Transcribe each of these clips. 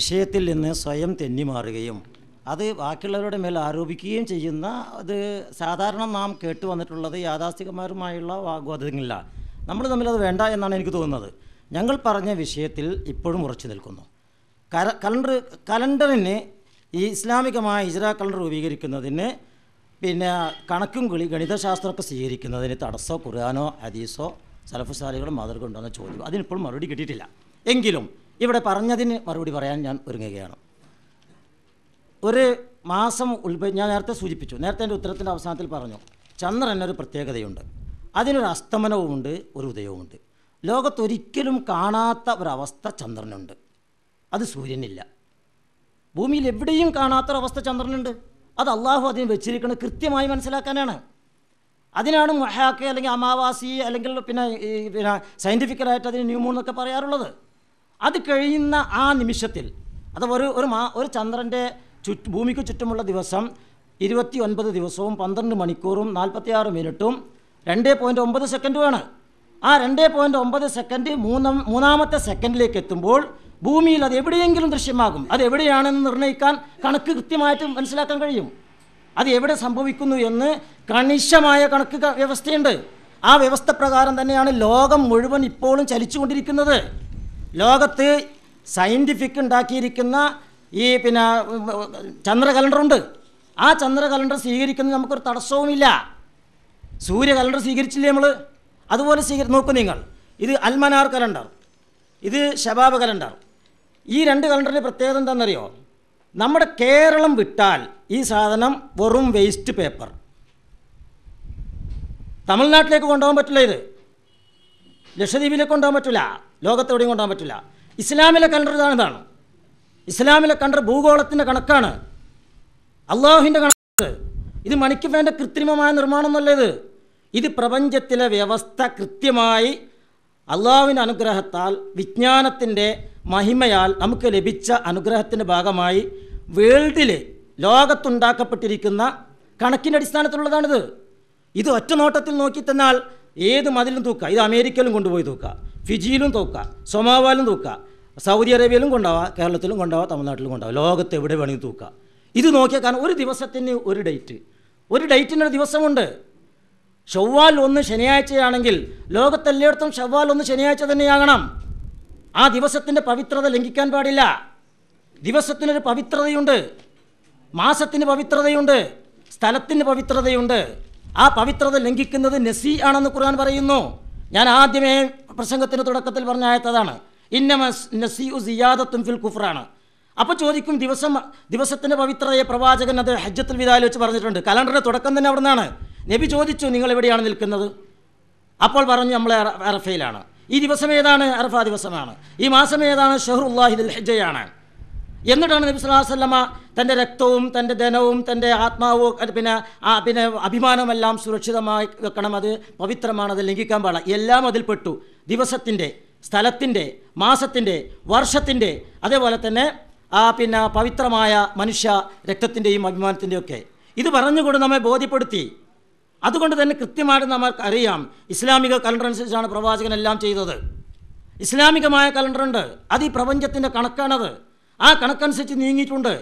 വിഷയത്തിൽ നിന്ന് സ്വയം തെന്നിമാറുകയും അത് ബാക്കിയുള്ളവരുടെ മേൽ ആരോപിക്കുകയും ചെയ്യുന്ന അത് സാധാരണ നാം കേട്ടു വന്നിട്ടുള്ളത് യാഥാസ്ഥികമാരുമായുള്ള വാഗ്വാദങ്ങളില്ല നമ്മൾ തമ്മിൽ അത് വേണ്ട എന്നാണ് എനിക്ക് തോന്നുന്നത് ഞങ്ങൾ പറഞ്ഞ വിഷയത്തിൽ ഇപ്പോഴും ഉറച്ചു നിൽക്കുന്നു കര കലണ്ടർ കലണ്ടറിന് ഈ ഇസ്ലാമികമായ ഇജറ കലണ്ടർ രൂപീകരിക്കുന്നതിന് പിന്നെ കണക്കും കിളി ഗണിതശാസ്ത്രമൊക്കെ സ്വീകരിക്കുന്നതിന് തടസ്സോ ഖുർആാനോ ഹദീസോ സലഫുസാലികളും മാതൃക ഉണ്ടോ എന്ന ചോദ്യം അതിനിപ്പോഴും മറുപടി കിട്ടിയിട്ടില്ല എങ്കിലും ഇവിടെ പറഞ്ഞതിന് മറുപടി പറയാൻ ഞാൻ ഒരുങ്ങുകയാണ് ഒരു മാസം ഉൾപ്പെ ഞാൻ നേരത്തെ സൂചിപ്പിച്ചു നേരത്തെ എൻ്റെ ഉത്തരത്തിൻ്റെ അവസാനത്തിൽ പറഞ്ഞു ചന്ദ്രനൊരു പ്രത്യേകതയുണ്ട് അതിനൊരു അസ്തമനവുമുണ്ട് ഒരു ഉദയവുമുണ്ട് ലോകത്തൊരിക്കലും കാണാത്ത ഒരവസ്ഥ ചന്ദ്രനുണ്ട് അത് സൂര്യനില്ല ഭൂമിയിൽ എവിടെയും കാണാത്തൊരവസ്ഥ ചന്ദ്രനുണ്ട് അത് അള്ളാഹു അതിന് വെച്ചിരിക്കുന്നത് കൃത്യമായി മനസ്സിലാക്കാനാണ് അതിനാണ് മൊഹാക്ക് അല്ലെങ്കിൽ അമാവാസി അല്ലെങ്കിൽ പിന്നെ പിന്നെ സയൻറ്റിഫിക്കലായിട്ട് അതിന് ന്യൂമൂൺ എന്നൊക്കെ പറയാറുള്ളത് അത് കഴിയുന്ന ആ നിമിഷത്തിൽ അത് ഒരു ഒരു മാ ഒരു ചന്ദ്രൻ്റെ ചുറ്റു ഭൂമിക്ക് ചുറ്റുമുള്ള ദിവസം ഇരുപത്തി ഒൻപത് ദിവസവും പന്ത്രണ്ട് മണിക്കൂറും നാൽപ്പത്തിയാറ് മിനിറ്റും രണ്ട് പോയിൻറ്റ് ഒമ്പത് സെക്കൻഡുമാണ് ആ രണ്ട് പോയിൻ്റ് ഒമ്പത് സെക്കൻഡ് മൂന്നാം മൂന്നാമത്തെ സെക്കൻഡിലേക്ക് എത്തുമ്പോൾ ഭൂമിയിൽ അത് എവിടെയെങ്കിലും ദൃശ്യമാകും അത് എവിടെയാണെന്ന് നിർണ്ണയിക്കാൻ കണക്ക് കൃത്യമായിട്ട് മനസ്സിലാക്കാൻ കഴിയും അത് എവിടെ സംഭവിക്കുന്നു എന്ന് കണിശമായ കണക്ക് വ്യവസ്ഥയുണ്ട് ആ വ്യവസ്ഥ പ്രകാരം തന്നെയാണ് ലോകം മുഴുവൻ ഇപ്പോഴും ചലിച്ചുകൊണ്ടിരിക്കുന്നത് ലോകത്ത് സയൻറ്റിഫിക് ഉണ്ടാക്കിയിരിക്കുന്ന ഈ പിന്നെ ചന്ദ്ര കലണ്ടറുണ്ട് ആ ചന്ദ്ര കലണ്ടർ സ്വീകരിക്കുന്നത് നമുക്കൊരു തടസ്സവുമില്ല സൂര്യ കലണ്ടർ സ്വീകരിച്ചില്ലേ നമ്മൾ അതുപോലെ സ്വീകരി നോക്കൂ നിങ്ങൾ ഇത് അൽമനാർ കലണ്ടർ ഇത് ഷബാബ് കലണ്ടർ ഈ രണ്ട് കലണ്ടറിൻ്റെ പ്രത്യേകത എന്താണെന്നറിയോ നമ്മുടെ കേരളം വിട്ടാൽ ഈ സാധനം വെറും വേസ്റ്റ് പേപ്പർ തമിഴ്നാട്ടിലേക്ക് കൊണ്ടുപോകാൻ പറ്റില്ല ഇത് ലക്ഷദ്വീപിലെ കൊണ്ടുപോകാൻ പറ്റില്ല ലോകത്തെവിടെയും കൊണ്ടുപോകാൻ പറ്റില്ല ഇസ്ലാമിലെ കണ്ടർ ഇതാണിതാണ് ഇസ്ലാമിലെ കണ്ടർ ഭൂഗോളത്തിൻ്റെ കണക്കാണ് അള്ളാഹുവിൻ്റെ കണക്ക് ഇത് മണിക്ക് വേണ്ട കൃത്രിമമായ നിർമ്മാണം ഇത് ഇത് പ്രപഞ്ചത്തിലെ വ്യവസ്ഥ കൃത്യമായി അള്ളാഹുവിൻ്റെ അനുഗ്രഹത്താൽ വിജ്ഞാനത്തിൻ്റെ മഹിമയാൽ നമുക്ക് ലഭിച്ച അനുഗ്രഹത്തിൻ്റെ ഭാഗമായി വേൾഡിൽ ലോകത്തുണ്ടാക്കപ്പെട്ടിരിക്കുന്ന കണക്കിൻ്റെ അടിസ്ഥാനത്തിലുള്ളതാണിത് ഇത് ഒറ്റ നോട്ടത്തിൽ നോക്കി തന്നാൽ ഏത് മതിലും തൂക്കുക ഇത് അമേരിക്കയിലും കൊണ്ടുപോയി തൂക്കുക ഫിജിയിലും തൂക്കുക സൊമാവാലും തൂക്കുക സൗദി അറേബ്യയിലും കൊണ്ടാവാം കേരളത്തിലും കൊണ്ടാവാം തമിഴ്നാട്ടിലും കൊണ്ടാവുക ലോകത്ത് എവിടെ വേണമെങ്കിൽ തൂക്കുക ഇത് നോക്കിയാൽ കാരണം ഒരു ദിവസത്തിന് ഒരു ഡേറ്റ് ഒരു ഡേറ്റിന് ഒരു ദിവസമുണ്ട് ഷവ്വാൽ ഒന്ന് ശനിയാഴ്ചയാണെങ്കിൽ ലോകത്തെല്ലായിടത്തും ഷവ്വാൽ ഒന്ന് ശനിയാഴ്ച തന്നെയാകണം ആ ദിവസത്തിൻ്റെ പവിത്രത ലംഘിക്കാൻ പാടില്ല ദിവസത്തിനൊരു പവിത്രതയുണ്ട് മാസത്തിന് പവിത്രതയുണ്ട് സ്ഥലത്തിന് പവിത്രതയുണ്ട് ആ പവിത്രത ലംഘിക്കുന്നത് നസി ആണെന്ന് ഖുർആൻ പറയുന്നു ഞാൻ ആദ്യമേ പ്രസംഗത്തിൻ്റെ തുടക്കത്തിൽ പറഞ്ഞ ആയത്തതാണ് ഇന്നമ നസിയു സിയാദത്തും ഫിൽ കുഫറാണ് അപ്പോൾ ചോദിക്കും ദിവസം ദിവസത്തിൻ്റെ പവിത്രതയെ പ്രവാചകൻ അത് ഹജ്ജത്തുൽ വിദായിൽ വെച്ച് പറഞ്ഞിട്ടുണ്ട് കലണ്ടറിൻ്റെ തുടക്കം തന്നെ അവിടെ നിന്നാണ് നബി ചോദിച്ചു നിങ്ങൾ എവിടെയാണ് നിൽക്കുന്നത് അപ്പോൾ പറഞ്ഞു നമ്മൾ അറഫയിലാണ് ഈ ദിവസം ഏതാണ് അറഫ ദിവസമാണ് ഈ മാസം ഏതാണ് ഷഹറുല്ലാഹിദുൽ ഹജ്ജയാണ് എന്നിട്ടാണ് നബി സുല്ലാസ്വല്ലമ്മ തൻ്റെ രക്തവും തൻ്റെ ധനവും തൻ്റെ ആത്മാവും പിന്നെ ആ പിന്നെ അഭിമാനമെല്ലാം സുരക്ഷിതമായി വെക്കണം അത് പവിത്രമാണ് അത് ലംഘിക്കാൻ പാടില്ല എല്ലാം അതിൽപ്പെട്ടു ദിവസത്തിൻ്റെ സ്ഥലത്തിൻ്റെ മാസത്തിൻ്റെ വർഷത്തിൻ്റെ അതേപോലെ തന്നെ ആ പിന്നെ പവിത്രമായ മനുഷ്യ രക്തത്തിൻ്റെയും അഭിമാനത്തിൻ്റെയും ഒക്കെ ഇത് പറഞ്ഞുകൊണ്ട് നമ്മെ ബോധ്യപ്പെടുത്തി അതുകൊണ്ട് തന്നെ കൃത്യമായിട്ട് നമുക്ക് അറിയാം ഇസ്ലാമിക കലണ്ടർ അനുസരിച്ചാണ് പ്രവാചകൻ എല്ലാം ചെയ്തത് ഇസ്ലാമികമായ കലണ്ടറുണ്ട് അത് ഈ പ്രപഞ്ചത്തിൻ്റെ കണക്കാണത് ആ കണക്കനുസരിച്ച് നീങ്ങിയിട്ടുണ്ട്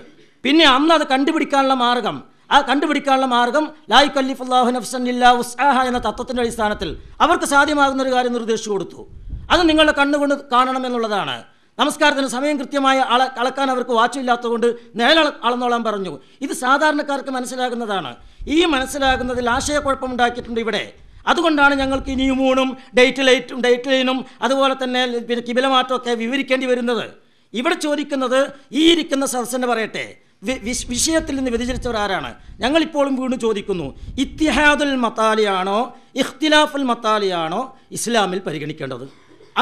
പിന്നെ അന്ന് അത് കണ്ടുപിടിക്കാനുള്ള മാർഗം ആ കണ്ടുപിടിക്കാനുള്ള മാർഗം ലായ് കല്ലിഫുല്ലാഹു നഫ്സന്നില്ലാ എന്ന തത്വത്തിൻ്റെ അടിസ്ഥാനത്തിൽ അവർക്ക് സാധ്യമാകുന്ന ഒരു കാര്യം നിർദ്ദേശിച്ചു കൊടുത്തു അത് നിങ്ങളുടെ കണ്ണുകൊണ്ട് കാണണം എന്നുള്ളതാണ് നമസ്കാരത്തിന് സമയം കൃത്യമായി അള അളക്കാൻ അവർക്ക് വാച്ചില്ലാത്തതുകൊണ്ട് നേരെ അളന്നോളാൻ പറഞ്ഞു ഇത് സാധാരണക്കാർക്ക് മനസ്സിലാകുന്നതാണ് ഈ മനസ്സിലാകുന്നതിൽ ആശയക്കുഴപ്പമുണ്ടാക്കിയിട്ടുണ്ട് ഇവിടെ അതുകൊണ്ടാണ് ഞങ്ങൾക്ക് ഇനിയും ഊണും ഡേറ്റ് ലൈറ്റും ഡേറ്റ് ലൈനും അതുപോലെ തന്നെ പിന്നെ കിബിലമാറ്റമൊക്കെ വിവരിക്കേണ്ടി വരുന്നത് ഇവിടെ ചോദിക്കുന്നത് ഈ ഇരിക്കുന്ന സദസ്സന്നെ പറയട്ടെ വിഷയത്തിൽ നിന്ന് വ്യതിചരിച്ചവർ ആരാണ് ഞങ്ങളിപ്പോഴും വീണ്ടും ചോദിക്കുന്നു ഇത്തിഹാദുൽ മത്താലിയാണോ ഇഖ്തിലാഫുൽ മത്താലിയാണോ ഇസ്ലാമിൽ പരിഗണിക്കേണ്ടത്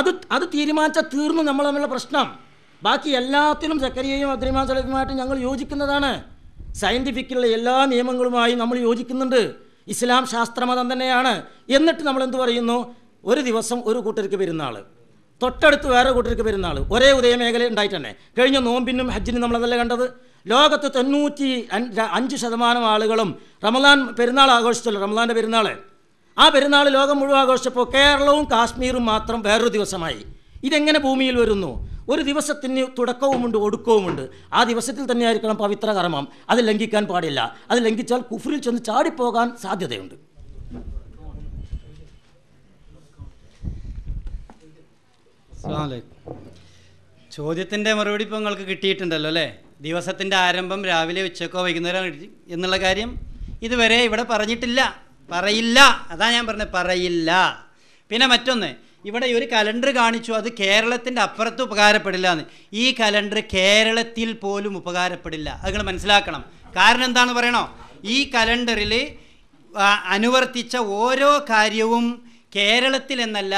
അത് അത് തീരുമാനിച്ച തീർന്നു നമ്മൾ തമ്മിലുള്ള പ്രശ്നം ബാക്കി എല്ലാത്തിനും സക്കരിയയും അദ്രിമാ ഞങ്ങൾ യോജിക്കുന്നതാണ് സയൻറ്റിഫിക്കിലുള്ള എല്ലാ നിയമങ്ങളുമായി നമ്മൾ യോജിക്കുന്നുണ്ട് ഇസ്ലാം ശാസ്ത്രമതം തന്നെയാണ് എന്നിട്ട് നമ്മൾ എന്ത് പറയുന്നു ഒരു ദിവസം ഒരു കൂട്ടർക്ക് പെരുന്നാൾ തൊട്ടടുത്ത് വേറെ കൂട്ടർക്ക് പെരുന്നാൾ ഒരേ ഉദയമേഖല ഉണ്ടായിട്ടന്നെ കഴിഞ്ഞ നോമ്പിനും ഹജ്ജിനും നമ്മളതല്ലേ കണ്ടത് ലോകത്ത് തൊണ്ണൂറ്റി അഞ്ച് ശതമാനം ആളുകളും റമദാൻ പെരുന്നാൾ ആഘോഷിച്ചല്ലോ റമദാൻ്റെ പെരുന്നാൾ ആ പെരുന്നാൾ ലോകം മുഴുവൻ ആഘോഷിച്ചപ്പോൾ കേരളവും കാശ്മീരും മാത്രം വേറൊരു ദിവസമായി ഇതെങ്ങനെ ഭൂമിയിൽ വരുന്നു ഒരു ദിവസത്തിന് തുടക്കവുമുണ്ട് ഒടുക്കവുമുണ്ട് ആ ദിവസത്തിൽ തന്നെ ആയിരിക്കണം പവിത്ര കർമ്മം അത് ലംഘിക്കാൻ പാടില്ല അത് ലംഘിച്ചാൽ കുഫറിൽ ചെന്ന് ചാടിപ്പോകാൻ സാധ്യതയുണ്ട് ചോദ്യത്തിൻ്റെ മറുപടി ഇപ്പോൾ നിങ്ങൾക്ക് കിട്ടിയിട്ടുണ്ടല്ലോ അല്ലേ ദിവസത്തിൻ്റെ ആരംഭം രാവിലെ ഉച്ചക്കോ വൈകുന്നേരം എന്നുള്ള കാര്യം ഇതുവരെ ഇവിടെ പറഞ്ഞിട്ടില്ല പറയില്ല അതാ ഞാൻ പറഞ്ഞത് പറയില്ല പിന്നെ മറ്റൊന്ന് ഇവിടെ ഒരു കലണ്ടർ കാണിച്ചു അത് കേരളത്തിൻ്റെ അപ്പുറത്ത് ഉപകാരപ്പെടില്ല എന്ന് ഈ കലണ്ടർ കേരളത്തിൽ പോലും ഉപകാരപ്പെടില്ല അത് നിങ്ങൾ മനസ്സിലാക്കണം കാരണം എന്താണെന്ന് പറയണോ ഈ കലണ്ടറിൽ അനുവർത്തിച്ച ഓരോ കാര്യവും കേരളത്തിൽ എന്നല്ല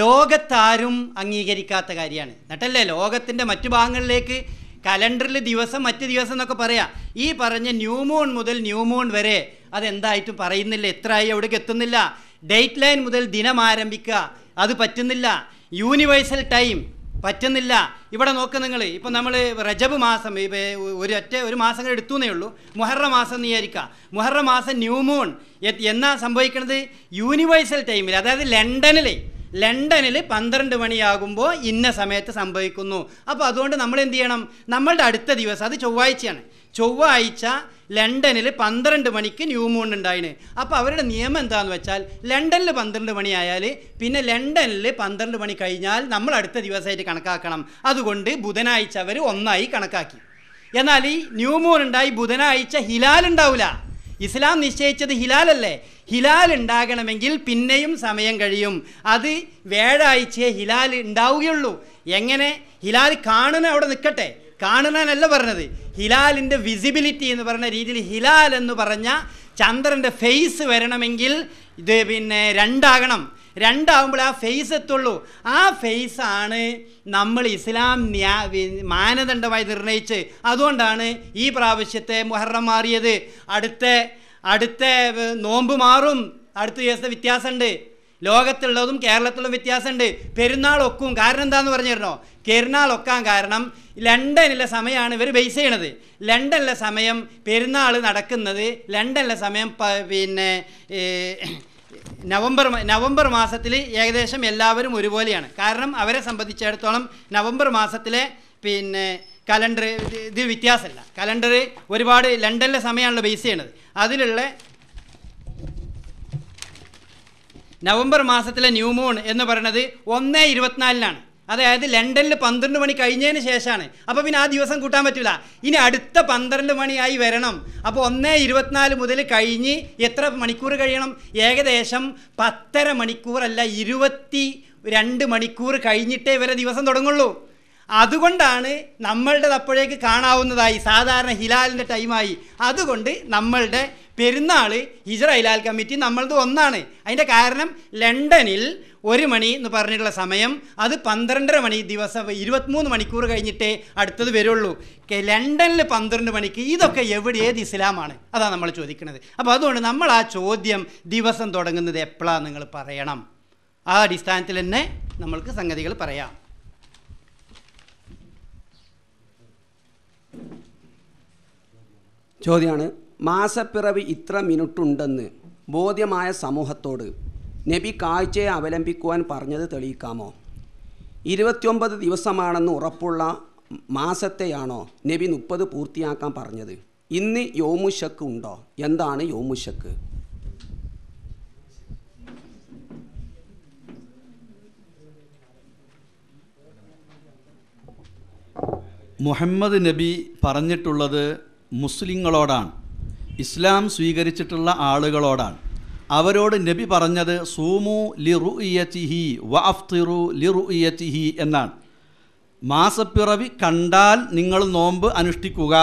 ലോകത്താരും അംഗീകരിക്കാത്ത കാര്യമാണ് എന്നിട്ടല്ലേ ലോകത്തിൻ്റെ മറ്റു ഭാഗങ്ങളിലേക്ക് കലണ്ടറിൽ ദിവസം മറ്റു ദിവസം എന്നൊക്കെ പറയാം ഈ പറഞ്ഞ ന്യൂമൂൺ മുതൽ ന്യൂമൂൺ വരെ അതെന്തായിട്ടും പറയുന്നില്ല എത്ര ആയി അവിടേക്ക് എത്തുന്നില്ല ഡേറ്റ് ലൈൻ മുതൽ ദിനം ആരംഭിക്കുക അത് പറ്റുന്നില്ല യൂണിവേഴ്സൽ ടൈം പറ്റുന്നില്ല ഇവിടെ നോക്ക് നിങ്ങൾ ഇപ്പം നമ്മൾ റജബ് മാസം ഒരു ഒറ്റ ഒരു മാസം കൂടെ എന്നേ ഉള്ളൂ മുഹറ മാസം എന്ന് വിചാരിക്കുക മുഹറ മാസം ന്യൂ മൂൺ എന്നാ സംഭവിക്കുന്നത് യൂണിവേഴ്സൽ ടൈമിൽ അതായത് ലണ്ടനിലെ ലണ്ടനിൽ പന്ത്രണ്ട് മണിയാകുമ്പോൾ ഇന്ന സമയത്ത് സംഭവിക്കുന്നു അപ്പോൾ അതുകൊണ്ട് നമ്മൾ എന്ത് ചെയ്യണം നമ്മളുടെ അടുത്ത ദിവസം അത് ചൊവ്വാഴ്ചയാണ് ചൊവ്വാഴ്ച ലണ്ടനിൽ പന്ത്രണ്ട് മണിക്ക് ന്യൂ മൂൺ ഉണ്ടായിന് അപ്പോൾ അവരുടെ നിയമം എന്താണെന്ന് വെച്ചാൽ ലണ്ടനിൽ പന്ത്രണ്ട് മണിയായാൽ പിന്നെ ലണ്ടനിൽ പന്ത്രണ്ട് മണി കഴിഞ്ഞാൽ നമ്മൾ അടുത്ത ദിവസമായിട്ട് കണക്കാക്കണം അതുകൊണ്ട് ബുധനാഴ്ച അവർ ഒന്നായി കണക്കാക്കി എന്നാൽ ഈ ന്യൂ മൂൺ ഉണ്ടായി ബുധനാഴ്ച ഹിലാൽ ഉണ്ടാവില്ല ഇസ്ലാം നിശ്ചയിച്ചത് ഹിലാലല്ലേ ഹിലാൽ ഉണ്ടാകണമെങ്കിൽ പിന്നെയും സമയം കഴിയും അത് വ്യാഴാഴ്ചയെ ഹിലാൽ ഉണ്ടാവുകയുള്ളൂ എങ്ങനെ ഹിലാൽ കാണുന്ന അവിടെ നിൽക്കട്ടെ കാണുന്നതിനല്ല പറഞ്ഞത് ഹിലാലിൻ്റെ വിസിബിലിറ്റി എന്ന് പറഞ്ഞ രീതിയിൽ ഹിലാൽ എന്ന് പറഞ്ഞ ചന്ദ്രൻ്റെ ഫേസ് വരണമെങ്കിൽ ഇത് പിന്നെ രണ്ടാകണം രണ്ടാവുമ്പോൾ ആ ഫേസ് എത്തുള്ളൂ ആ ഫേസാണ് നമ്മൾ ഇസ്ലാം മാനദണ്ഡമായി നിർണയിച്ച് അതുകൊണ്ടാണ് ഈ പ്രാവശ്യത്തെ മുഹറം മാറിയത് അടുത്ത അടുത്ത നോമ്പ് മാറും അടുത്ത ദിവസത്തെ വ്യത്യാസമുണ്ട് ലോകത്തുള്ളതും കേരളത്തിലും വ്യത്യാസമുണ്ട് പെരുന്നാൾ ഒക്കും കാരണം എന്താണെന്ന് പറഞ്ഞിരുന്നോ പെരുന്നാൾ ഒക്കാൻ കാരണം ലണ്ടനിലെ സമയമാണ് ഇവർ ബേസ് ചെയ്യണത് ലണ്ടനിലെ സമയം പെരുന്നാൾ നടക്കുന്നത് ലണ്ടനിലെ സമയം പിന്നെ നവംബർ നവംബർ മാസത്തിൽ ഏകദേശം എല്ലാവരും ഒരുപോലെയാണ് കാരണം അവരെ സംബന്ധിച്ചിടത്തോളം നവംബർ മാസത്തിലെ പിന്നെ കലണ്ടർ ഇത് വ്യത്യാസമല്ല കലണ്ടർ ഒരുപാട് ലണ്ടനിലെ സമയമാണല്ലോ ബേസ് ചെയ്യണത് അതിലുള്ള നവംബർ മാസത്തിലെ ന്യൂ മൂൺ എന്ന് പറയുന്നത് ഒന്ന് ഇരുപത്തിനാലിനാണ് അതായത് ലണ്ടനിൽ പന്ത്രണ്ട് മണി കഴിഞ്ഞതിന് ശേഷമാണ് അപ്പോൾ പിന്നെ ആ ദിവസം കൂട്ടാൻ പറ്റില്ല ഇനി അടുത്ത പന്ത്രണ്ട് മണിയായി വരണം അപ്പോൾ ഒന്ന് ഇരുപത്തിനാല് മുതൽ കഴിഞ്ഞ് എത്ര മണിക്കൂർ കഴിയണം ഏകദേശം പത്തര മണിക്കൂറല്ല ഇരുപത്തി രണ്ട് മണിക്കൂർ കഴിഞ്ഞിട്ടേ വരെ ദിവസം തുടങ്ങുള്ളൂ അതുകൊണ്ടാണ് നമ്മളുടെ അപ്പോഴേക്ക് കാണാവുന്നതായി സാധാരണ ഹിലാലിൻ്റെ ടൈമായി അതുകൊണ്ട് നമ്മളുടെ പെരുന്നാൾ ഹിജറ കമ്മിറ്റി നമ്മളത് ഒന്നാണ് അതിൻ്റെ കാരണം ലണ്ടനിൽ ഒരു മണി എന്ന് പറഞ്ഞിട്ടുള്ള സമയം അത് പന്ത്രണ്ടര മണി ദിവസം ഇരുപത്തിമൂന്ന് മണിക്കൂർ കഴിഞ്ഞിട്ടേ അടുത്തത് വരുള്ളൂ ലണ്ടനിൽ പന്ത്രണ്ട് മണിക്ക് ഇതൊക്കെ എവിടെ ഏത് ഇസ്ലാമാണ് അതാണ് നമ്മൾ ചോദിക്കുന്നത് അപ്പോൾ അതുകൊണ്ട് നമ്മൾ ആ ചോദ്യം ദിവസം തുടങ്ങുന്നത് എപ്പോഴാണ് നിങ്ങൾ പറയണം ആ അടിസ്ഥാനത്തിൽ തന്നെ നമ്മൾക്ക് സംഗതികൾ പറയാം ചോദ്യമാണ് മാസപ്പിറവി ഇത്ര മിനിറ്റുണ്ടെന്ന് ബോധ്യമായ സമൂഹത്തോട് നബി കാഴ്ചയെ അവലംബിക്കുവാൻ പറഞ്ഞത് തെളിയിക്കാമോ ഇരുപത്തിയൊമ്പത് ദിവസമാണെന്ന് ഉറപ്പുള്ള മാസത്തെയാണോ നബി മുപ്പത് പൂർത്തിയാക്കാൻ പറഞ്ഞത് ഇന്ന് യോമുഷക്ക് ഉണ്ടോ എന്താണ് യോമുഷക്ക് മുഹമ്മദ് നബി പറഞ്ഞിട്ടുള്ളത് മുസ്ലിങ്ങളോടാണ് ഇസ്ലാം സ്വീകരിച്ചിട്ടുള്ള ആളുകളോടാണ് അവരോട് നബി പറഞ്ഞത് സൂമു ലിറുഇയത്തിഹി വഫ്തിറു ഇയച്ചിഹി എന്നാണ് മാസപ്പിറവി കണ്ടാൽ നിങ്ങൾ നോമ്പ് അനുഷ്ഠിക്കുക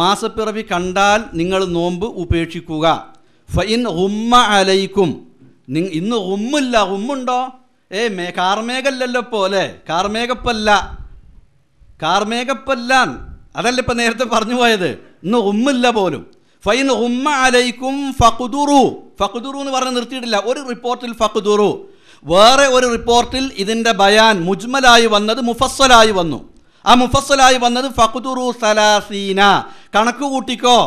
മാസപ്പിറവി കണ്ടാൽ നിങ്ങൾ നോമ്പ് ഉപേക്ഷിക്കുക ഫൈൻ ഹുമ്മ അലൈക്കും നിങ് ഇന്ന് ഹുമ്മില്ല ഹുമ്മുണ്ടോ ഏ മേ കാർമേകല്ലല്ലോ പോലെ കാർമേകപ്പല്ല കാർമേകപ്പല്ലാൻ അതല്ല ഇപ്പം നേരത്തെ പറഞ്ഞു പോയത് ഇന്ന് ഉമ്മില്ല പോലും ഫൈൻ ഉമ്മ അലൈക്കും ഫഖുദുറു ഫഖുദുറു എന്ന് പറഞ്ഞ് നിർത്തിയിട്ടില്ല ഒരു റിപ്പോർട്ടിൽ ഫഖുദുറു വേറെ ഒരു റിപ്പോർട്ടിൽ ഇതിൻ്റെ ബയാൻ മുജ്മലായി വന്നത് മുഫസ്സലായി വന്നു ആ മുഫസ്സലായി വന്നത് ഫഖുദുറു സലാസീന കണക്ക് കൂട്ടിക്കോ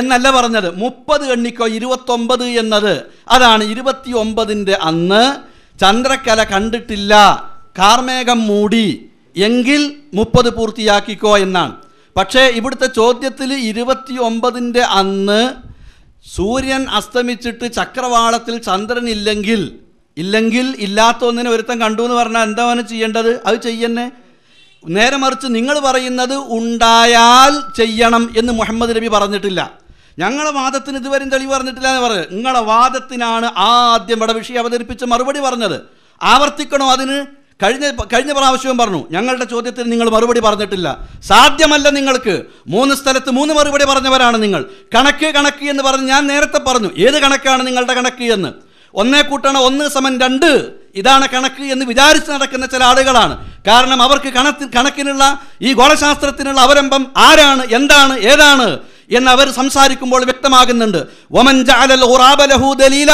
എന്നല്ല പറഞ്ഞത് മുപ്പത് എണ്ണിക്കോ ഇരുപത്തൊമ്പത് എന്നത് അതാണ് ഇരുപത്തി ഒമ്പതിൻ്റെ അന്ന് ചന്ദ്രക്കല കണ്ടിട്ടില്ല കാർമേഘം മൂടി എങ്കിൽ മുപ്പത് പൂർത്തിയാക്കിക്കോ എന്നാണ് പക്ഷേ ഇവിടുത്തെ ചോദ്യത്തിൽ ഇരുപത്തി ഒമ്പതിൻ്റെ അന്ന് സൂര്യൻ അസ്തമിച്ചിട്ട് ചക്രവാളത്തിൽ ചന്ദ്രൻ ഇല്ലെങ്കിൽ ഇല്ലാത്ത ഒന്നിനെ ഒരുത്തൻ കണ്ടു എന്ന് പറഞ്ഞാൽ എന്താ ചെയ്യേണ്ടത് അത് ചെയ്യന്നെ നേരെ മറിച്ച് നിങ്ങൾ പറയുന്നത് ഉണ്ടായാൽ ചെയ്യണം എന്ന് മുഹമ്മദ് നബി പറഞ്ഞിട്ടില്ല ഞങ്ങളെ വാദത്തിന് ഇതുവരെ തെളിവ് പറഞ്ഞിട്ടില്ല എന്ന് പറഞ്ഞത് നിങ്ങളെ വാദത്തിനാണ് ആദ്യം ഇവിടെ വിഷയം അവതരിപ്പിച്ച് മറുപടി പറഞ്ഞത് ആവർത്തിക്കണോ അതിന് കഴിഞ്ഞ കഴിഞ്ഞ പ്രാവശ്യവും പറഞ്ഞു ഞങ്ങളുടെ ചോദ്യത്തിന് നിങ്ങൾ മറുപടി പറഞ്ഞിട്ടില്ല സാധ്യമല്ല നിങ്ങൾക്ക് മൂന്ന് സ്ഥലത്ത് മൂന്ന് മറുപടി പറഞ്ഞവരാണ് നിങ്ങൾ കണക്ക് കണക്ക് എന്ന് പറഞ്ഞ് ഞാൻ നേരത്തെ പറഞ്ഞു ഏത് കണക്കാണ് നിങ്ങളുടെ കണക്ക് എന്ന് ഒന്നേ കൂട്ടണ ഒന്ന് സമൻ രണ്ട് ഇതാണ് കണക്ക് എന്ന് വിചാരിച്ച് നടക്കുന്ന ചില ആളുകളാണ് കാരണം അവർക്ക് കണക്ക് കണക്കിനുള്ള ഈ ഗോളശാസ്ത്രത്തിനുള്ള അവലംബം ആരാണ് എന്താണ് ഏതാണ് എന്ന് അവർ സംസാരിക്കുമ്പോൾ വ്യക്തമാകുന്നുണ്ട് ഒമൻ ജഅലൽ ദലീല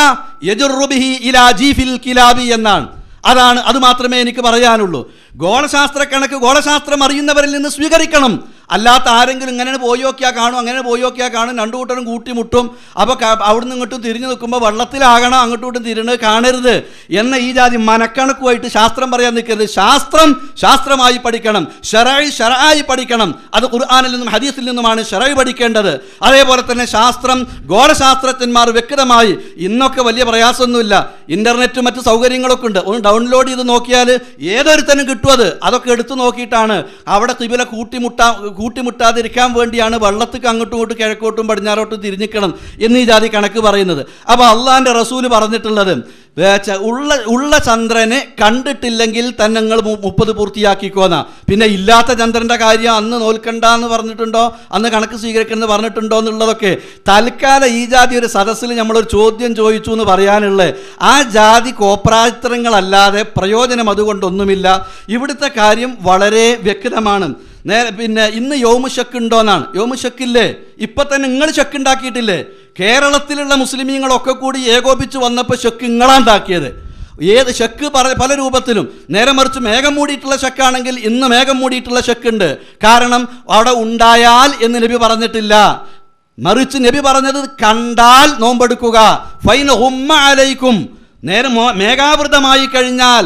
യജുർറുബിഹി ഇലാ ജീഫിൽ കിലാബി എന്നാണ് അതാണ് അത് മാത്രമേ എനിക്ക് പറയാനുള്ളൂ ഗോളശാസ്ത്ര കണക്ക് ഗോളശാസ്ത്രം അറിയുന്നവരിൽ നിന്ന് സ്വീകരിക്കണം അല്ലാത്ത ആരെങ്കിലും ഇങ്ങനെ പോയി കാണും അങ്ങനെ പോയി കാണും രണ്ടു കൂട്ടരും കൂട്ടിമുട്ടും അപ്പോൾ അവിടുന്ന് ഇങ്ങോട്ടും തിരിഞ്ഞു നിൽക്കുമ്പോൾ വെള്ളത്തിലാകണം അങ്ങോട്ടും ഇങ്ങോട്ടും തിരിഞ്ഞ് കാണരുത് എന്ന ഈ ജാതി മനക്കണക്കുമായിട്ട് ശാസ്ത്രം പറയാൻ നിൽക്കരുത് ശാസ്ത്രം ശാസ്ത്രമായി പഠിക്കണം ഷെറായി ഷെറായി പഠിക്കണം അത് ഖുർആാനിൽ നിന്നും ഹദീസിൽ നിന്നുമാണ് ഷെറായി പഠിക്കേണ്ടത് അതേപോലെ തന്നെ ശാസ്ത്രം ഘോരശാസ്ത്രജ്ഞന്മാർ വ്യക്തമായി ഇന്നൊക്കെ വലിയ പ്രയാസമൊന്നുമില്ല ഇൻ്റർനെറ്റ് മറ്റ് സൗകര്യങ്ങളൊക്കെ ഉണ്ട് ഒന്ന് ഡൗൺലോഡ് ചെയ്ത് നോക്കിയാൽ ഏതൊരുത്തനും കിട്ടും അത് അതൊക്കെ എടുത്തു നോക്കിയിട്ടാണ് അവിടെ തിബില കൂട്ടിമുട്ടാ കൂട്ടിമുട്ടാതിരിക്കാൻ വേണ്ടിയാണ് വള്ളത്തേക്ക് അങ്ങോട്ടും ഇങ്ങോട്ടും കിഴക്കോട്ടും പടിഞ്ഞാറോട്ടും തിരിഞ്ഞിക്കണം എന്നീ ജാതി കണക്ക് പറയുന്നത് അപ്പോൾ അള്ളാൻ്റെ റസൂൽ പറഞ്ഞിട്ടുള്ളത് ഉള്ള ഉള്ള ചന്ദ്രനെ കണ്ടിട്ടില്ലെങ്കിൽ തന്നെ നിങ്ങൾ മുപ്പത് പൂർത്തിയാക്കിക്കോന്ന പിന്നെ ഇല്ലാത്ത ചന്ദ്രൻ്റെ കാര്യം അന്ന് നോൽക്കണ്ട എന്ന് പറഞ്ഞിട്ടുണ്ടോ അന്ന് കണക്ക് സ്വീകരിക്കണമെന്ന് പറഞ്ഞിട്ടുണ്ടോ എന്നുള്ളതൊക്കെ തൽക്കാലം ഈ ജാതി ഒരു സദസ്സിൽ നമ്മളൊരു ചോദ്യം ചോദിച്ചു എന്ന് പറയാനുള്ളത് ആ ജാതി കോപ്രാചിത്രങ്ങളല്ലാതെ പ്രയോജനം അതുകൊണ്ടൊന്നുമില്ല ഇവിടുത്തെ കാര്യം വളരെ വ്യക്തമാണ് നേരെ പിന്നെ ഇന്ന് യോമ ഉണ്ടോ എന്നാണ് യോമ ഷക്കില്ലേ തന്നെ നിങ്ങൾ ഷക്കുണ്ടാക്കിയിട്ടില്ലേ കേരളത്തിലുള്ള മുസ്ലിമീങ്ങളൊക്കെ കൂടി ഏകോപിച്ച് വന്നപ്പോൾ ഷെക്ക് നിങ്ങളാണ്ടാക്കിയത് ഏത് ഷെക്ക് പല പല രൂപത്തിലും നേരെ മറിച്ച് മേഘം മൂടിയിട്ടുള്ള ഷെക്കാണെങ്കിൽ ഇന്ന് മേഘം മൂടിയിട്ടുള്ള ഷെക്കുണ്ട് കാരണം അവിടെ ഉണ്ടായാൽ എന്ന് നബി പറഞ്ഞിട്ടില്ല മറിച്ച് നബി പറഞ്ഞത് കണ്ടാൽ നോമ്പെടുക്കുക ഫൈൻ ഹുമ്മ അലൈക്കും നേരെ മേഘാവൃതമായി കഴിഞ്ഞാൽ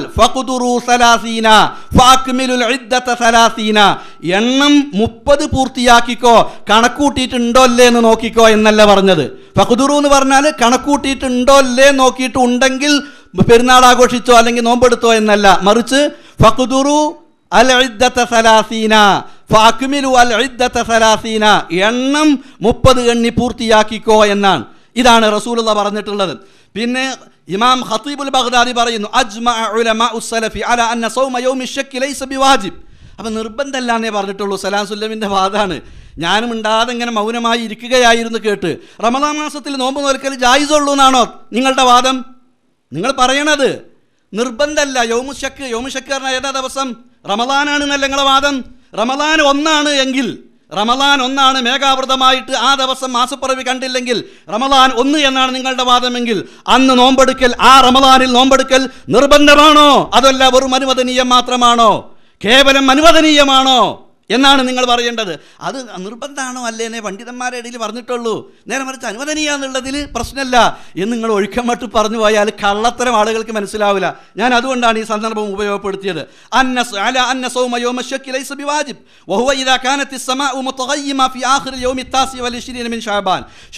സലാസീന സലാസീന എണ്ണം മുപ്പത് പൂർത്തിയാക്കിക്കോ കണക്കൂട്ടിയിട്ടുണ്ടോ അല്ലേ എന്ന് നോക്കിക്കോ എന്നല്ല പറഞ്ഞത് ഫഖുദുറു എന്ന് പറഞ്ഞാൽ കണക്കൂട്ടിയിട്ടുണ്ടോ അല്ലേ നോക്കിയിട്ട് ഉണ്ടെങ്കിൽ പെരുന്നാൾ ആഘോഷിച്ചോ അല്ലെങ്കിൽ നോമ്പെടുത്തോ എന്നല്ല മറിച്ച് ഫഖുദുറു അൽ സലാസീന ഫാക്മിലു അൽ സലാസീന എണ്ണം മുപ്പത് എണ്ണി പൂർത്തിയാക്കിക്കോ എന്നാണ് ഇതാണ് റസൂലുള്ള പറഞ്ഞിട്ടുള്ളത് പിന്നെ ഇമാം ഹത്തീബുൽ ബഗ്ദാദി പറയുന്നു അജ്മഅ ഉലമ ഉസ്സലഫി സൗമ യൗമി ലൈസ ബിവാജിബ് അപ്പം നിർബന്ധമല്ല എന്നേ പറഞ്ഞിട്ടുള്ളൂ സലാം സുല്ലമിൻ്റെ വാദമാണ് ഞാനും ഉണ്ടാതെ ഇങ്ങനെ മൗനമായി ഇരിക്കുകയായിരുന്നു കേട്ട് റമദാ മാസത്തിൽ നോമ്പ് നോൽക്കൽ ജായിസുള്ളൂ എന്നാണോ നിങ്ങളുടെ വാദം നിങ്ങൾ പറയണത് നിർബന്ധമല്ല യൗമു ഷക്ക് യൗമു ഷക്ക് ഏതാ ദിവസം റമദാനാണ് എന്നല്ല നിങ്ങളുടെ വാദം റമദാൻ ഒന്നാണ് എങ്കിൽ റമലാൻ ഒന്നാണ് മേഘാവൃതമായിട്ട് ആ ദിവസം മാസപ്പുറവി കണ്ടില്ലെങ്കിൽ റമലാൻ ഒന്ന് എന്നാണ് നിങ്ങളുടെ വാദമെങ്കിൽ അന്ന് നോമ്പെടുക്കൽ ആ റമലാനിൽ നോമ്പെടുക്കൽ നിർബന്ധമാണോ അതല്ല വെറും അനുവദനീയം മാത്രമാണോ കേവലം അനുവദനീയമാണോ എന്നാണ് നിങ്ങൾ പറയേണ്ടത് അത് നിർബന്ധമാണോ അല്ലേനെ പണ്ഡിതന്മാരുടെ ഇടയിൽ പറഞ്ഞിട്ടുള്ളൂ നേരെ മറിച്ച് എന്നുള്ളതിൽ പ്രശ്നമല്ല എന്ന് നിങ്ങൾ ഒഴുക്കമട്ട് പറഞ്ഞു പോയാൽ കള്ളത്തരം ആളുകൾക്ക് മനസ്സിലാവില്ല ഞാൻ അതുകൊണ്ടാണ് ഈ സന്ദർഭം ഉപയോഗപ്പെടുത്തിയത്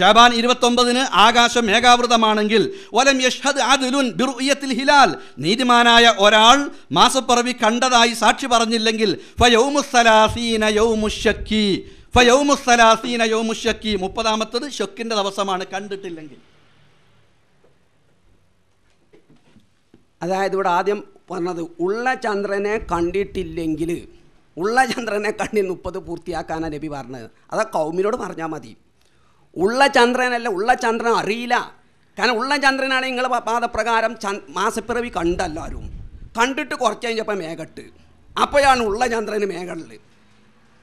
ഷാബാൻ ഇരുപത്തൊമ്പതിന് ആകാശം മേഘാവൃതമാണെങ്കിൽ വലം ഹിലാൽ നീതിമാനായ ഒരാൾ മാസപ്പിറവി കണ്ടതായി സാക്ഷി പറഞ്ഞില്ലെങ്കിൽ സലാസീന യൗമുഷക്കി ഫയൗമു സലാസീന യൗമുഷക്കി മുപ്പതാമത്തത് ഷൊക്കിന്റെ ദിവസമാണ് കണ്ടിട്ടില്ലെങ്കിൽ അതായത് ഇവിടെ ആദ്യം പറഞ്ഞത് ഉള്ള ചന്ദ്രനെ കണ്ടിട്ടില്ലെങ്കിൽ ഉള്ള ചന്ദ്രനെ കണ്ടി മുപ്പത് പൂർത്തിയാക്കാനാണ് നബി പറഞ്ഞത് അതാ കൗമിനോട് പറഞ്ഞാൽ മതി ഉള്ള ചന്ദ്രനല്ല ഉള്ള ചന്ദ്രൻ അറിയില്ല കാരണം ഉള്ള ചന്ദ്രനാണ് നിങ്ങൾ പാദപ്രകാരം മാസപ്പിറവി കണ്ടല്ലാരും കണ്ടിട്ട് കുറച്ച് കഴിഞ്ഞപ്പോൾ മേഘട്ട് അപ്പോഴാണ് ഉള്ള ചന്ദ്രന് മേഘളിൽ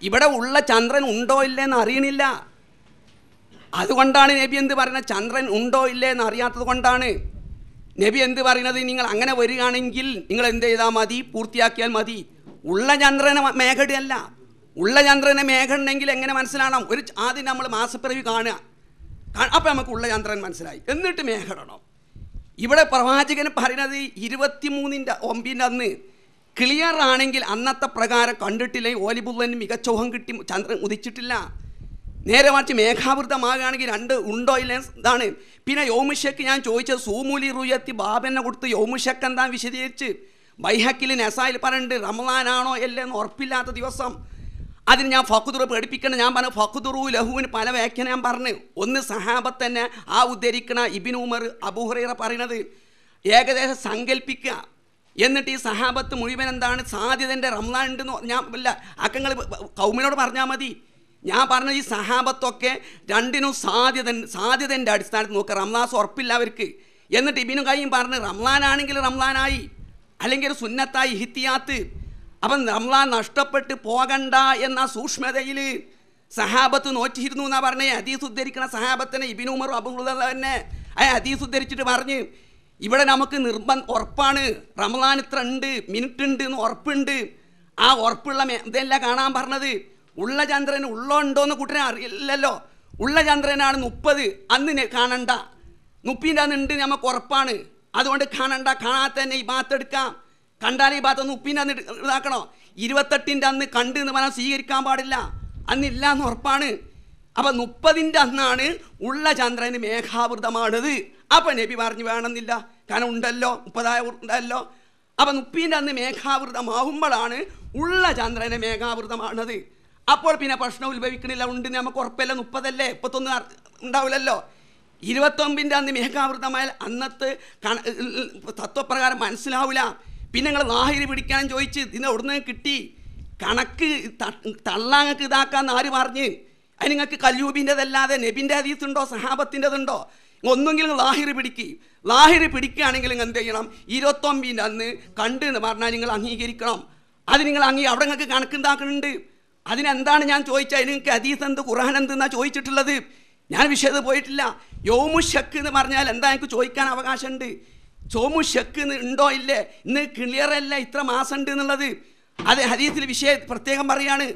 ഇവിടെ ഉള്ള ചന്ദ്രൻ ഉണ്ടോ ഇല്ലേ എന്ന് അറിയണില്ല അതുകൊണ്ടാണ് നബി എന്ത് പറയുന്നത് ചന്ദ്രൻ ഉണ്ടോ ഇല്ലേ എന്ന് അറിയാത്തത് കൊണ്ടാണ് നബി എന്ത് പറയുന്നത് നിങ്ങൾ അങ്ങനെ വരികയാണെങ്കിൽ നിങ്ങൾ എന്ത് ചെയ്താൽ മതി പൂർത്തിയാക്കിയാൽ മതി ഉള്ള ചന്ദ്രനെ മേഘടയല്ല ഉള്ള ചന്ദ്രനെ മേഘണ്ടെങ്കിൽ എങ്ങനെ മനസ്സിലാണം ഒരു ആദ്യം നമ്മൾ മാസപ്പിറവി കാണുക അപ്പം നമുക്ക് ഉള്ള ചന്ദ്രൻ മനസ്സിലായി എന്നിട്ട് മേഘടണം ഇവിടെ പ്രവാചകൻ പറയുന്നത് മൂന്നിൻ്റെ ഒമ്പിൻ്റെ അന്ന് ക്ലിയർ ആണെങ്കിൽ അന്നത്തെ പ്രകാരം കണ്ടിട്ടില്ലേ ഓലിബുള്ളന് മികച്ച കിട്ടി ചന്ദ്രൻ ഉദിച്ചിട്ടില്ല നേരെ മറിച്ച് മേഘാവൃതമാകുകയാണെങ്കിൽ രണ്ട് ഉണ്ടോ ഇല്ലേ ഇതാണ് പിന്നെ യോമുഷക്ക് ഞാൻ ചോദിച്ചത് സൂമൂലി റുയത്തി ബാബനെ കൊടുത്ത് യോമുഷക്ക് എന്താ വിശദീകരിച്ച് ബൈഹക്കിൽ നസായിൽ പറഞ്ഞിട്ട് റമദാനാണോ എന്ന് ഉറപ്പില്ലാത്ത ദിവസം അതിന് ഞാൻ ഫക്കുദുറ പേടിപ്പിക്കണം ഞാൻ പറഞ്ഞു ഫക്കുദുറു ലഹുവിന് പല വ്യാഖ്യ ഞാൻ പറഞ്ഞു ഒന്ന് സഹാബത്ത് തന്നെ ആ ഉദ്ധരിക്കണ ഇബിൻ ഉമർ അബുഹുറൈറ പറയണത് ഏകദേശം സങ്കല്പിക്കുക എന്നിട്ട് ഈ സഹാബത്ത് മുഴുവൻ എന്താണ് സാധ്യതൻ്റെ റംലാൻ ഉണ്ടെന്ന് ഞാൻ അല്ല അക്കങ്ങൾ കൗമിനോട് പറഞ്ഞാൽ മതി ഞാൻ പറഞ്ഞ ഈ സഹാബത്തൊക്കെ രണ്ടിനും സാധ്യത സാധ്യതൻ്റെ അടിസ്ഥാനത്തിൽ നോക്കുക റംലാസ് ഉറപ്പില്ല അവർക്ക് എന്നിട്ട് ഇബിനു കൈയും പറഞ്ഞ് റംലാനാണെങ്കിൽ റംലാനായി അല്ലെങ്കിൽ ഒരു സുന്നത്തായി ഹിത്തിയാത്ത് അപ്പം റംലാൻ നഷ്ടപ്പെട്ട് പോകണ്ട എന്ന സൂക്ഷ്മതയിൽ സഹാബത്ത് നോറ്റിയിരുന്നു എന്നാ പറഞ്ഞേ അതീസ് ഉദ്ധരിക്കണ സഹാബത്തിനെ ഇബിനുമർ ഉമർ തന്നെ ആ അതീസ് ഉദ്ധരിച്ചിട്ട് പറഞ്ഞ് ഇവിടെ നമുക്ക് നിർബന്ധം ഉറപ്പാണ് റമദാൻ ഇത്ര ഉണ്ട് മിനിറ്റ് ഉണ്ട് എന്ന് ഉറപ്പുണ്ട് ആ ഉറപ്പുള്ള ഇതല്ല കാണാൻ പറഞ്ഞത് ഉള്ള ചന്ദ്രൻ ഉള്ളോ ഉണ്ടോ എന്ന് കൂട്ടനെ അറിയില്ലല്ലോ ഉള്ള ചന്ദ്രനാണ് മുപ്പത് അന്ന് കാണണ്ട മുപ്പിൻ്റെ അന്ന് ഉണ്ട് നമുക്ക് ഉറപ്പാണ് അതുകൊണ്ട് കാണണ്ട കാണാത്ത തന്നെ ഈ എടുക്കാം കണ്ടാൽ ഈ ഭാഗത്ത് മുപ്പതിൻ്റെ അന്ന് ഇതാക്കണോ ഇരുപത്തെട്ടിൻ്റെ അന്ന് കണ്ട് എന്ന് പറഞ്ഞാൽ സ്വീകരിക്കാൻ പാടില്ല അന്നില്ല എന്ന് ഉറപ്പാണ് അപ്പം മുപ്പതിൻ്റെ അന്നാണ് ഉള്ള ചന്ദ്രന് മേഘാവൃതമാണത് അപ്പം നബി പറഞ്ഞു വേണമെന്നില്ല കാരണം ഉണ്ടല്ലോ മുപ്പതായ ഉണ്ടല്ലോ അപ്പം മുപ്പീൻ്റെ അന്ന് മേഘാവൃതമാവുമ്പോഴാണ് ഉള്ള ചന്ദ്രനെ മേഘാവൃതമാണത് അപ്പോൾ പിന്നെ ഭക്ഷണം ഉത്ഭവിക്കണില്ല ഉണ്ട് നമുക്ക് ഉറപ്പല്ല മുപ്പതല്ലേ മുപ്പത്തൊന്ന് ഉണ്ടാവില്ലല്ലോ ഇരുപത്തൊമ്പിൻ്റെ അന്ന് മേഘാവൃതമായാൽ അന്നത്തെ തത്വപ്രകാരം മനസ്സിലാവില്ല പിന്നെ നിങ്ങൾ നാഹിരി പിടിക്കാൻ ചോദിച്ച് ഇതിന് ഉടനെ കിട്ടി കണക്ക് തള്ളാങ്ങൾക്ക് ഇതാക്കാന്ന് ആര് പറഞ്ഞ് അതിന് നിങ്ങൾക്ക് കല്യൂബിൻ്റെതല്ലാതെ നബിൻ്റെ അതീത്തുണ്ടോ സഹാബത്തിൻ്റെതുണ്ടോ ഒന്നുകിൽ ലാഹിർ പിടിക്കുക ലാഹിർ പിടിക്കുകയാണെങ്കിൽ നിങ്ങൾ എന്ത് ചെയ്യണം ഇരുപത്തൊമ്പതിൻ്റെ അന്ന് കണ്ട് എന്ന് പറഞ്ഞാൽ നിങ്ങൾ അംഗീകരിക്കണം അത് നിങ്ങൾ അംഗീ അവിടെ നിങ്ങൾക്ക് കണക്കുണ്ടാക്കുന്നുണ്ട് അതിനെന്താണ് ഞാൻ ചോദിച്ചത് നിങ്ങൾക്ക് ഹദീസ് എന്ത് ഖുർആൻ എന്ത് എന്നാണ് ചോദിച്ചിട്ടുള്ളത് ഞാൻ വിഷയത്ത് പോയിട്ടില്ല യോമു ഷക്ക് എന്ന് പറഞ്ഞാൽ എന്താ എനിക്ക് ചോദിക്കാൻ അവകാശമുണ്ട് ചോമു ഷക്ക് ഉണ്ടോ ഇല്ലേ ഇന്ന് ക്ലിയർ അല്ല ഇത്ര മാസം ഉണ്ട് എന്നുള്ളത് അത് ഹരീസിൽ വിഷയം പ്രത്യേകം പറയാണ്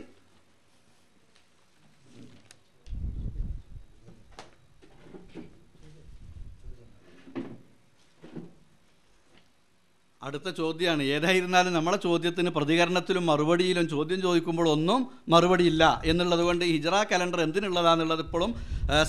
അടുത്ത ചോദ്യമാണ് ഏതായിരുന്നാലും നമ്മളെ ചോദ്യത്തിന് പ്രതികരണത്തിലും മറുപടിയിലും ചോദ്യം ചോദിക്കുമ്പോൾ ഒന്നും മറുപടിയില്ല എന്നുള്ളത് കൊണ്ട് ഹിജറ കലണ്ടർ എന്തിനുള്ളതാന്നുള്ളത് ഇപ്പോഴും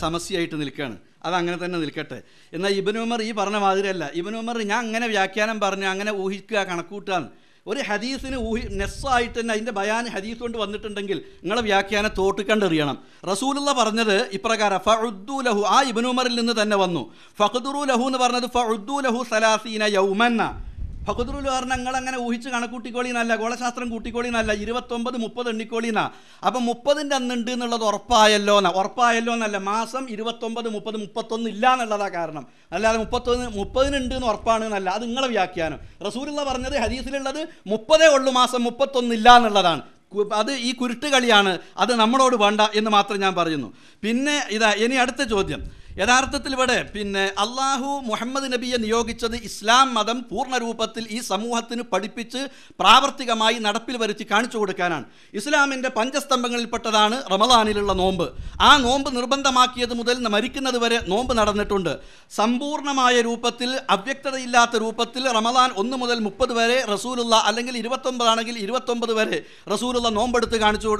സമസ്യയായിട്ട് നിൽക്കുകയാണ് അത് അങ്ങനെ തന്നെ നിൽക്കട്ടെ എന്നാൽ ഇബനുമർ ഈ പറഞ്ഞ മാതിരിയല്ല ഇബനുമർ ഞാൻ അങ്ങനെ വ്യാഖ്യാനം പറഞ്ഞു അങ്ങനെ ഊഹിക്കുക കണക്കൂട്ടാണ് ഒരു ഹദീസിന് ഊഹി നെസ്സായിട്ട് തന്നെ അതിൻ്റെ ബയാൻ ഹദീസ് കൊണ്ട് വന്നിട്ടുണ്ടെങ്കിൽ നിങ്ങളെ വ്യാഖ്യാനം തോട്ട് കണ്ടറിയണം റസൂലുള്ള പറഞ്ഞത് ഇപ്രകാരം ഫഉദ്ദു ലഹു ആ ഇബനുമറിൽ നിന്ന് തന്നെ വന്നു ഫഖദുറു ലഹു എന്ന് പറഞ്ഞത് ഫഉദ്ദു ലഹു സലാസീന യൗമന്ന ഭഗതുരുൽ വർണ്ണങ്ങൾ അങ്ങനെ ഊഹിച്ച് കണക്കൂട്ടിക്കോളിന്നല്ല ഗോളശാസ്ത്രം കൂട്ടിക്കോളിന്നല്ല ഇരുപത്തൊമ്പത് മുപ്പത് എണ്ണിക്കോളിന്ന അപ്പൊ മുപ്പതിൻ്റെ അന്നുണ്ട് എന്നുള്ളത് ഉറപ്പായല്ലോ എന്നാ ഉറപ്പായല്ലോ എന്നല്ല മാസം ഇരുപത്തൊമ്പത് മുപ്പത് മുപ്പത്തൊന്ന് ഇല്ല എന്നുള്ളതാ കാരണം അല്ലാതെ മുപ്പത്തൊന്ന് മുപ്പതിനുണ്ട് എന്ന് ഉറപ്പാണ് എന്നല്ല അത് നിങ്ങളെ വ്യാഖ്യാനം റസൂലുള്ള പറഞ്ഞത് ഹരീസിലുള്ളത് മുപ്പതേ ഉള്ളൂ മാസം മുപ്പത്തൊന്ന് ഇല്ല എന്നുള്ളതാണ് അത് ഈ കുരുട്ടുകളിയാണ് അത് നമ്മളോട് വേണ്ട എന്ന് മാത്രം ഞാൻ പറയുന്നു പിന്നെ ഇതാ ഇനി അടുത്ത ചോദ്യം യഥാർത്ഥത്തിൽ ഇവിടെ പിന്നെ അള്ളാഹു മുഹമ്മദ് നബിയെ നിയോഗിച്ചത് ഇസ്ലാം മതം പൂർണ്ണരൂപത്തിൽ രൂപത്തിൽ ഈ സമൂഹത്തിന് പഠിപ്പിച്ച് പ്രാവർത്തികമായി നടപ്പിൽ വരുത്തി കാണിച്ചു കൊടുക്കാനാണ് ഇസ്ലാമിൻ്റെ പഞ്ചസ്തംഭങ്ങളിൽപ്പെട്ടതാണ് റമദാനിലുള്ള നോമ്പ് ആ നോമ്പ് നിർബന്ധമാക്കിയത് മുതൽ മരിക്കുന്നത് വരെ നോമ്പ് നടന്നിട്ടുണ്ട് സമ്പൂർണമായ രൂപത്തിൽ അവ്യക്തതയില്ലാത്ത രൂപത്തിൽ റമദാൻ ഒന്ന് മുതൽ മുപ്പത് വരെ റസൂലുള്ള അല്ലെങ്കിൽ ഇരുപത്തൊമ്പതാണെങ്കിൽ ഇരുപത്തൊമ്പത് വരെ റസൂലുള്ള നോമ്പെടുത്ത് കാണിച്ചു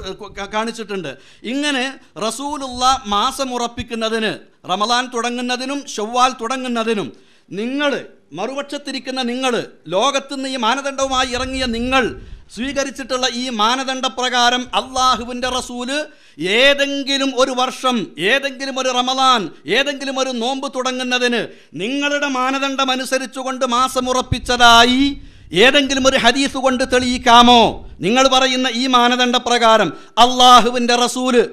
കാണിച്ചിട്ടുണ്ട് ഇങ്ങനെ റസൂലുള്ള മാസമുറപ്പിക്കുന്നതിന് റമദാൻ തുടങ്ങുന്നതിനും ഷവ്വാൽ തുടങ്ങുന്നതിനും നിങ്ങൾ മറുപക്ഷത്തിരിക്കുന്ന നിങ്ങൾ ലോകത്തുനിന്ന് ഈ മാനദണ്ഡവുമായി ഇറങ്ങിയ നിങ്ങൾ സ്വീകരിച്ചിട്ടുള്ള ഈ മാനദണ്ഡ പ്രകാരം അള്ളാഹുവിൻ്റെ റസൂല് ഏതെങ്കിലും ഒരു വർഷം ഏതെങ്കിലും ഒരു റമദാൻ ഏതെങ്കിലും ഒരു നോമ്പ് തുടങ്ങുന്നതിന് നിങ്ങളുടെ മാനദണ്ഡം അനുസരിച്ചുകൊണ്ട് മാസമുറപ്പിച്ചതായി ഏതെങ്കിലും ഒരു ഹരീസ് കൊണ്ട് തെളിയിക്കാമോ നിങ്ങൾ പറയുന്ന ഈ മാനദണ്ഡ പ്രകാരം അള്ളാഹുവിൻ്റെ റസൂല്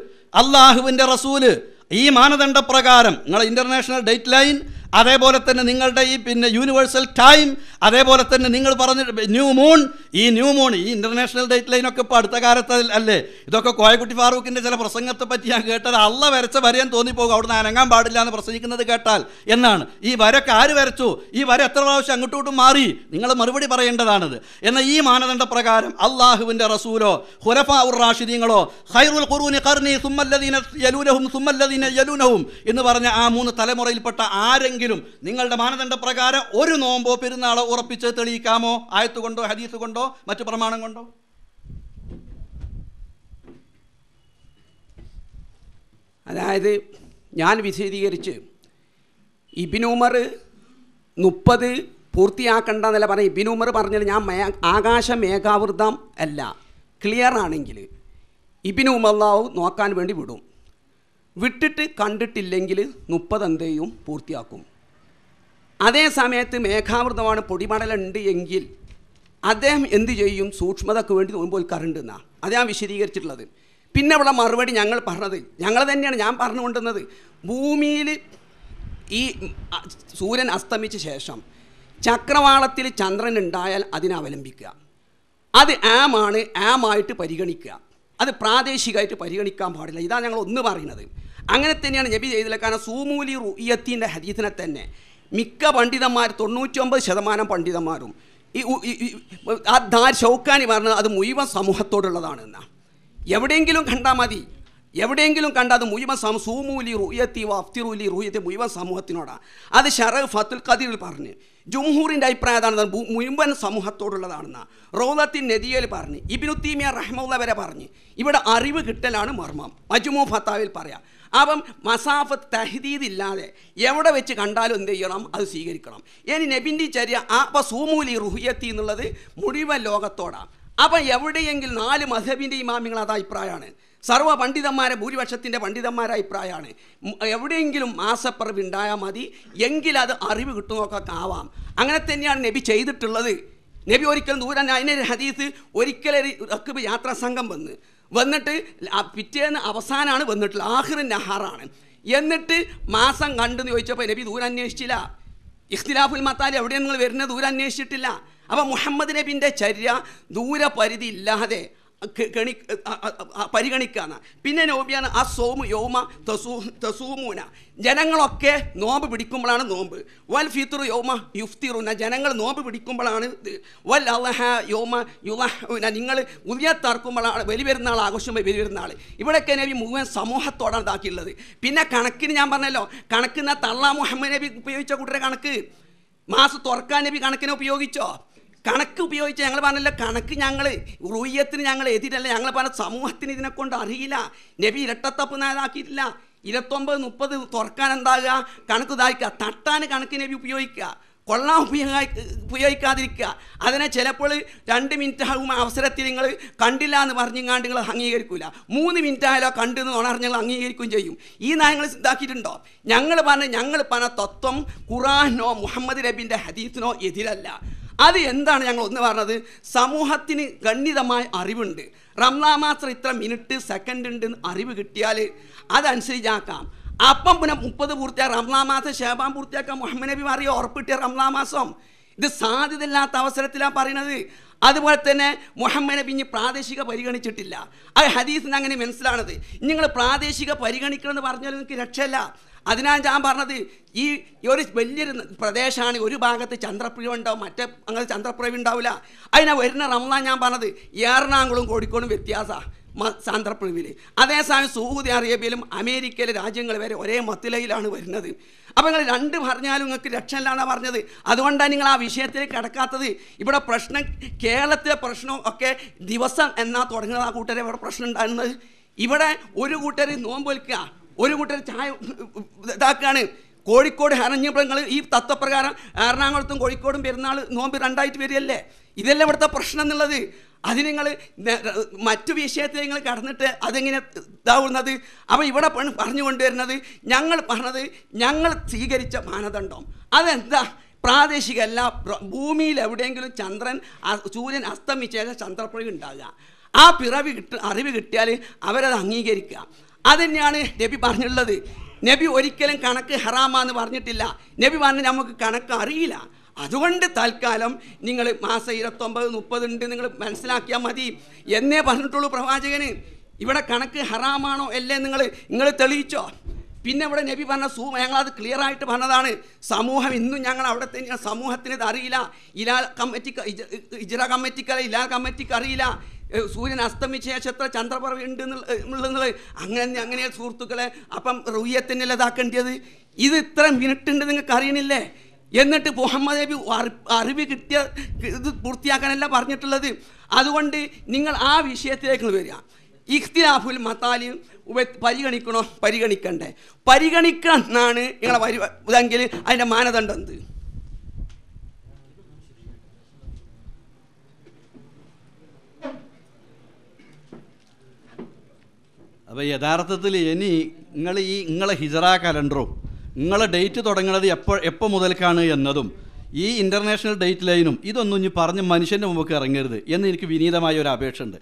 അള്ളാഹുവിൻ്റെ റസൂല് ഈ മാനദണ്ഡപ്രകാരം നിങ്ങൾ ഇൻ്റർനാഷണൽ ഡേറ്റ് ലൈൻ അതേപോലെ തന്നെ നിങ്ങളുടെ ഈ പിന്നെ യൂണിവേഴ്സൽ ടൈം അതേപോലെ തന്നെ നിങ്ങൾ പറഞ്ഞ ന്യൂ മൂൺ ഈ ന്യൂ മൂൺ ഈ ഇൻ്റർനാഷണൽ ഡേറ്റ് ലൈനൊക്കെ ഇപ്പോൾ അടുത്ത കാലത്ത് അല്ലേ ഇതൊക്കെ കോയക്കുട്ടി ഫാറൂഖിൻ്റെ ചില പ്രസംഗത്തെ പറ്റി ഞാൻ കേട്ടത് അല്ല വരച്ച വരയാൻ തോന്നിപ്പോകും നിന്ന് അനങ്ങാൻ പാടില്ല എന്ന് പ്രസംഗിക്കുന്നത് കേട്ടാൽ എന്നാണ് ഈ വരക്ക് ആര് വരച്ചു ഈ വര എത്ര പ്രാവശ്യം അങ്ങോട്ടും മാറി നിങ്ങൾ മറുപടി പറയേണ്ടതാണത് എന്നാൽ ഈ മാനദണ്ഡ പ്രകാരം അള്ളാഹുവിൻ്റെ റസൂലോ ഹുരഫാ ഉറാഷിദീങ്ങളോ റാഷിദീങ്ങളോ ഹൈറുൽ ഖുറൂനി കർണി സുമല്ലദീന യലൂനഹും സുമ്മല്ലദീന യലൂനഹും എന്ന് പറഞ്ഞ ആ മൂന്ന് തലമുറയിൽപ്പെട്ട ആരെങ്കിലും ഉണ്ടെങ്കിലും നിങ്ങളുടെ മാനദണ്ഡ പ്രകാരം ഒരു നോമ്പോ പെരുന്നാളോ ഉറപ്പിച്ച് തെളിയിക്കാമോ ആയത്തുകൊണ്ടോ ഹദീസ് കൊണ്ടോ മറ്റു പ്രമാണം കൊണ്ടോ അതായത് ഞാൻ വിശദീകരിച്ച് ഇബിനുമർ മുപ്പത് പൂർത്തിയാക്കണ്ട എന്നല്ല പറയും ഇബിനുമർ പറഞ്ഞത് ഞാൻ മേ ആകാശ മേഘാവൃതം അല്ല ക്ലിയർ ആണെങ്കിൽ ഇബിനുമല്ലാവ് നോക്കാൻ വേണ്ടി വിടും വിട്ടിട്ട് കണ്ടിട്ടില്ലെങ്കിൽ മുപ്പത് എന്തെയും പൂർത്തിയാക്കും അതേ സമയത്ത് മേഘാവൃതമാണ് പൊടിപടലുണ്ട് എങ്കിൽ അദ്ദേഹം എന്ത് ചെയ്യും സൂക്ഷ്മതക്ക് വേണ്ടി നോമ്പ് വെക്കാറുണ്ട് എന്നാണ് ഞാൻ വിശദീകരിച്ചിട്ടുള്ളത് പിന്നെ ഉള്ള മറുപടി ഞങ്ങൾ പറഞ്ഞത് ഞങ്ങൾ തന്നെയാണ് ഞാൻ പറഞ്ഞുകൊണ്ടുന്നത് ഭൂമിയിൽ ഈ സൂര്യൻ അസ്തമിച്ച ശേഷം ചക്രവാളത്തിൽ ചന്ദ്രൻ ഉണ്ടായാൽ അതിനെ അവലംബിക്കുക അത് ആമാണ് ആമായിട്ട് പരിഗണിക്കുക അത് പ്രാദേശികമായിട്ട് പരിഗണിക്കാൻ പാടില്ല ഇതാണ് ഞങ്ങൾ ഒന്ന് പറയുന്നത് അങ്ങനെ തന്നെയാണ് നബി ചെയ്തില്ല കാരണം സൂമൂലി റുയ്യത്തിൻ്റെ ഹരീതിനെ തന്നെ മിക്ക പണ്ഡിതന്മാർ തൊണ്ണൂറ്റിയൊമ്പത് ശതമാനം പണ്ഡിതന്മാരും ഈ ആ ധാർ ചൗക്കാനി പറഞ്ഞത് അത് മുഴുവൻ സമൂഹത്തോടുള്ളതാണ് എന്നാണ് എവിടെയെങ്കിലും കണ്ടാൽ മതി എവിടെയെങ്കിലും കണ്ട അത് മുഴുവൻ സം സൂമൂലി റുയത്തി വഫ്തിറുലി റുയത്തി മുഴുവൻ സമൂഹത്തിനോടാണ് അത് ഷറഫ് ഫത്തുൽ ഖദീർ പറഞ്ഞ് ജുംഹൂറിൻ്റെ അഭിപ്രായം അതാണ് മുഴുവൻ സമൂഹത്തോടുള്ളതാണെന്ന് റോദത്തിൻ നദിയൽ പറഞ്ഞ് ഇബിനുത്തീമിയ റഹ്മുള്ള വരെ പറഞ്ഞ് ഇവിടെ അറിവ് കിട്ടലാണ് മർമ്മം മജുമു ഫത്താവിൽ പറയാം അപ്പം മസാഫത്ത് തഹദീദ് ഇല്ലാതെ എവിടെ വെച്ച് കണ്ടാലും എന്ത് ചെയ്യണം അത് സ്വീകരിക്കണം ഇനി നബിൻ്റെ ചര്യ ആ അപ്പം സൂമൂലി റുഹിയത്തി എന്നുള്ളത് മുഴുവൻ ലോകത്തോടാണ് അപ്പം എവിടെയെങ്കിലും നാല് മധബിൻ്റെ ഇമാമികൾ അത് അഭിപ്രായമാണ് സർവ്വ പണ്ഡിതന്മാരെ ഭൂരിപക്ഷത്തിൻ്റെ പണ്ഡിതന്മാരെ അഭിപ്രായമാണ് എവിടെയെങ്കിലും മാസപ്പിറവ് ഉണ്ടായാൽ മതി എങ്കിലത് അറിവ് കിട്ടുന്നൊക്കെ ആവാം അങ്ങനെ തന്നെയാണ് നബി ചെയ്തിട്ടുള്ളത് നബി ഒരിക്കലും ദൂരം അതിനൊരു ഹദീസ് ഒരിക്കലൊരു യാത്രാ സംഘം വന്ന് വന്നിട്ട് പിറ്റേന്ന് അവസാനമാണ് വന്നിട്ടുള്ളത് ആഹിർ നഹാറാണ് എന്നിട്ട് മാസം കണ്ടെന്ന് ചോദിച്ചപ്പോൾ നബി ദൂരം അന്വേഷിച്ചില്ല ഇഖ്തിലാഫുൽ മത്താലി എവിടെ നിങ്ങൾ വരുന്നത് ദൂരം അന്വേഷിച്ചിട്ടില്ല അപ്പോൾ മുഹമ്മദ് നബിൻ്റെ ചര്യ ദൂരപരിധി ഇല്ലാതെ കണി പരിഗണിക്കുകയാണ് പിന്നെ നോമ്പിയാണ് ആ സോമു യോമ തസൂ തസൂമൂന ജനങ്ങളൊക്കെ നോമ്പ് പിടിക്കുമ്പോഴാണ് നോമ്പ് വൽ ഫിത്തുറു യോമ യുഫ്തിറുന ജനങ്ങൾ നോമ്പ് പിടിക്കുമ്പോഴാണ് ഇത് വൽ അലഹ യോമ യുലഹുന നിങ്ങൾ ഉദയത്തറക്കുമ്പോഴാണ് വലിയ പെരുന്നാൾ ആഘോഷമായി വലിയ പെരുന്നാൾ ഇവിടെയൊക്കെ നബി മുഴുവൻ സമൂഹത്തോടാണ് ഇതാക്കിയുള്ളത് പിന്നെ കണക്കിന് ഞാൻ പറഞ്ഞല്ലോ കണക്കിന് തള്ള മുഹമ്മദ് നബി ഉപയോഗിച്ച കൂട്ടരെ കണക്ക് മാസം തുറക്കാൻ നബി കണക്കിനെ ഉപയോഗിച്ചോ കണക്ക് ഉപയോഗിച്ച് ഞങ്ങൾ പറഞ്ഞല്ലോ കണക്ക് ഞങ്ങൾ റൂയ്യത്തിന് ഞങ്ങൾ എതിരല്ല ഞങ്ങൾ പറഞ്ഞ സമൂഹത്തിന് ഇതിനെ കൊണ്ട് അറിയില്ല നബി ഇരട്ടത്തപ്പ് നേതാക്കിയിട്ടില്ല ഇരുപത്തൊമ്പത് മുപ്പത് തുറക്കാൻ എന്താകുക കണക്ക് ഇതാക്കുക തട്ടാൻ കണക്ക് നബി ഉപയോഗിക്കുക കൊള്ളാൻ ഉപയോഗ ഉപയോഗിക്കാതിരിക്കുക അതിനെ ചിലപ്പോൾ രണ്ട് മിനിറ്റ് ആകുമ്പോൾ അവസരത്തിൽ നിങ്ങൾ കണ്ടില്ല എന്ന് പറഞ്ഞിങ്ങാണ്ട് നിങ്ങൾ അംഗീകരിക്കില്ല മൂന്ന് മിനിറ്റ് ആയാലോ കണ്ടു എന്ന് ഉണർന്ന് ഞങ്ങൾ അംഗീകരിക്കുകയും ചെയ്യും ഈ നയങ്ങൾ ഇതാക്കിയിട്ടുണ്ടോ ഞങ്ങൾ പറഞ്ഞ ഞങ്ങൾ പറഞ്ഞ തത്വം ഖുറാനോ മുഹമ്മദ് നബീൻ്റെ ഹദീസിനോ എതിരല്ല അത് എന്താണ് ഞങ്ങൾ ഒന്ന് പറഞ്ഞത് സമൂഹത്തിന് ഗണ്യതമായ അറിവുണ്ട് റംലാ മാത്രം ഇത്ര മിനിറ്റ് സെക്കൻഡ് ഉണ്ട് അറിവ് കിട്ടിയാൽ അതനുസരിച്ചാക്കാം അപ്പം പിന്നെ മുപ്പത് പൂർത്തിയാക്കി റംലാ മാസം ഷേബാൻ പൂർത്തിയാക്കാം മുഹമ്മദ് നബി മാറിയ ഉറപ്പിട്ടിയ റംലാ മാസം ഇത് ഇല്ലാത്ത അവസരത്തിലാണ് പറയണത് അതുപോലെ തന്നെ മുഹമ്മദ് നബി ഇനി പ്രാദേശിക പരിഗണിച്ചിട്ടില്ല അത് ഹദീസിന് അങ്ങനെ മനസ്സിലാണത് നിങ്ങൾ പ്രാദേശിക പരിഗണിക്കണമെന്ന് പറഞ്ഞാൽ നിങ്ങൾക്ക് രക്ഷയില്ല അതിനാൽ ഞാൻ പറഞ്ഞത് ഈ ഒരു വലിയൊരു പ്രദേശമാണ് ഒരു ഭാഗത്ത് ചന്ദ്രപ്പുഴ ഉണ്ടാവും മറ്റേ അങ്ങനെ ചന്ദ്രപ്പുഴ ഉണ്ടാവില്ല അതിനാ വരുന്ന റമദാൻ ഞാൻ പറഞ്ഞത് എറണാകുളം കോഴിക്കോടും വ്യത്യാസമാണ് ചന്ദ്രപ്രിവിൽ അതേസമയം സൗദി അറേബ്യയിലും അമേരിക്കയിലെ രാജ്യങ്ങൾ വരെ ഒരേ മത്തിലയിലാണ് വരുന്നത് അപ്പോൾ നിങ്ങൾ രണ്ട് പറഞ്ഞാലും നിങ്ങൾക്ക് രക്ഷമില്ലാന്നാണ് പറഞ്ഞത് അതുകൊണ്ടാണ് നിങ്ങൾ ആ വിഷയത്തിലേക്ക് കിടക്കാത്തത് ഇവിടെ പ്രശ്നം കേരളത്തിലെ പ്രശ്നവും ഒക്കെ ദിവസം എന്നാ തുടങ്ങുന്നത് ആ കൂട്ടരെ ഇവിടെ പ്രശ്നം ഉണ്ടാകുന്നത് ഇവിടെ ഒരു കൂട്ടർ നോമ്പ് ഒരു കൂട്ടർ ചായ ഇതാക്കുകയാണ് കോഴിക്കോട് ഹരഞ്ഞപ്പോൾ ഈ തത്വപ്രകാരം എറണാകുളത്തും കോഴിക്കോടും പെരുന്നാൾ നോമ്പ് രണ്ടായിട്ട് വരികയല്ലേ ഇതെല്ലാം ഇവിടുത്തെ പ്രശ്നം എന്നുള്ളത് അത് നിങ്ങൾ മറ്റു വിഷയത്തിൽ നിങ്ങൾ കടന്നിട്ട് അതെങ്ങനെ ഇതാവുന്നത് അപ്പോൾ ഇവിടെ പറഞ്ഞു കൊണ്ടുവരുന്നത് ഞങ്ങൾ പറഞ്ഞത് ഞങ്ങൾ സ്വീകരിച്ച മാനദണ്ഡം അതെന്താ പ്രാദേശികമല്ല ഭൂമിയിൽ എവിടെയെങ്കിലും ചന്ദ്രൻ സൂര്യൻ അസ്തമിച്ചാൽ ചന്ദ്രപ്പുഴ ഉണ്ടാകുക ആ പിറവി കിട്ട അറിവ് കിട്ടിയാൽ അവരത് അംഗീകരിക്കുക തന്നെയാണ് നബി പറഞ്ഞുള്ളത് നബി ഒരിക്കലും കണക്ക് ഹറാമാന്ന് പറഞ്ഞിട്ടില്ല നബി പറഞ്ഞ് നമുക്ക് കണക്ക് അറിയില്ല അതുകൊണ്ട് തൽക്കാലം നിങ്ങൾ മാസം ഇരുപത്തൊമ്പത് ഉണ്ട് നിങ്ങൾ മനസ്സിലാക്കിയാൽ മതി എന്നേ പറഞ്ഞിട്ടുള്ളൂ പ്രവാചകന് ഇവിടെ കണക്ക് ഹറാമാണോ അല്ലേ നിങ്ങൾ നിങ്ങൾ തെളിയിച്ചോ പിന്നെ ഇവിടെ നബി പറഞ്ഞ സൂ ഞങ്ങളത് ക്ലിയർ ആയിട്ട് പറഞ്ഞതാണ് സമൂഹം ഇന്നും ഞങ്ങൾ അവിടെ തന്നെ സമൂഹത്തിന് ഇത് അറിയില്ല ഇലാൽ കമ്മിറ്റിക്ക് ഇജ്ര കമ്മിറ്റിക്കല്ല ഇലാൽ കമ്മിറ്റിക്ക് അറിയില്ല സൂര്യൻ അസ്തമിച്ച ശേഷം എത്ര ഉണ്ട് എന്നുള്ളത് അങ്ങനെ അങ്ങനെ സുഹൃത്തുക്കളെ അപ്പം റൂയ്യത്തിനല്ല ഇതാക്കേണ്ടത് ഇത് ഇത്ര മിനിറ്റ് ഉണ്ട് നിങ്ങൾക്ക് അറിയണില്ലേ എന്നിട്ട് മുഹമ്മദ് നബി അറിവ് കിട്ടിയ ഇത് പൂർത്തിയാക്കാനല്ല പറഞ്ഞിട്ടുള്ളത് അതുകൊണ്ട് നിങ്ങൾ ആ വിഷയത്തിലേക്ക് വരിക ഇഖ്തിലാഫുൽ മത്താലി പരിഗണിക്കണോ പരിഗണിക്കണ്ടേ പരിഗണിക്കണം എന്നാണ് നിങ്ങളെ വരി ഇതെങ്കിൽ അതിൻ്റെ മാനദണ്ഡം എന്ത് അപ്പോൾ യഥാർത്ഥത്തിൽ ഇനി നിങ്ങൾ ഈ നിങ്ങളെ ഹിജറ കലണ്ടറും നിങ്ങളെ ഡേറ്റ് തുടങ്ങുന്നത് എപ്പോൾ എപ്പോൾ മുതൽക്കാണ് എന്നതും ഈ ഇൻ്റർനാഷണൽ ഡേറ്റ് ലൈനും ഇതൊന്നും ഇനി പറഞ്ഞ് മനുഷ്യൻ്റെ മുമ്പ് ഇറങ്ങരുത് എന്ന് എനിക്ക് വിനീതമായ ഒരു അപേക്ഷ ഉണ്ട്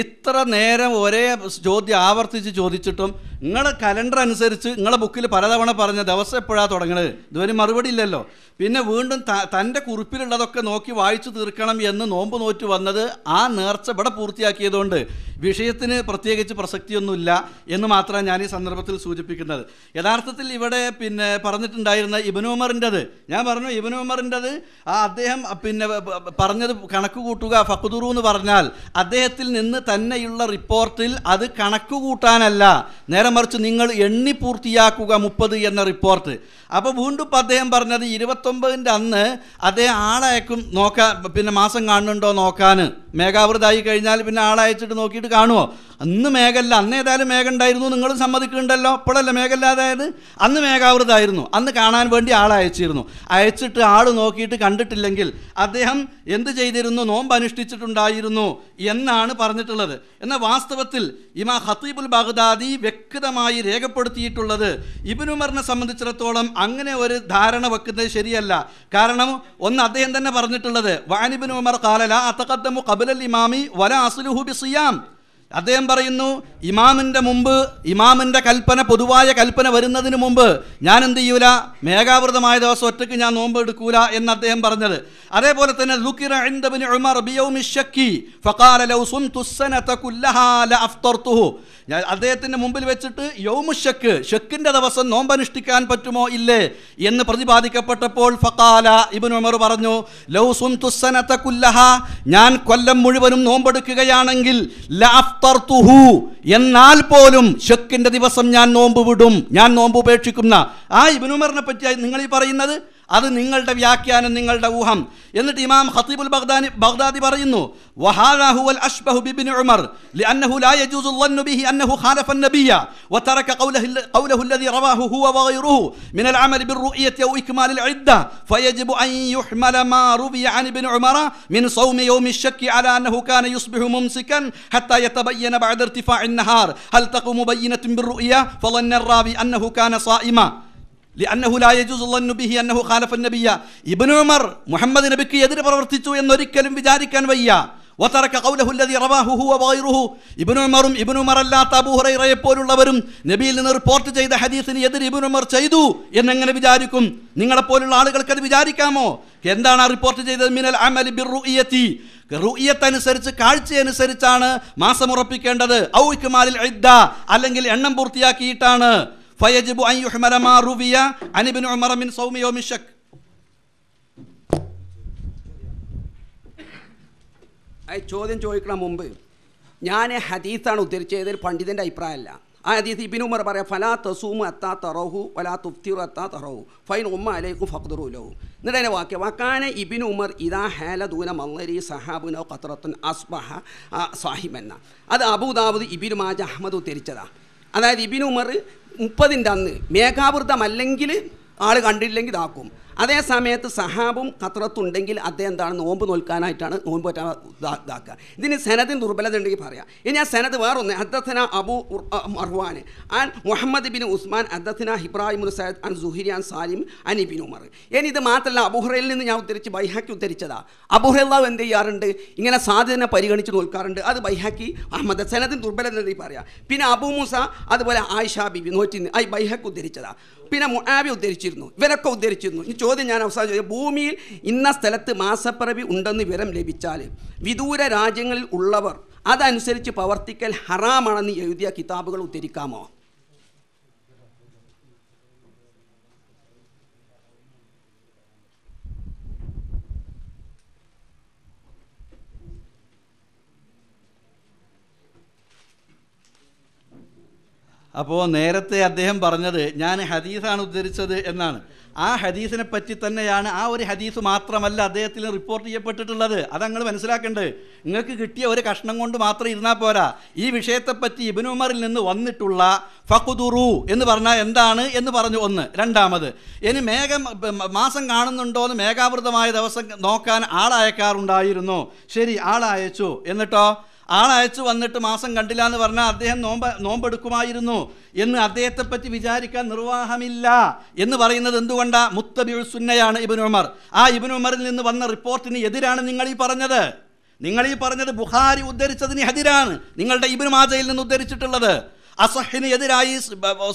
ഇത്ര നേരം ഒരേ ചോദ്യം ആവർത്തിച്ച് ചോദിച്ചിട്ടും നിങ്ങളുടെ കലണ്ടർ അനുസരിച്ച് നിങ്ങളുടെ ബുക്കിൽ പലതവണ പറഞ്ഞ ദിവസം എപ്പോഴാണ് തുടങ്ങണത് ഇതുവരെ മറുപടി ഇല്ലല്ലോ പിന്നെ വീണ്ടും തൻ്റെ കുറിപ്പിലുള്ളതൊക്കെ നോക്കി വായിച്ചു തീർക്കണം എന്ന് നോമ്പ് നോറ്റ് വന്നത് ആ നേർച്ച ഇവിടെ പൂർത്തിയാക്കിയതുകൊണ്ട് വിഷയത്തിന് പ്രത്യേകിച്ച് പ്രസക്തിയൊന്നുമില്ല എന്ന് മാത്രമാണ് ഞാൻ ഈ സന്ദർഭത്തിൽ സൂചിപ്പിക്കുന്നത് യഥാർത്ഥത്തിൽ ഇവിടെ പിന്നെ പറഞ്ഞിട്ടുണ്ടായിരുന്ന ഇബനുമറിൻ്റെത് ഞാൻ പറഞ്ഞു ഇബനുമറിൻ്റെത് ആ അദ്ദേഹം പിന്നെ പറഞ്ഞത് കണക്ക് കൂട്ടുക ഫക്കുദുറു എന്ന് പറഞ്ഞാൽ അദ്ദേഹത്തിൽ നിന്ന് തന്നെയുള്ള റിപ്പോർട്ടിൽ അത് കണക്കുകൂട്ടാനല്ല നേരെ മറിച്ച് നിങ്ങൾ എണ്ണി പൂർത്തിയാക്കുക മുപ്പത് എന്ന റിപ്പോർട്ട് അപ്പോൾ വീണ്ടും ഇപ്പോൾ അദ്ദേഹം പറഞ്ഞത് ഇരുപത്തൊമ്പതിൻ്റെ അന്ന് അദ്ദേഹം ആളയക്കും നോക്കാൻ പിന്നെ മാസം കാണുന്നുണ്ടോ നോക്കാൻ മേഘാവൃതായി കഴിഞ്ഞാൽ പിന്നെ ആളയച്ചിട്ട് നോക്കിയിട്ട് കാണുമോ അന്ന് മേഘല്ല അന്ന് ഏതായാലും മേഘമുണ്ടായിരുന്നു നിങ്ങൾ സമ്മതിക്കുന്നുണ്ടല്ലോ അപ്പോഴല്ല മേഘല്ലാതായത് അന്ന് മേഘാവൃതായിരുന്നു അന്ന് കാണാൻ വേണ്ടി ആളെ അയച്ചിരുന്നു അയച്ചിട്ട് ആൾ നോക്കിയിട്ട് കണ്ടിട്ടില്ലെങ്കിൽ അദ്ദേഹം എന്ത് ചെയ്തിരുന്നു നോമ്പ് അനുഷ്ഠിച്ചിട്ടുണ്ടായിരുന്നു എന്നാണ് പറഞ്ഞിട്ടുള്ളത് എന്നാൽ വാസ്തവത്തിൽ ഇമാ ഹത്തീബുൽ ബഗ്ദാദി വ്യക്തമായി രേഖപ്പെടുത്തിയിട്ടുള്ളത് ഇബിനുമറിനെ സംബന്ധിച്ചിടത്തോളം അങ്ങനെ ഒരു ധാരണ വെക്കുന്നത് ശരിയല്ല കാരണം ഒന്ന് അദ്ദേഹം തന്നെ പറഞ്ഞിട്ടുള്ളത് വാനിബിൻ ഉമർ കാലല അത്തഖദ്ദമു കബുലൽ ഇമാമി വല അസുലുഹു ബി സിയാം അദ്ദേഹം പറയുന്നു ഇമാമിൻ്റെ മുമ്പ് ഇമാമിൻ്റെ കൽപ്പന പൊതുവായ കൽപ്പന വരുന്നതിന് മുമ്പ് ഞാൻ എന്ത് ചെയ്യൂല മേഘാവൃതമായ ദിവസം ഒറ്റയ്ക്ക് ഞാൻ നോമ്പ് എടുക്കൂല എന്ന് അദ്ദേഹം പറഞ്ഞത് അതേപോലെ തന്നെ ഉമർ ഫഖാല ലൗ സനത കുല്ലഹാ അദ്ദേഹത്തിന്റെ മുമ്പിൽ വെച്ചിട്ട് യൗമു ഷെക്കിന്റെ ഷക്കിന്റെ ദിവസം നോമ്പനുഷ്ഠിക്കാൻ പറ്റുമോ ഇല്ലേ എന്ന് പ്രതിപാദിക്കപ്പെട്ടപ്പോൾ ഫഖാല ഇബ്നു ഉമർ പറഞ്ഞു ലൗ സുംതു സനത കുല്ലഹാ ഞാൻ കൊല്ലം മുഴുവനും നോമ്പെടുക്കുകയാണെങ്കിൽ എന്നാൽ പോലും ഷെക്കിന്റെ ദിവസം ഞാൻ നോമ്പ് വിടും ഞാൻ നോമ്പ് ഉപേക്ഷിക്കുന്ന ആ ഇബ്നു ഉമറിനെ പറ്റി നിങ്ങൾ ഈ പറയുന്നത് അത് നിങ്ങളുടെ വ്യാഖ്യാനം നിങ്ങളുടെ ഊഹം എന്നിട്ട് ഇമാം ഖത്തീബുൽ ബഗ്ദാനി ബഗ്ദാദി പറയുന്നു വഹാദ ഹുവൽ അഷ്ബഹു ബിബ്നു ഉമർ ലഅന്നഹു ലാ യജൂസു ظن به أنه خالف النبي وترك قوله, قوله الذي رواه هو وغيره من العمل بالرؤية أو إكمال العدة فيجب أن يحمل ما روي عن ابن عمر من صوم يوم الشك على أنه كان يصبح ممسكا حتى يتبين بعد ارتفاع النهار هل تقوم بينة بالرؤية فظن الرابي أنه كان صائما ലിഅന്നഹു ലാ യജൂസു ളന്നു ബിഹി അന്നഹു ഖാലഫ നബിയ ഇബ്നു ഉമർ മുഹമ്മദ് നബിക്ക് എതിരെ പ്രവർത്തിച്ചു എന്നൊരിക്കലും വിചാരിക്കാൻ വയ്യ വതറക ഖൗലഹു അല്ലദീ റവാഹുഹു വഗൈറുഹു ഇബ്നു ഉമറും ഇബ്നു ഉമർ അല്ലാത്ത അബൂ ഹുറൈറയെ പോലുള്ളവരും നബിയിൽ നിന്ന് റിപ്പോർട്ട് ചെയ്ത ഹദീസിനെ എതിർ ഇബ്നു ഉമർ ചെയ്തു എന്നെങ്ങനെ വിചാരിക്കും പോലുള്ള ആളുകൾക്ക് അത് വിചാരിക്കാമോ എന്താണ് ആ റിപ്പോർട്ട് ചെയ്തത് മിനൽ അമൽ ബിർ റുഇയത്തി റൂയത്ത് അനുസരിച്ച് കാഴ്ചയനുസരിച്ചാണ് മാസം ഉറപ്പിക്കേണ്ടത് ഔ ഇക്മാലിൽ ഇദ്ദ അല്ലെങ്കിൽ എണ്ണം പൂർത്തിയാക്കിയിട്ടാണ് فيجب أن يحمل ما روي عن ابن عمر من صوم يوم الشك ചോദ്യം ചോദിക്കണം മുമ്പ് ഞാൻ ഹദീസാണ് ഉദ്ധരിച്ചത് പണ്ഡിതൻ്റെ അഭിപ്രായമല്ല ആ ഹദീസ് ഇബിൻ ഉമർ പറയാം ഫലാ തസൂമ് അത്താ തറഹു ഫലാ തുഫ്തിർ അത്താ തറഹു ഫൈൻ ഉമ്മ അലേക്കും ഫക്തറു ലഹു എന്നിട്ട് അതിൻ്റെ വാക്യം വക്കാന ഇബിൻ ഉമർ ഇതാ ഹേല ദൂന മല്ലരി സഹാബുനോ ഖത്തറത്തുൻ അസ്ബഹ സാഹിബ് എന്ന അത് അബൂദാബുദ് ഇബിൻ മാജ അഹമ്മദ് ഉദ്ധരിച്ചതാണ് അതായത് ഇബിൻ ഉമർ മുപ്പതിൻ്റെ അന്ന് മേഘാവൃതമല്ലെങ്കിൽ ആൾ കണ്ടില്ലെങ്കിൽ ഇതാക്കും അതേ സമയത്ത് സഹാബും കത്രത്തുണ്ടെങ്കിൽ അദ്ദേഹം എന്താണ് നോമ്പ് നോൽക്കാനായിട്ടാണ് നോമ്പ് പറ്റാൻ ഇതാക്കുക ഇതിന് സനദിന് ദുർബലത ഉണ്ടെങ്കിൽ പറയാം ഇനി ആ സനദ് വേറൊന്ന് അദ്ദേഹത്തിന അബു മർവാൻ ആൻ മുഹമ്മദ് ബിൻ ഉസ്മാൻ അദ്ദേഹത്തിന ഇബ്രാഹിം സയദ് അൻ സുഹിരി അൻ സാലിം അൻ ഇബിൻ ഉമർ ഇനി ഇത് മാത്രമല്ല അബുഹ്റയിൽ നിന്ന് ഞാൻ ഉദ്ധരിച്ച് ബൈഹാക്കി ഉദ്ധരിച്ചതാ അബുഹ്റല്ലാവ് എന്ത് ചെയ്യാറുണ്ട് ഇങ്ങനെ സാധ്യതനെ പരിഗണിച്ച് നോൽക്കാറുണ്ട് അത് ബൈഹാക്കി അഹമ്മദ് സനദിന് ദുർബലത ഉണ്ടെങ്കിൽ പറയാം പിന്നെ അബു മൂസ അതുപോലെ ആയിഷ ബിബി നോറ്റി ഐ ബൈഹാക്കി ഉദ്ധരിച്ചതാ പിന്നെ മുആബി ഉദ്ധരിച്ചിരുന്നു ഇവരൊക്കെ ഉദ്ധരിച്ചിരുന്നു ചോദ്യം ഞാൻ അവസാനം ചോദിച്ചു ഭൂമിയിൽ ഇന്ന സ്ഥലത്ത് മാസപ്പിറവി ഉണ്ടെന്ന് വിവരം ലഭിച്ചാൽ വിദൂര രാജ്യങ്ങളിൽ ഉള്ളവർ അതനുസരിച്ച് പ്രവർത്തിക്കൽ ഹറാമാണെന്ന് എഴുതിയ കിതാബുകൾ ഉദ്ധരിക്കാമോ അപ്പോൾ നേരത്തെ അദ്ദേഹം പറഞ്ഞത് ഞാൻ ഹദീസാണ് ഉദ്ധരിച്ചത് എന്നാണ് ആ ഹദീസിനെ പറ്റി തന്നെയാണ് ആ ഒരു ഹദീസ് മാത്രമല്ല അദ്ദേഹത്തിന് റിപ്പോർട്ട് ചെയ്യപ്പെട്ടിട്ടുള്ളത് അത് നിങ്ങൾ മനസ്സിലാക്കേണ്ടത് നിങ്ങൾക്ക് കിട്ടിയ ഒരു കഷ്ണം കൊണ്ട് മാത്രം ഇരുന്നാൽ പോരാ ഈ വിഷയത്തെപ്പറ്റി ഇബിനുമറിൽ നിന്ന് വന്നിട്ടുള്ള ഫഖുദുറു എന്ന് പറഞ്ഞാൽ എന്താണ് എന്ന് പറഞ്ഞു ഒന്ന് രണ്ടാമത് ഇനി മേഘം മാസം കാണുന്നുണ്ടോ എന്ന് മേഘാവൃതമായ ദിവസം നോക്കാൻ ആളയക്കാറുണ്ടായിരുന്നു ശരി ആളയച്ചു എന്നിട്ടോ ആളയച്ചു വന്നിട്ട് മാസം കണ്ടില്ല എന്ന് പറഞ്ഞാൽ അദ്ദേഹം നോമ്പ് നോമ്പെടുക്കുമായിരുന്നു എന്ന് അദ്ദേഹത്തെപ്പറ്റി വിചാരിക്കാൻ നിർവാഹമില്ല എന്ന് പറയുന്നത് എന്തുകൊണ്ടാ മുത്തബിയുൾ സുന്നയാണ് ഇബിൻ ഉമർ ആ ഇബിൻ ഉമറിൽ നിന്ന് വന്ന റിപ്പോർട്ടിന് എതിരാണ് നിങ്ങൾ ഈ പറഞ്ഞത് നിങ്ങൾ ഈ പറഞ്ഞത് ബുഹാരി ഉദ്ധരിച്ചതിന് എതിരാണ് നിങ്ങളുടെ ഇബിൻ മാജയിൽ നിന്ന് ഉദ്ധരിച്ചിട്ടുള്ളത് അസഹിന് എതിരായി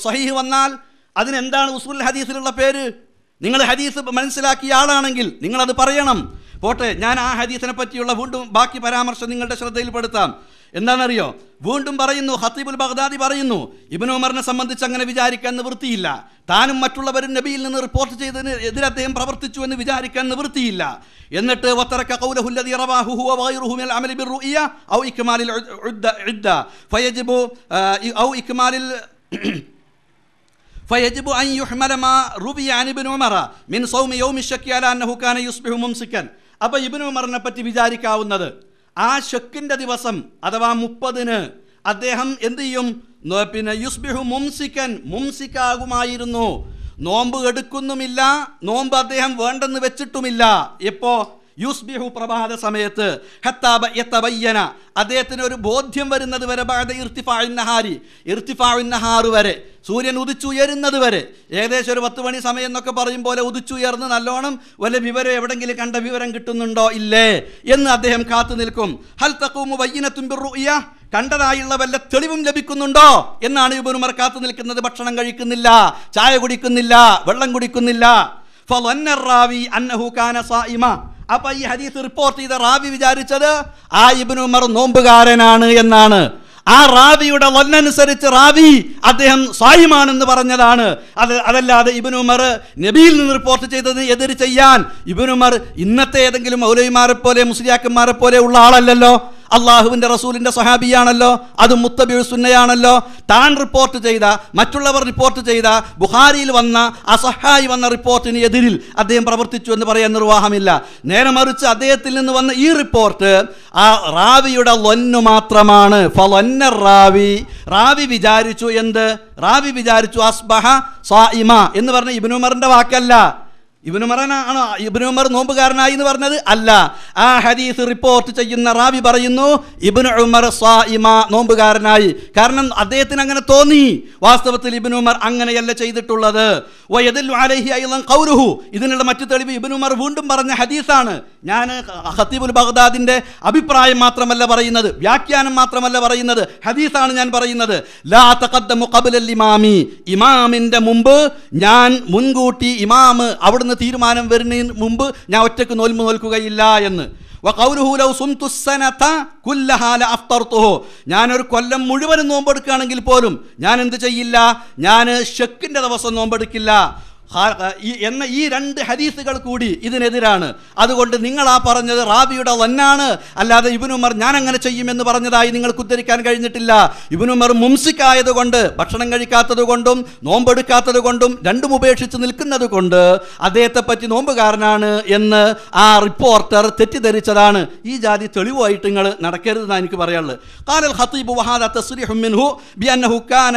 സഹിഹ് വന്നാൽ അതിനെന്താണ് ഉസ്ബുൽ ഹദീസിലുള്ള പേര് നിങ്ങൾ ഹദീസ് മനസ്സിലാക്കിയ ആളാണെങ്കിൽ നിങ്ങളത് പറയണം പോട്ടെ ഞാൻ ആ ഹദീസിനെ പറ്റിയുള്ള വീണ്ടും ബാക്കി പരാമർശം നിങ്ങളുടെ ശ്രദ്ധയിൽപ്പെടുത്താം എന്താണെന്നറിയോ വീണ്ടും പറയുന്നു ഹത്തീബുൽ ബഗ്ദാദി പറയുന്നു ഇബ്നു ഉമറിനെ സംബന്ധിച്ച് അങ്ങനെ വിചാരിക്കാൻ നിവൃത്തിയില്ല താനും മറ്റുള്ളവരും നബിയിൽ നിന്ന് റിപ്പോർട്ട് ചെയ്തതിന് എതിരെ അദ്ദേഹം പ്രവർത്തിച്ചു എന്ന് വിചാരിക്കാൻ നിവൃത്തിയില്ല എന്നിട്ട് فيجب أن يحمل ما روي عن അപ്പോൾ ഇബിനു ഉമറിനെ പറ്റി വിചാരിക്കാവുന്നത് ആ ഷെക്കിന്റെ ദിവസം അഥവാ മുപ്പതിന് അദ്ദേഹം എന്തു ചെയ്യും പിന്നെ യുസ്ബിഹു മുംസിക്കൻ മുംസിക്കാകുമായിരുന്നു നോമ്പ് എടുക്കുന്നുമില്ല നോമ്പ് അദ്ദേഹം വേണ്ടെന്ന് വെച്ചിട്ടുമില്ല എപ്പോ യുസ്ബിഹു പ്രഭാത സമയത്ത് ഹത്താബയ്യന അദ്ദേഹത്തിന് ഒരു ബോധ്യം വരുന്നത് വരെ ബാധ ഇർത്തിഫാവിന്നഹാരി ഇർത്തിഫാവിന്നഹാറ് വരെ സൂര്യൻ ഉദിച്ചുയരുന്നത് വരെ ഏകദേശം ഒരു പത്ത് മണി സമയം എന്നൊക്കെ പറയും പോലെ ഉദിച്ചുയർന്ന് നല്ലോണം വല്ല വിവരം എവിടെങ്കിലും കണ്ട വിവരം കിട്ടുന്നുണ്ടോ ഇല്ലേ എന്ന് അദ്ദേഹം കാത്തു നിൽക്കും ഹൽ തക്കൂമു വയ്യനത്തുംബിറുയ്യ കണ്ടതായുള്ള വല്ല തെളിവും ലഭിക്കുന്നുണ്ടോ എന്നാണ് ഇബനുമർ കാത്തു നിൽക്കുന്നത് ഭക്ഷണം കഴിക്കുന്നില്ല ചായ കുടിക്കുന്നില്ല വെള്ളം കുടിക്കുന്നില്ല ഫലന്നറാവി അന്നഹു കാന സായിമ അപ്പൊ ഈ ഹദീസ് റിപ്പോർട്ട് ചെയ്ത റാവി വിചാരിച്ചത് ആ ഇബിൻ ഉമർ നോമ്പുകാരനാണ് എന്നാണ് ആ റാവിയുടെ വന്നനുസരിച്ച് റാവി അദ്ദേഹം സ്വായുമാണെന്ന് പറഞ്ഞതാണ് അത് അതല്ലാതെ ഇബിൻ ഉമർ നബിയിൽ നിന്ന് റിപ്പോർട്ട് ചെയ്തതിന് എതിർ ചെയ്യാൻ ഇബിൻ ഉമർ ഇന്നത്തെ ഏതെങ്കിലും മൗലവിമാരെ പോലെ മുസ്ലിയാക്കന്മാരെ പോലെ ഉള്ള ആളല്ലല്ലോ അള്ളാഹുവിൻ്റെ റസൂലിൻ്റെ സ്വഹാബിയാണല്ലോ അത് മുത്തബി സുന്നയാണല്ലോ താൻ റിപ്പോർട്ട് ചെയ്ത മറ്റുള്ളവർ റിപ്പോർട്ട് ചെയ്ത ബുഹാരിയിൽ വന്ന അസഹായി വന്ന റിപ്പോർട്ടിന് എതിരിൽ അദ്ദേഹം പ്രവർത്തിച്ചു എന്ന് പറയാൻ നിർവാഹമില്ല നേരെ മറിച്ച് അദ്ദേഹത്തിൽ നിന്ന് വന്ന ഈ റിപ്പോർട്ട് ആ റാവിയുടെ ലൊന്നു മാത്രമാണ് ഫലൊന്ന റാവി റാവി വിചാരിച്ചു എന്ത് റാവി വിചാരിച്ചു അസ്ബഹ സായിമ എന്ന് പറഞ്ഞ ഇബിനുമറിൻ്റെ വാക്കല്ല ഇബിനുമറാണ് ഇബിനുമർ നോമ്പുകാരനായി എന്ന് പറഞ്ഞത് അല്ല ആ ഹദീസ് റിപ്പോർട്ട് ചെയ്യുന്ന റാവി പറയുന്നു ഇബിനു ഉമർ സ്വാഇമ നോമ്പുകാരനായി കാരണം അദ്ദേഹത്തിന് അങ്ങനെ തോന്നി വാസ്തവത്തിൽ ഇബിനുമർ അങ്ങനെയല്ല ചെയ്തിട്ടുള്ളത് കൗരുഹു ഇതിനുള്ള മറ്റു തെളിവ് ഇബിനുമർ വീണ്ടും പറഞ്ഞ ഹദീസാണ് ഞാൻ ഹത്തീബുൽ ബഗ്ദാദിന്റെ അഭിപ്രായം മാത്രമല്ല പറയുന്നത് വ്യാഖ്യാനം മാത്രമല്ല പറയുന്നത് ഹദീസാണ് ഞാൻ പറയുന്നത് ലാ തഖദ്ദമു ഖബ്ലൽ ഇമാമി ഇമാമിന്റെ മുമ്പ് ഞാൻ മുൻകൂട്ടി ഇമാമ് അവിടുന്ന് എന്ന തീരുമാനം വരുന്നതിന് മുമ്പ് ഞാൻ ഒറ്റയ്ക്ക് നോൽമ്പ് നോൽക്കുകയില്ല എന്ന് ഞാനൊരു കൊല്ലം മുഴുവനും നോമ്പെടുക്കുകയാണെങ്കിൽ പോലും ഞാൻ എന്ത് ചെയ്യില്ല ഞാൻ ഷെക്കിൻ്റെ ദിവസം നോമ്പെടുക്കില്ല എന്ന ഈ രണ്ട് ഹദീസുകൾ കൂടി ഇതിനെതിരാണ് അതുകൊണ്ട് നിങ്ങൾ ആ പറഞ്ഞത് റാബിയുടെ വന്നാണ് അല്ലാതെ ഇബിനുമർ ഞാൻ അങ്ങനെ ചെയ്യുമെന്ന് പറഞ്ഞതായി നിങ്ങൾക്ക് ഉദ്ധരിക്കാൻ കഴിഞ്ഞിട്ടില്ല ഇബിനുമർ മുംസിക്കായതുകൊണ്ട് ഭക്ഷണം കഴിക്കാത്തത് കൊണ്ടും നോമ്പെടുക്കാത്തത് കൊണ്ടും രണ്ടും ഉപേക്ഷിച്ച് നിൽക്കുന്നത് കൊണ്ട് അദ്ദേഹത്തെ പറ്റി നോമ്പുകാരനാണ് എന്ന് ആ റിപ്പോർട്ടർ തെറ്റിദ്ധരിച്ചതാണ് ഈ ജാതി തെളിവായിട്ട് നിങ്ങൾ നടക്കരുതെന്നാണ് എനിക്ക് പറയാനുള്ളത് ഖാനൽ ഹത്തീബ് വഹാദ തസ്രിഹു മിൻഹു ബിഅന്നഹു കാന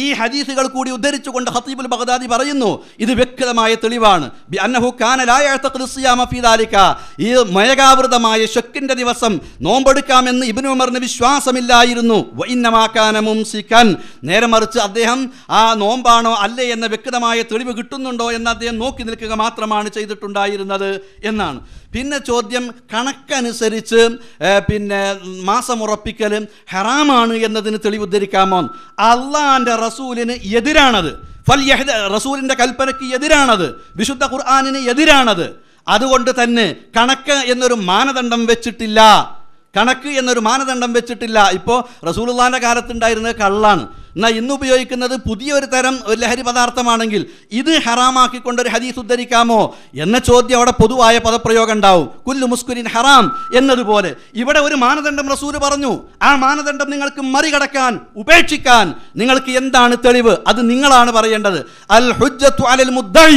ഈ ഹദീസുകൾ കൂടി ഉദ്ധരിച്ചുകൊണ്ട് ഹത്തീബുൽ ബഗ്ദാദി പറയുന്നു ഇത് വ്യക്തമായ തെളിവാണ് ഈ മയകാവൃതമായ ഷൊക്കിന്റെ ദിവസം നോമ്പെടുക്കാമെന്ന് ഇബിനു ഉമറിന് വിശ്വാസമില്ലായിരുന്നു നേരെ മറിച്ച് അദ്ദേഹം ആ നോമ്പാണോ അല്ലേ എന്ന വ്യക്തമായ തെളിവ് കിട്ടുന്നുണ്ടോ എന്ന് അദ്ദേഹം നോക്കി നിൽക്കുക മാത്രമാണ് ചെയ്തിട്ടുണ്ടായിരുന്നത് എന്നാണ് പിന്നെ ചോദ്യം കണക്കനുസരിച്ച് പിന്നെ മാസമുറപ്പിക്കൽ ഹെറാമാണ് എന്നതിന് തെളിവുദ്ധരിക്കാമോ അള്ളാഹാന്റെ റസൂലിന് എതിരാണത് ഫൽ യഹ്ദ റസൂലിൻ്റെ കൽപ്പനയ്ക്ക് എതിരാണത് വിശുദ്ധ ഖുർആാനിന് എതിരാണത് അതുകൊണ്ട് തന്നെ കണക്ക് എന്നൊരു മാനദണ്ഡം വെച്ചിട്ടില്ല കണക്ക് എന്നൊരു മാനദണ്ഡം വെച്ചിട്ടില്ല ഇപ്പോൾ റസൂൽ കാലത്തുണ്ടായിരുന്നത് കള്ളാണ് എന്നാൽ ഇന്ന് ഉപയോഗിക്കുന്നത് ഒരു തരം ഒരു ലഹരി പദാർത്ഥമാണെങ്കിൽ ഇത് ഹറാമാക്കിക്കൊണ്ട് ഒരു ഹദീസ് ഉദ്ധരിക്കാമോ എന്ന ചോദ്യം അവിടെ പൊതുവായ പദപ്രയോഗം ഉണ്ടാവും കുല്ലു മുസ്കുരിൻ ഹറാം എന്നതുപോലെ ഇവിടെ ഒരു മാനദണ്ഡം റസൂര് പറഞ്ഞു ആ മാനദണ്ഡം നിങ്ങൾക്ക് മറികടക്കാൻ ഉപേക്ഷിക്കാൻ നിങ്ങൾക്ക് എന്താണ് തെളിവ് അത് നിങ്ങളാണ് പറയേണ്ടത് അൽ ഹുജ്ജത്തു അലൽ മുദ്ദൈ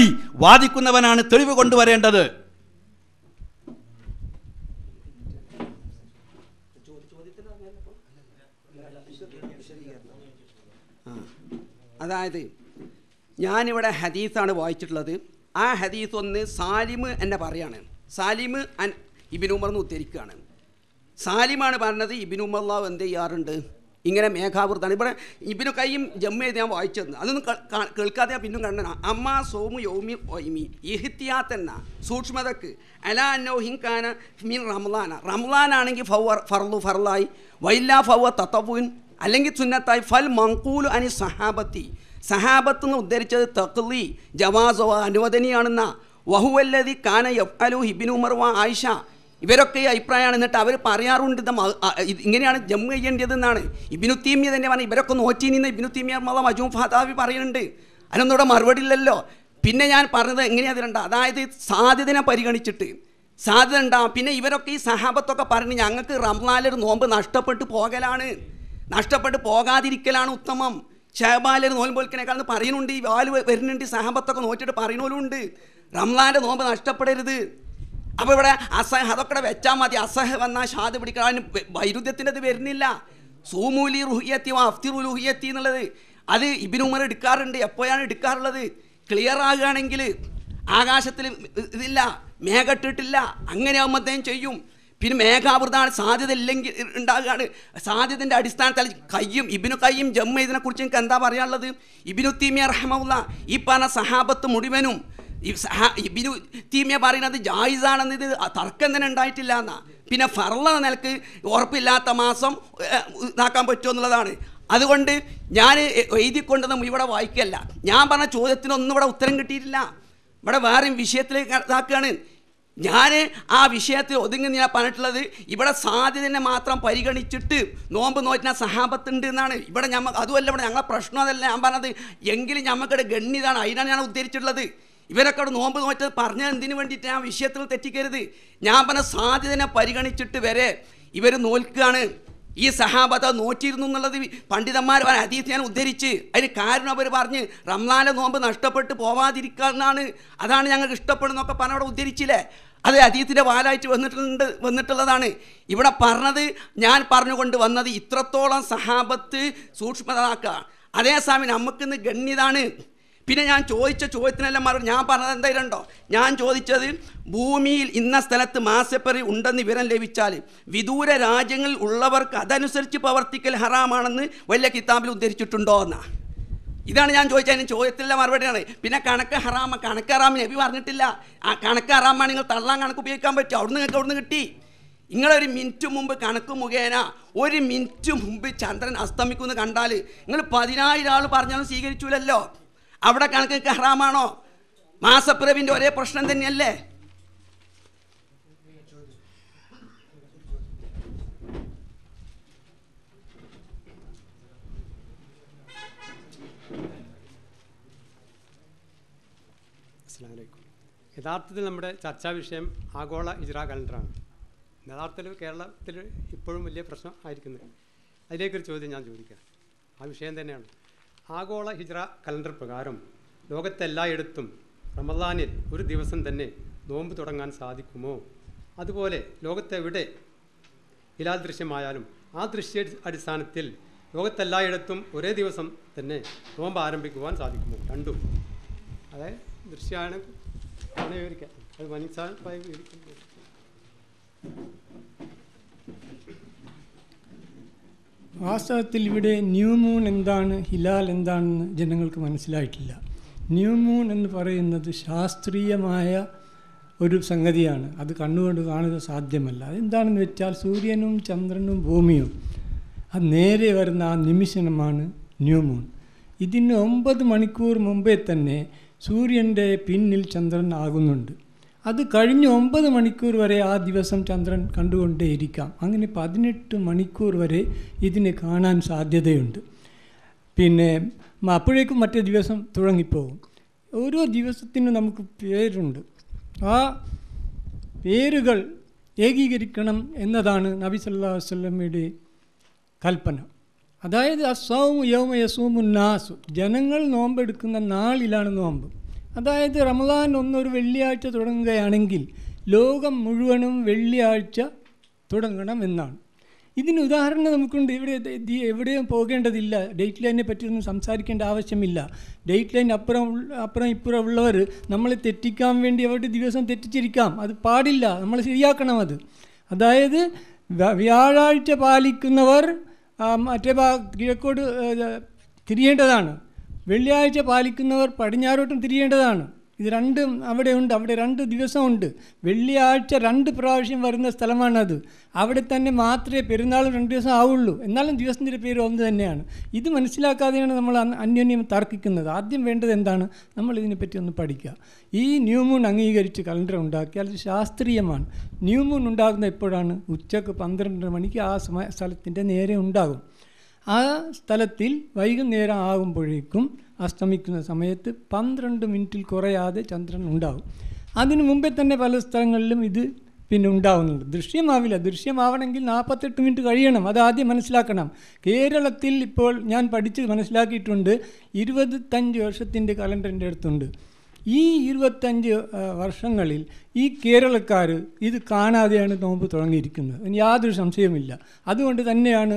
വാദിക്കുന്നവനാണ് തെളിവ് കൊണ്ടുവരേണ്ടത് അതായത് ഞാനിവിടെ ഹദീസാണ് വായിച്ചിട്ടുള്ളത് ആ ഹദീസ് ഒന്ന് സാലിമ് എന്നെ പറയാണ് സാലിമ് അൻ ഇബിൻ ഉമർ എന്ന് ഉദ്ധരിക്കുകയാണ് സാലിമാണ് പറഞ്ഞത് ഇബിൻ ഉമർലാവ് എന്ത് ചെയ്യാറുണ്ട് ഇങ്ങനെ മേഘാവൃത്താണ് ഇവിടെ ഇബിനു കൈയും ജമ്മ ഞാൻ വായിച്ചു തന്നെ അതൊന്നും കേൾക്കാതെ പിന്നും കണ്ടാണ് അമ്മ സോമു യോമി ഒയ്മി ഇഹിത്യാത്തന്ന സൂക്ഷ്മതക്ക് അലാ അന്നോ ഹിൻഖാന മീൻ റംലാന റംലാനാണെങ്കിൽ ഫവർ ഫർലു ഫർലായി വൈല്ല ഫവ തത്തവുൻ അല്ലെങ്കിൽ സുന്നത്തായി ഫൽ മങ്കൂലു അനി സഹാബത്തി സഹാബത്ത് എന്ന് ഉദ്ധരിച്ചത് തക്ലി ജവാസോ അനുവദനിയാണെന്ന വഹുവല്ലതി കാന യഫ്അലു അലു ഹിബിൻ ഉമർ വ ആയിഷ ഇവരൊക്കെ ഈ അഭിപ്രായമാണ് എന്നിട്ട് അവർ പറയാറുണ്ട് ഇങ്ങനെയാണ് ജമ്മു ചെയ്യേണ്ടതെന്നാണ് ഇബിനു തീമിയ തന്നെ പറഞ്ഞു ഇവരൊക്കെ നോറ്റി നിന്ന് ഇബിനു തീമിയ മത മജൂ ഫാദാവി പറയുന്നുണ്ട് അതിനൊന്നും ഇവിടെ മറുപടി ഇല്ലല്ലോ പിന്നെ ഞാൻ പറഞ്ഞത് എങ്ങനെയാണ് അതിലുണ്ട് അതായത് സാധ്യതനെ പരിഗണിച്ചിട്ട് സാധ്യത ഉണ്ടാകും പിന്നെ ഇവരൊക്കെ ഈ സഹാബത്തൊക്കെ പറഞ്ഞ് ഞങ്ങൾക്ക് റംലാലൊരു നോമ്പ് നഷ്ടപ്പെട്ടു പോകലാണ് നഷ്ടപ്പെട്ട് പോകാതിരിക്കലാണ് ഉത്തമം ഷഹബാലിന് നോൽമ്പ് കാരണം പറയുന്നുണ്ട് ഈ വാല് വരുന്നുണ്ട് സഹബത്തൊക്കെ നോക്കിയിട്ട് പറയണോലുണ്ട് റംലാൻ്റെ നോമ്പ് നഷ്ടപ്പെടരുത് അപ്പോൾ ഇവിടെ അസഹ അതൊക്കെ വെച്ചാൽ മതി അസഹ വന്നാൽ ഷാദ് പിടിക്കണം അതിന് അത് വരുന്നില്ല സൂമൂലി റുഹിയത്തി അഫ്തിറു റുഹിയത്തി എന്നുള്ളത് അത് ഇബിനുമർ എടുക്കാറുണ്ട് എപ്പോഴാണ് എടുക്കാറുള്ളത് ക്ലിയർ ആകുകയാണെങ്കിൽ ആകാശത്തിൽ ഇതില്ല മേഘട്ടിട്ടില്ല അങ്ങനെ ആകുമ്പോഴത്തേക്കും ചെയ്യും പിന്നെ മേഘാവൃതമാണ് സാധ്യത ഇല്ലെങ്കിൽ ഉണ്ടാകുകയാണ് സാധ്യതൻ്റെ അടിസ്ഥാനത്തിൽ കയ്യും ഇബിനു കയ്യും ജമ്മ കുറിച്ച് എനിക്ക് എന്താ പറയാനുള്ളത് ഇബിനു തീമിയ റഹമുള്ള ഈ പറഞ്ഞ സഹാബത്ത് മുഴുവനും ഇബിനു തീമിയ പറയുന്നത് ജായിസാണെന്ന് ഇത് തർക്കം തന്നെ ഉണ്ടായിട്ടില്ല എന്നാ പിന്നെ ഫറള നിലക്ക് ഉറപ്പില്ലാത്ത മാസം ഇതാക്കാൻ പറ്റുമോ എന്നുള്ളതാണ് അതുകൊണ്ട് ഞാൻ എഴുതിക്കൊണ്ടതും ഇവിടെ വായിക്കല്ല ഞാൻ പറഞ്ഞ ചോദ്യത്തിനൊന്നും ഇവിടെ ഉത്തരം കിട്ടിയിട്ടില്ല ഇവിടെ വേറെയും വിഷയത്തിലേക്ക് ഇതാക്കുകയാണ് ഞാൻ ആ വിഷയത്തിൽ ഒതുങ്ങി ഞാൻ പറഞ്ഞിട്ടുള്ളത് ഇവിടെ സാധ്യതനെ മാത്രം പരിഗണിച്ചിട്ട് നോമ്പ് നോറ്റിന ഉണ്ട് എന്നാണ് ഇവിടെ ഞമ്മ അതുമല്ല ഇവിടെ ഞങ്ങളെ പ്രശ്നം അതല്ല ഞാൻ പറഞ്ഞത് എങ്കിലും ഞമ്മക്കിടെ ഗണ്യതാണ് അതിനാണ് ഞാൻ ഉദ്ധരിച്ചിട്ടുള്ളത് ഇവരൊക്കെ അവിടെ നോമ്പ് നോറ്റത് പറഞ്ഞാൽ എന്തിനു വേണ്ടിയിട്ട് ഞാൻ വിഷയത്തിൽ തെറ്റിക്കരുത് ഞാൻ പറഞ്ഞ സാധ്യതനെ പരിഗണിച്ചിട്ട് വരെ ഇവർ നോൽക്കുകയാണ് ഈ സഹാബത നോറ്റിരുന്നു എന്നുള്ളത് പണ്ഡിതന്മാർ അതീത് ഞാൻ ഉദ്ധരിച്ച് അതിന് കാരണം അവർ പറഞ്ഞ് റംലാലെ നോമ്പ് നഷ്ടപ്പെട്ട് പോവാതിരിക്കാന്നാണ് അതാണ് ഞങ്ങൾക്ക് ഇഷ്ടപ്പെടുന്നൊക്കെ പറഞ്ഞ അവിടെ ഉദ്ധരിച്ചില്ലേ അത് അതീത്തിൻ്റെ വാലായിട്ട് വന്നിട്ടുണ്ട് വന്നിട്ടുള്ളതാണ് ഇവിടെ പറഞ്ഞത് ഞാൻ പറഞ്ഞുകൊണ്ട് വന്നത് ഇത്രത്തോളം സഹാബത്ത് സൂക്ഷ്മതാക്കുക അതേസമയം നമുക്കിന്ന് ഗണ്യതാണ് പിന്നെ ഞാൻ ചോദിച്ച ചോദ്യത്തിനെല്ലാം മറുപടി ഞാൻ പറഞ്ഞത് എന്തായിരുന്നോ ഞാൻ ചോദിച്ചത് ഭൂമിയിൽ ഇന്ന സ്ഥലത്ത് മാസപ്പെറി ഉണ്ടെന്ന് വിവരം ലഭിച്ചാൽ വിദൂര രാജ്യങ്ങളിൽ ഉള്ളവർക്ക് അതനുസരിച്ച് പ്രവർത്തിക്കൽ ഹറാമാണെന്ന് വലിയ കിതാബിൽ ഉദ്ധരിച്ചിട്ടുണ്ടോ എന്നാണ് ഇതാണ് ഞാൻ ചോദിച്ചതിന് ചോദ്യത്തിലെ മറുപടിയാണ് പിന്നെ കണക്ക് ഹറാമ കണക്ക് ഹറാമ നബി പറഞ്ഞിട്ടില്ല ആ കണക്ക് ഹറാമാണ് നിങ്ങൾ തള്ളാൻ കണക്ക് ഉപയോഗിക്കാൻ പറ്റും അവിടുന്ന് നിങ്ങൾക്ക് അവിടുന്ന് കിട്ടി നിങ്ങളൊരു മിനിറ്റ് മുമ്പ് കണക്ക് മുഖേന ഒരു മിനിറ്റ് മുമ്പ് ചന്ദ്രൻ അസ്തമിക്കുമെന്ന് കണ്ടാൽ നിങ്ങൾ പതിനായിരം ആൾ പറഞ്ഞാലും സ്വീകരിച്ചില്ലല്ലോ അവിടെ കണക്ക് ഹറാമാണോ മാസപ്പിറവിൻ്റെ ഒരേ പ്രശ്നം തന്നെയല്ലേ യഥാർത്ഥത്തിൽ നമ്മുടെ ചർച്ചാ വിഷയം ആഗോള ഇജ്ര കലണ്ടറാണ് യഥാർത്ഥത്തിൽ കേരളത്തിൽ ഇപ്പോഴും വലിയ പ്രശ്നം ആയിരിക്കുന്നത് അതിലേക്കൊരു ചോദ്യം ഞാൻ ചോദിക്കാം ആ വിഷയം തന്നെയാണ് ആഗോള ഹിജ്ര കലണ്ടർ പ്രകാരം ലോകത്തെല്ലായിടത്തും റമദാനിൽ ഒരു ദിവസം തന്നെ നോമ്പ് തുടങ്ങാൻ സാധിക്കുമോ അതുപോലെ ലോകത്തെവിടെ ഹിലാൽ ദൃശ്യമായാലും ആ ദൃശ്യ അടിസ്ഥാനത്തിൽ ലോകത്തെല്ലായിടത്തും ഒരേ ദിവസം തന്നെ നോമ്പ് ആരംഭിക്കുവാൻ സാധിക്കുമോ രണ്ടും അതായത് ദൃശ്യമാണ് വിവരിക്കാം അത് മനസ്സായി വിവരിക്കുന്നത് വാസ്തവത്തിൽ ഇവിടെ ന്യൂ മൂൺ എന്താണ് ഹിലാൽ എന്താണെന്ന് ജനങ്ങൾക്ക് മനസ്സിലായിട്ടില്ല ന്യൂ മൂൺ എന്ന് പറയുന്നത് ശാസ്ത്രീയമായ ഒരു സംഗതിയാണ് അത് കണ്ണുകൊണ്ട് കാണുക സാധ്യമല്ല അതെന്താണെന്ന് വെച്ചാൽ സൂര്യനും ചന്ദ്രനും ഭൂമിയും അത് നേരെ വരുന്ന ആ നിമിഷമാണ് ന്യൂ മൂൺ ഇതിന് ഒമ്പത് മണിക്കൂർ മുമ്പേ തന്നെ സൂര്യൻ്റെ പിന്നിൽ ചന്ദ്രൻ ആകുന്നുണ്ട് അത് കഴിഞ്ഞ് ഒമ്പത് മണിക്കൂർ വരെ ആ ദിവസം ചന്ദ്രൻ കണ്ടുകൊണ്ടേയിരിക്കാം അങ്ങനെ പതിനെട്ട് മണിക്കൂർ വരെ ഇതിനെ കാണാൻ സാധ്യതയുണ്ട് പിന്നെ അപ്പോഴേക്കും മറ്റേ ദിവസം തുടങ്ങിപ്പോകും ഓരോ ദിവസത്തിനും നമുക്ക് പേരുണ്ട് ആ പേരുകൾ ഏകീകരിക്കണം എന്നതാണ് നബി സല്ലാ വല്ലമയുടെ കൽപ്പന അതായത് അസോമു യൗമ യസൂമു ജനങ്ങൾ നോമ്പെടുക്കുന്ന നാളിലാണ് നോമ്പ് അതായത് റമദാൻ ഒന്നൊരു വെള്ളിയാഴ്ച തുടങ്ങുകയാണെങ്കിൽ ലോകം മുഴുവനും വെള്ളിയാഴ്ച തുടങ്ങണം എന്നാണ് ഇതിന് ഉദാഹരണം നമുക്കുണ്ട് ഇവിടെ എവിടെയും പോകേണ്ടതില്ല ഡേറ്റ് ലൈനെ പറ്റിയൊന്നും സംസാരിക്കേണ്ട ആവശ്യമില്ല ഡേറ്റ് ലൈൻ അപ്പുറം അപ്പുറം ഇപ്പുറം ഉള്ളവർ നമ്മളെ തെറ്റിക്കാൻ വേണ്ടി അവരുടെ ദിവസം തെറ്റിച്ചിരിക്കാം അത് പാടില്ല നമ്മൾ ശരിയാക്കണം അത് അതായത് വ്യാഴാഴ്ച പാലിക്കുന്നവർ മറ്റേ ഭാ കിഴക്കോട് തിരിയേണ്ടതാണ് വെള്ളിയാഴ്ച പാലിക്കുന്നവർ പടിഞ്ഞാറോട്ടം തിരിയേണ്ടതാണ് ഇത് രണ്ടും അവിടെ ഉണ്ട് അവിടെ രണ്ട് ദിവസമുണ്ട് വെള്ളിയാഴ്ച രണ്ട് പ്രാവശ്യം വരുന്ന സ്ഥലമാണത് അവിടെ തന്നെ മാത്രമേ പെരുന്നാളും രണ്ട് ദിവസം ആവുള്ളൂ എന്നാലും ദിവസത്തിൻ്റെ പേര് ഒന്ന് തന്നെയാണ് ഇത് മനസ്സിലാക്കാതെയാണ് നമ്മൾ അന്യോന്യം തർക്കിക്കുന്നത് ആദ്യം വേണ്ടത് എന്താണ് നമ്മൾ ഇതിനെപ്പറ്റി ഒന്ന് പഠിക്കുക ഈ ന്യൂ മൂൺ അംഗീകരിച്ച് കലണ്ടർ ഉണ്ടാക്കിയാൽ അത് ശാസ്ത്രീയമാണ് ന്യൂ മൂൺ ഉണ്ടാകുന്ന എപ്പോഴാണ് ഉച്ചക്ക് പന്ത്രണ്ടര മണിക്ക് ആ സമയ സ്ഥലത്തിൻ്റെ നേരെ ഉണ്ടാകും ആ സ്ഥലത്തിൽ വൈകുന്നേരം ആകുമ്പോഴേക്കും അസ്തമിക്കുന്ന സമയത്ത് പന്ത്രണ്ട് മിനിറ്റിൽ കുറയാതെ ചന്ദ്രൻ ഉണ്ടാകും അതിനു മുമ്പേ തന്നെ പല സ്ഥലങ്ങളിലും ഇത് പിന്നെ ഉണ്ടാവുന്നുണ്ട് ദൃശ്യമാവില്ല ദൃശ്യമാവണമെങ്കിൽ നാൽപ്പത്തെട്ട് മിനിറ്റ് കഴിയണം അത് ആദ്യം മനസ്സിലാക്കണം കേരളത്തിൽ ഇപ്പോൾ ഞാൻ പഠിച്ച് മനസ്സിലാക്കിയിട്ടുണ്ട് ഇരുപത്തഞ്ച് വർഷത്തിൻ്റെ കലണ്ടറിൻ്റെ അടുത്തുണ്ട് ഈ ഇരുപത്തഞ്ച് വർഷങ്ങളിൽ ഈ കേരളക്കാർ ഇത് കാണാതെയാണ് നോമ്പ് തുടങ്ങിയിരിക്കുന്നത് അതിന് യാതൊരു സംശയമില്ല അതുകൊണ്ട് തന്നെയാണ്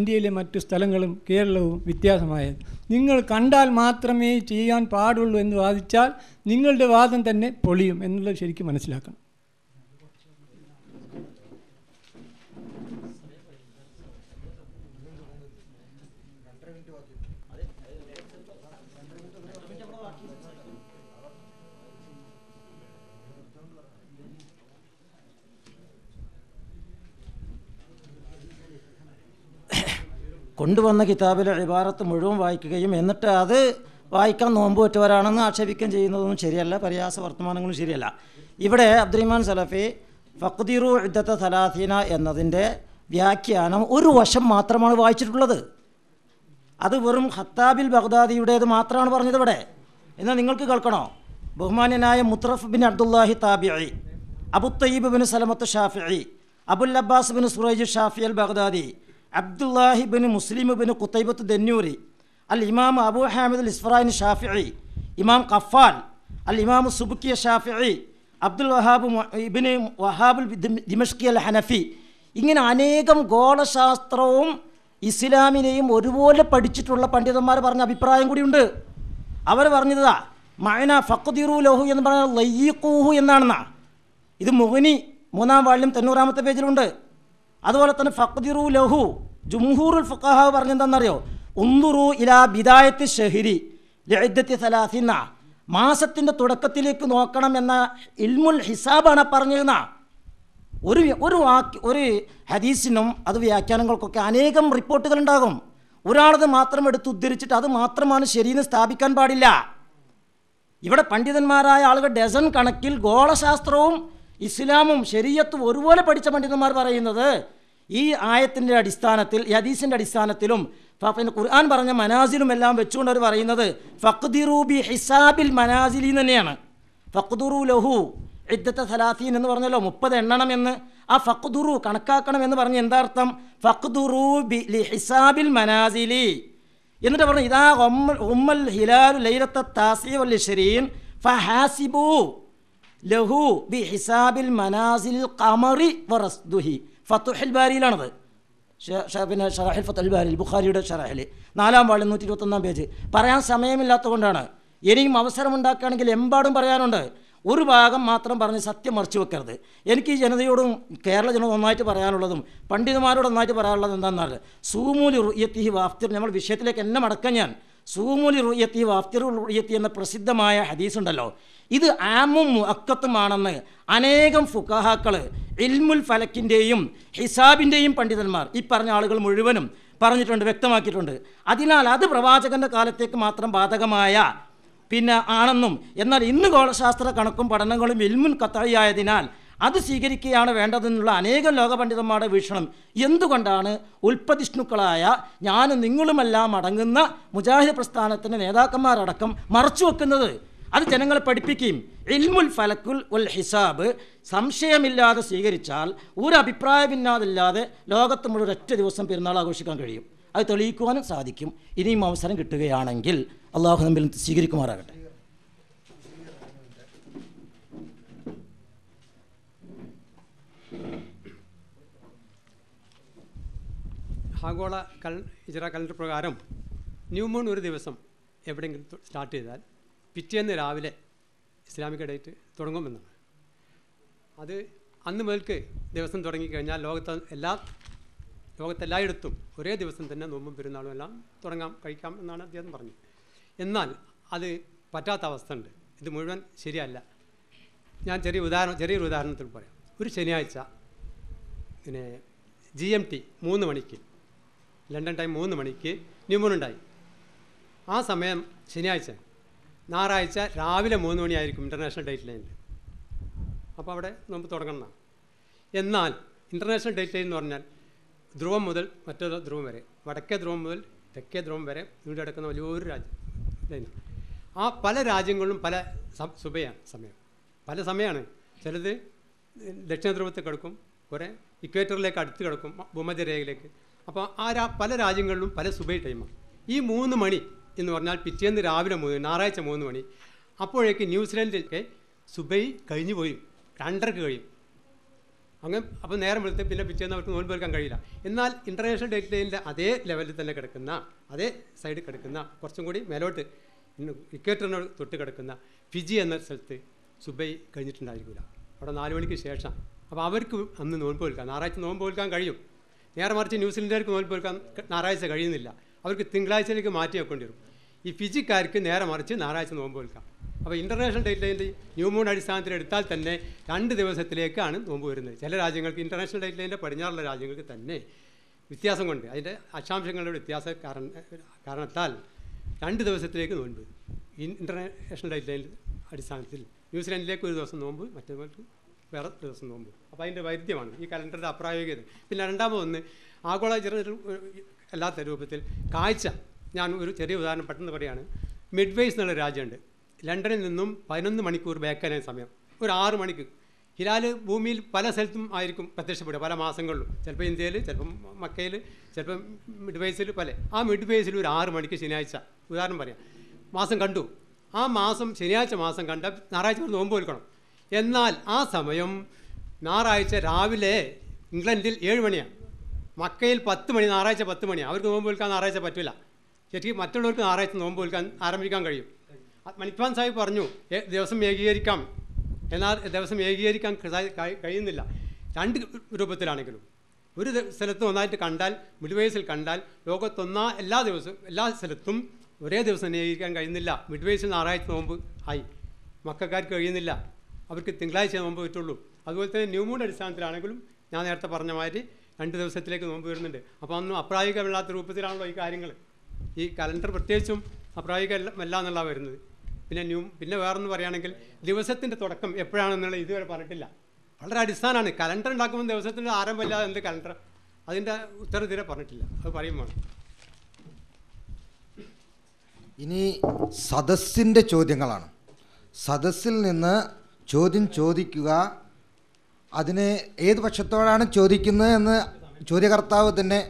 ഇന്ത്യയിലെ മറ്റു സ്ഥലങ്ങളും കേരളവും വ്യത്യാസമായത് നിങ്ങൾ കണ്ടാൽ മാത്രമേ ചെയ്യാൻ പാടുള്ളൂ എന്ന് വാദിച്ചാൽ നിങ്ങളുടെ വാദം തന്നെ പൊളിയും എന്നുള്ളത് ശരിക്കും മനസ്സിലാക്കണം കൊണ്ടുവന്ന കിതാബിലെ ഇബാറത്ത് മുഴുവൻ വായിക്കുകയും എന്നിട്ട് അത് വായിക്കാൻ നോമ്പ് പറ്റവരാണെന്ന് ആക്ഷേപിക്കുകയും ചെയ്യുന്നതൊന്നും ശരിയല്ല പരിഹാസ വർത്തമാനങ്ങളും ശരിയല്ല ഇവിടെ അബ്ദുറഹ്മാൻ സലഫി ഫക്തിറു ഇദ്ദത്ത സലാധീന എന്നതിൻ്റെ വ്യാഖ്യാനം ഒരു വശം മാത്രമാണ് വായിച്ചിട്ടുള്ളത് അത് വെറും ഹത്താബിൽ ബഗ്ദാദിയുടേത് മാത്രമാണ് പറഞ്ഞത് ഇവിടെ എന്നാൽ നിങ്ങൾക്ക് കേൾക്കണോ ബഹുമാന്യനായ മുത്രഫ് ബിൻ അബ്ദുല്ലാഹി താബിഅി അബു തയ്യബ് ബിൻ സലമത്ത് ഷാഫിഅി അബുൽ അബ്ബാസ് ബിൻ സുറൈജ് ഷാഫി അൽ ബഗ്ദാദി മുസ്ലിം മുസ്ലിംബിൻ കുത്തൈബത്ത് ദന്നൂരി അൽ ഇമാം അബു അഹമ്മദ് അൽ ഇസ്ഫറായിൻ ഷാഫി ഇമാം കഫാൽ അൽ ഇമാം സുബുക്കിയ ഷാഫി അബ്ദുൽ വഹാബ് ഇബിന് വഹാബുൽ ദിമഷ്കി അൽ ഹനഫി ഇങ്ങനെ അനേകം ഗോളശാസ്ത്രവും ഇസ്ലാമിനെയും ഒരുപോലെ പഠിച്ചിട്ടുള്ള പണ്ഡിതന്മാർ പറഞ്ഞ അഭിപ്രായം കൂടിയുണ്ട് അവർ പറഞ്ഞതാ മൈന ഫക്കുദിറു ലോഹു എന്ന് പറഞ്ഞാൽ ലയ്യൂഹു എന്നാണെന്നാ ഇത് മുഹനി മൂന്നാം വാളിലും തൊണ്ണൂറാമത്തെ പേജിലുണ്ട് അതുപോലെ തന്നെ ഫക്തിറു ലഹു ജുംഹൂറുൽ ഫുഖാഹ് പറഞ്ഞെന്താണെന്നറിയോ ഉന്നുറു ഇലാ ബിദായത്ത് ഷെഹിരി സലാസിന്ന മാസത്തിൻ്റെ തുടക്കത്തിലേക്ക് നോക്കണം എന്ന ഇൽമുൽ ഹിസാബാണ് പറഞ്ഞിരുന്ന ഒരു ഒരു വാക്ക് ഒരു ഹദീസിനും അത് വ്യാഖ്യാനങ്ങൾക്കൊക്കെ അനേകം റിപ്പോർട്ടുകൾ ഉണ്ടാകും ഒരാളത് മാത്രം എടുത്ത് ഉദ്ധരിച്ചിട്ട് അത് മാത്രമാണ് ശരിയെന്ന് സ്ഥാപിക്കാൻ പാടില്ല ഇവിടെ പണ്ഡിതന്മാരായ ആളുകൾ ഡസൺ കണക്കിൽ ഗോളശാസ്ത്രവും ഇസ്ലാമും ശരീരത്തും ഒരുപോലെ പഠിച്ച പണ്ഡിതന്മാർ പറയുന്നത് ഈ ആയത്തിൻ്റെ അടിസ്ഥാനത്തിൽ യദീസിൻ്റെ അടിസ്ഥാനത്തിലും പിന്നെ ഖുർആൻ പറഞ്ഞ മനാസിലും എല്ലാം വെച്ചുകൊണ്ട് അവർ പറയുന്നത് ഫഖ്ദിറൂബി ഹിസാബിൽ മനാസിലി തന്നെയാണ് ഫഖ്ദുറു ലഹു ഇദ്ദത്തെ സലാസീൻ എന്ന് പറഞ്ഞല്ലോ മുപ്പത് എണ്ണണം എന്ന് ആ ഫഖ്ദുറു കണക്കാക്കണം എന്ന് പറഞ്ഞ് എന്താർത്ഥം അർത്ഥം ഫഖ്ദുറു ബി ഹിസാബിൽ മനാസിലി എന്നിട്ട് പറഞ്ഞു ഇതാ ഉമ്മൽ ഹിലാലു ലൈലത്തെ താസി വൽ ഷരീൻ ഫഹാസിബു ലഹു ബി ഹിസാബിൽ മനാസിൽ കമറി വറസ്ദുഹി ഫത്തുഹിൽ ബാരിയിലാണത് പിന്നെ ഷറാഹിൽ ഫത്തുഹിൽ ബാരിൽ ബുഖാരിയുടെ ഷറാഹിൽ നാലാം വാൾ നൂറ്റി ഇരുപത്തൊന്നാം പേജ് പറയാൻ കൊണ്ടാണ് ഇനിയും അവസരമുണ്ടാക്കുകയാണെങ്കിൽ എമ്പാടും പറയാനുണ്ട് ഒരു ഭാഗം മാത്രം പറഞ്ഞ് സത്യം മറിച്ചു വെക്കരുത് എനിക്ക് ഈ ജനതയോടും കേരള ജനത നന്നായിട്ട് പറയാനുള്ളതും പണ്ഡിതന്മാരോട് ഒന്നായിട്ട് പറയാനുള്ളത് എന്താണെന്നാൽ സൂമൂലി റുയ്യത്തി വാഫ്തിർ നമ്മൾ വിഷയത്തിലേക്ക് എന്നെ മടക്കാൻ ഞാൻ സൂമൂലി റുയ്യത്തി വാഫ്തിർ റുയ്യത്തി എന്ന പ്രസിദ്ധമായ ഹദീസ് ഉണ്ടല്ലോ ഇത് ആമും മുഅക്കത്തുമാണെന്ന് അനേകം ഫുക്കാഹാക്കൾ ഇൽമുൽ ഫലക്കിൻ്റെയും ഹിസാബിൻ്റെയും പണ്ഡിതന്മാർ ഈ പറഞ്ഞ ആളുകൾ മുഴുവനും പറഞ്ഞിട്ടുണ്ട് വ്യക്തമാക്കിയിട്ടുണ്ട് അതിനാൽ അത് പ്രവാചകൻ്റെ കാലത്തേക്ക് മാത്രം ബാധകമായ പിന്നെ ആണെന്നും എന്നാൽ ഇന്ന് ഗോളശാസ്ത്ര കണക്കും പഠനങ്ങളും ഇൽമുൻ കത്തായിയായതിനാൽ അത് സ്വീകരിക്കുകയാണ് വേണ്ടതെന്നുള്ള അനേകം ലോകപണ്ഡിതന്മാരുടെ വീക്ഷണം എന്തുകൊണ്ടാണ് ഉൽപ്പതിഷ്ണുക്കളായ ഞാനും നിങ്ങളുമെല്ലാം അടങ്ങുന്ന മുജാഹിദ് പ്രസ്ഥാനത്തിൻ്റെ നേതാക്കന്മാരടക്കം മറച്ചു വെക്കുന്നത് അത് ജനങ്ങളെ പഠിപ്പിക്കുകയും ഇൽമുൽ ഫലക്കുൽ ഉൽ ഹിസാബ് സംശയമില്ലാതെ സ്വീകരിച്ചാൽ ഒരു അഭിപ്രായമില്ലാതില്ലാതെ ലോകത്ത് മുഴുവൻ ഒറ്റ ദിവസം പെരുന്നാൾ ആഘോഷിക്കാൻ കഴിയും അത് തെളിയിക്കുവാനും സാധിക്കും ഇനിയും അവസരം കിട്ടുകയാണെങ്കിൽ അള്ളാഹു തമ്മിൽ സ്വീകരിക്കുമാറാകട്ടെ ആഗോള കൽ ഇജറ കലണ്ടർ പ്രകാരം ന്യൂമൂൺ ഒരു ദിവസം എവിടെയെങ്കിലും സ്റ്റാർട്ട് ചെയ്താൽ പിറ്റേന്ന് രാവിലെ ഇസ്ലാമിക് ഡേറ്റ് തുടങ്ങുമെന്നാണ് അത് അന്ന് മുതൽക്ക് ദിവസം തുടങ്ങിക്കഴിഞ്ഞാൽ ലോകത്ത് എല്ലാ ലോകത്തെല്ലായിടത്തും ഒരേ ദിവസം തന്നെ നോമ്പും പെരുന്നാളും എല്ലാം തുടങ്ങാം കഴിക്കാം എന്നാണ് അദ്ദേഹം പറഞ്ഞത് എന്നാൽ അത് പറ്റാത്ത അവസ്ഥ ഉണ്ട് ഇത് മുഴുവൻ ശരിയല്ല ഞാൻ ചെറിയ ഉദാഹരണം ചെറിയൊരു ഉദാഹരണത്തിൽ പറയാം ഒരു ശനിയാഴ്ച പിന്നെ ജി എം ടി മൂന്ന് മണിക്ക് ലണ്ടൻ ടൈം മൂന്ന് മണിക്ക് ന്യൂമൂൺ ഉണ്ടായി ആ സമയം ശനിയാഴ്ച ഞായറാഴ്ച രാവിലെ മൂന്ന് മണിയായിരിക്കും ഇൻ്റർനാഷണൽ ഡേറ്റ് ലൈനിൽ അപ്പോൾ അവിടെ നമുക്ക് തുടങ്ങണം എന്നാൽ ഇൻ്റർനാഷണൽ ഡേറ്റ് ലൈൻ എന്ന് പറഞ്ഞാൽ ധ്രുവം മുതൽ മറ്റൊരു ധ്രുവം വരെ വടക്കേ ധ്രുവം മുതൽ തെക്കേ ധ്രുവം വരെ നീണ്ടു കിടക്കുന്ന വലിയൊരു രാജ്യം ലൈൻ ആ പല രാജ്യങ്ങളിലും പല സുബയാണ് സമയം പല സമയമാണ് ചിലത് ദക്ഷിണ കിടക്കും കുറേ ഇക്വേറ്ററിലേക്ക് അടുത്ത് കിടക്കും ഭൂമധ്യരേഖയിലേക്ക് അപ്പോൾ ആ പല രാജ്യങ്ങളിലും പല സുബൈ ടൈമാണ് ഈ മൂന്ന് മണി എന്ന് പറഞ്ഞാൽ പിറ്റേന്ന് രാവിലെ മൂന്ന് ഞായറാഴ്ച മൂന്ന് മണി അപ്പോഴേക്ക് ന്യൂസിലൻഡിലൊക്കെ സുബൈ കഴിഞ്ഞു പോയി രണ്ടരക്ക് കഴിയും അങ്ങനെ അപ്പോൾ നേരം വെളുത്തും പിന്നെ പിറ്റേന്ന് അവർക്ക് നോൻപ് എടുക്കാൻ കഴിയില്ല എന്നാൽ ഇൻ്റർനാഷണൽ ഡേറ്റ് ലൈനിൻ്റെ അതേ ലെവലിൽ തന്നെ കിടക്കുന്ന അതേ സൈഡിൽ കിടക്കുന്ന കുറച്ചും കൂടി മേലോട്ട് ഇക്വേറ്ററിനോട് തൊട്ട് കിടക്കുന്ന ഫിജി എന്ന സ്ഥലത്ത് സുബൈ കഴിഞ്ഞിട്ടുണ്ടായിരിക്കില്ല അവിടെ നാല് മണിക്ക് ശേഷം അപ്പോൾ അവർക്ക് അന്ന് നോൻപ് കൊടുക്കാം ഞായറാഴ്ച നോമ്പ് കൊടുക്കാൻ കഴിയും നേരെ മറിച്ച് ന്യൂസിലൻഡുകാർക്ക് നോൽപ്പ് കൊടുക്കാൻ ഞായറാഴ്ച കഴിയുന്നില്ല അവർക്ക് തിങ്കളാഴ്ചയിലേക്ക് മാറ്റി വെക്കേണ്ടി വരും ഈ ഫിജിക്കാർക്ക് നേരെ മറിച്ച് ഞായറാഴ്ച നോമ്പ് വെൽക്കാം അപ്പോൾ ഇൻ്റർനാഷണൽ ഡേറ്റ് ന്യൂ മൂൺ അടിസ്ഥാനത്തിൽ എടുത്താൽ തന്നെ രണ്ട് ദിവസത്തിലേക്കാണ് നോമ്പ് വരുന്നത് ചില രാജ്യങ്ങൾക്ക് ഇൻ്റർനാഷണൽ ഡേറ്റ് ലൈൻ്റെ പടിഞ്ഞാറുള്ള രാജ്യങ്ങൾക്ക് തന്നെ വ്യത്യാസം കൊണ്ട് അതിൻ്റെ അക്ഷാംശങ്ങളുടെ വ്യത്യാസ കാരണ കാരണത്താൽ രണ്ട് ദിവസത്തിലേക്ക് നോമ്പ് ഇൻ്റർനാഷണൽ ഡേറ്റ് അടിസ്ഥാനത്തിൽ ന്യൂസിലാൻഡിലേക്ക് ഒരു ദിവസം നോമ്പ് മറ്റേതുപോലെ വേറെ ദിവസം നോമ്പ് അപ്പോൾ അതിൻ്റെ വൈരുദ്ധ്യമാണ് ഈ കലണ്ടറിൻ്റെ അപ്രായോഗികത പിന്നെ രണ്ടാമതൊന്ന് ആഗോള അല്ലാത്ത രൂപത്തിൽ കാഴ്ച ഞാൻ ഒരു ചെറിയ ഉദാഹരണം പെട്ടെന്ന് പറയുകയാണ് മിഡ്വേസ് എന്നുള്ള രാജ്യമുണ്ട് ലണ്ടനിൽ നിന്നും പതിനൊന്ന് മണിക്കൂർ ബേക്കാനായ സമയം ഒരു ആറ് മണിക്ക് ഹിലാൽ ഭൂമിയിൽ പല സ്ഥലത്തും ആയിരിക്കും പ്രത്യക്ഷപ്പെടുക പല മാസങ്ങളിലും ചിലപ്പോൾ ഇന്ത്യയിൽ ചിലപ്പം മക്കയിൽ ചിലപ്പം മിഡ്വേസിൽ പല ആ മിഡ്വേസിൽ ഒരു ആറ് മണിക്ക് ശനിയാഴ്ച ഉദാഹരണം പറയാം മാസം കണ്ടു ആ മാസം ശനിയാഴ്ച മാസം കണ്ട ഞായറാഴ്ച നോമ്പ് കൊടുക്കണം എന്നാൽ ആ സമയം ഞായറാഴ്ച രാവിലെ ഇംഗ്ലണ്ടിൽ ഏഴ് മണിയാണ് മക്കയിൽ പത്ത് മണി ഞായറാഴ്ച പത്ത് മണി അവർക്ക് നോമ്പ് വിൽക്കാൻ ഞായറാഴ്ച പറ്റില്ല ശരിക്കും മറ്റുള്ളവർക്ക് ഞായറാഴ്ച നോമ്പ് വിൽക്കാൻ ആരംഭിക്കാൻ കഴിയും മണിപ്പാൻ സാഹിബ് പറഞ്ഞു ദിവസം ഏകീകരിക്കാം എന്നാൽ ദിവസം ഏകീകരിക്കാൻ കഴിയുന്നില്ല രണ്ട് രൂപത്തിലാണെങ്കിലും ഒരു സ്ഥലത്ത് ഒന്നായിട്ട് കണ്ടാൽ മിഡ്വേസിൽ കണ്ടാൽ ലോകത്തൊന്നാ എല്ലാ ദിവസവും എല്ലാ സ്ഥലത്തും ഒരേ ദിവസം നിയോഗിക്കാൻ കഴിയുന്നില്ല മിഡ്വേസിൽ വയസ്സിൽ ഞായറാഴ്ച നോമ്പ് ആയി മക്കൾക്കാർക്ക് കഴിയുന്നില്ല അവർക്ക് തിങ്കളാഴ്ച നോമ്പ് പറ്റുള്ളൂ അതുപോലെ തന്നെ ന്യൂമൂൺ അടിസ്ഥാനത്തിലാണെങ്കിലും ഞാൻ നേരത്തെ പറഞ്ഞ മാതിരി രണ്ട് ദിവസത്തിലേക്ക് നോമ്പ് വരുന്നുണ്ട് അപ്പോൾ ഒന്നും അപ്രായോഗികമല്ലാത്ത രൂപത്തിലാണല്ലോ ഈ കാര്യങ്ങൾ ഈ കലണ്ടർ പ്രത്യേകിച്ചും അപ്രായോഗികമല്ല എന്നുള്ള വരുന്നത് പിന്നെ ന്യൂ പിന്നെ വേറൊന്ന് പറയുകയാണെങ്കിൽ ദിവസത്തിൻ്റെ തുടക്കം എപ്പോഴാണെന്നുള്ള ഇതുവരെ പറഞ്ഞിട്ടില്ല വളരെ അടിസ്ഥാനമാണ് കലണ്ടർ ഉണ്ടാക്കുമ്പോൾ ദിവസത്തിൻ്റെ ആരംഭമില്ലാതെ എന്ത് കലണ്ടർ അതിൻ്റെ ഉത്തരം തീരെ പറഞ്ഞിട്ടില്ല അത് പറയുമ്പോൾ ഇനി സദസ്സിൻ്റെ ചോദ്യങ്ങളാണ് സദസ്സിൽ നിന്ന് ചോദ്യം ചോദിക്കുക അതിന് ഏത് പക്ഷത്തോടാണ് ചോദിക്കുന്നത് എന്ന് ചോദ്യകർത്താവ് തന്നെ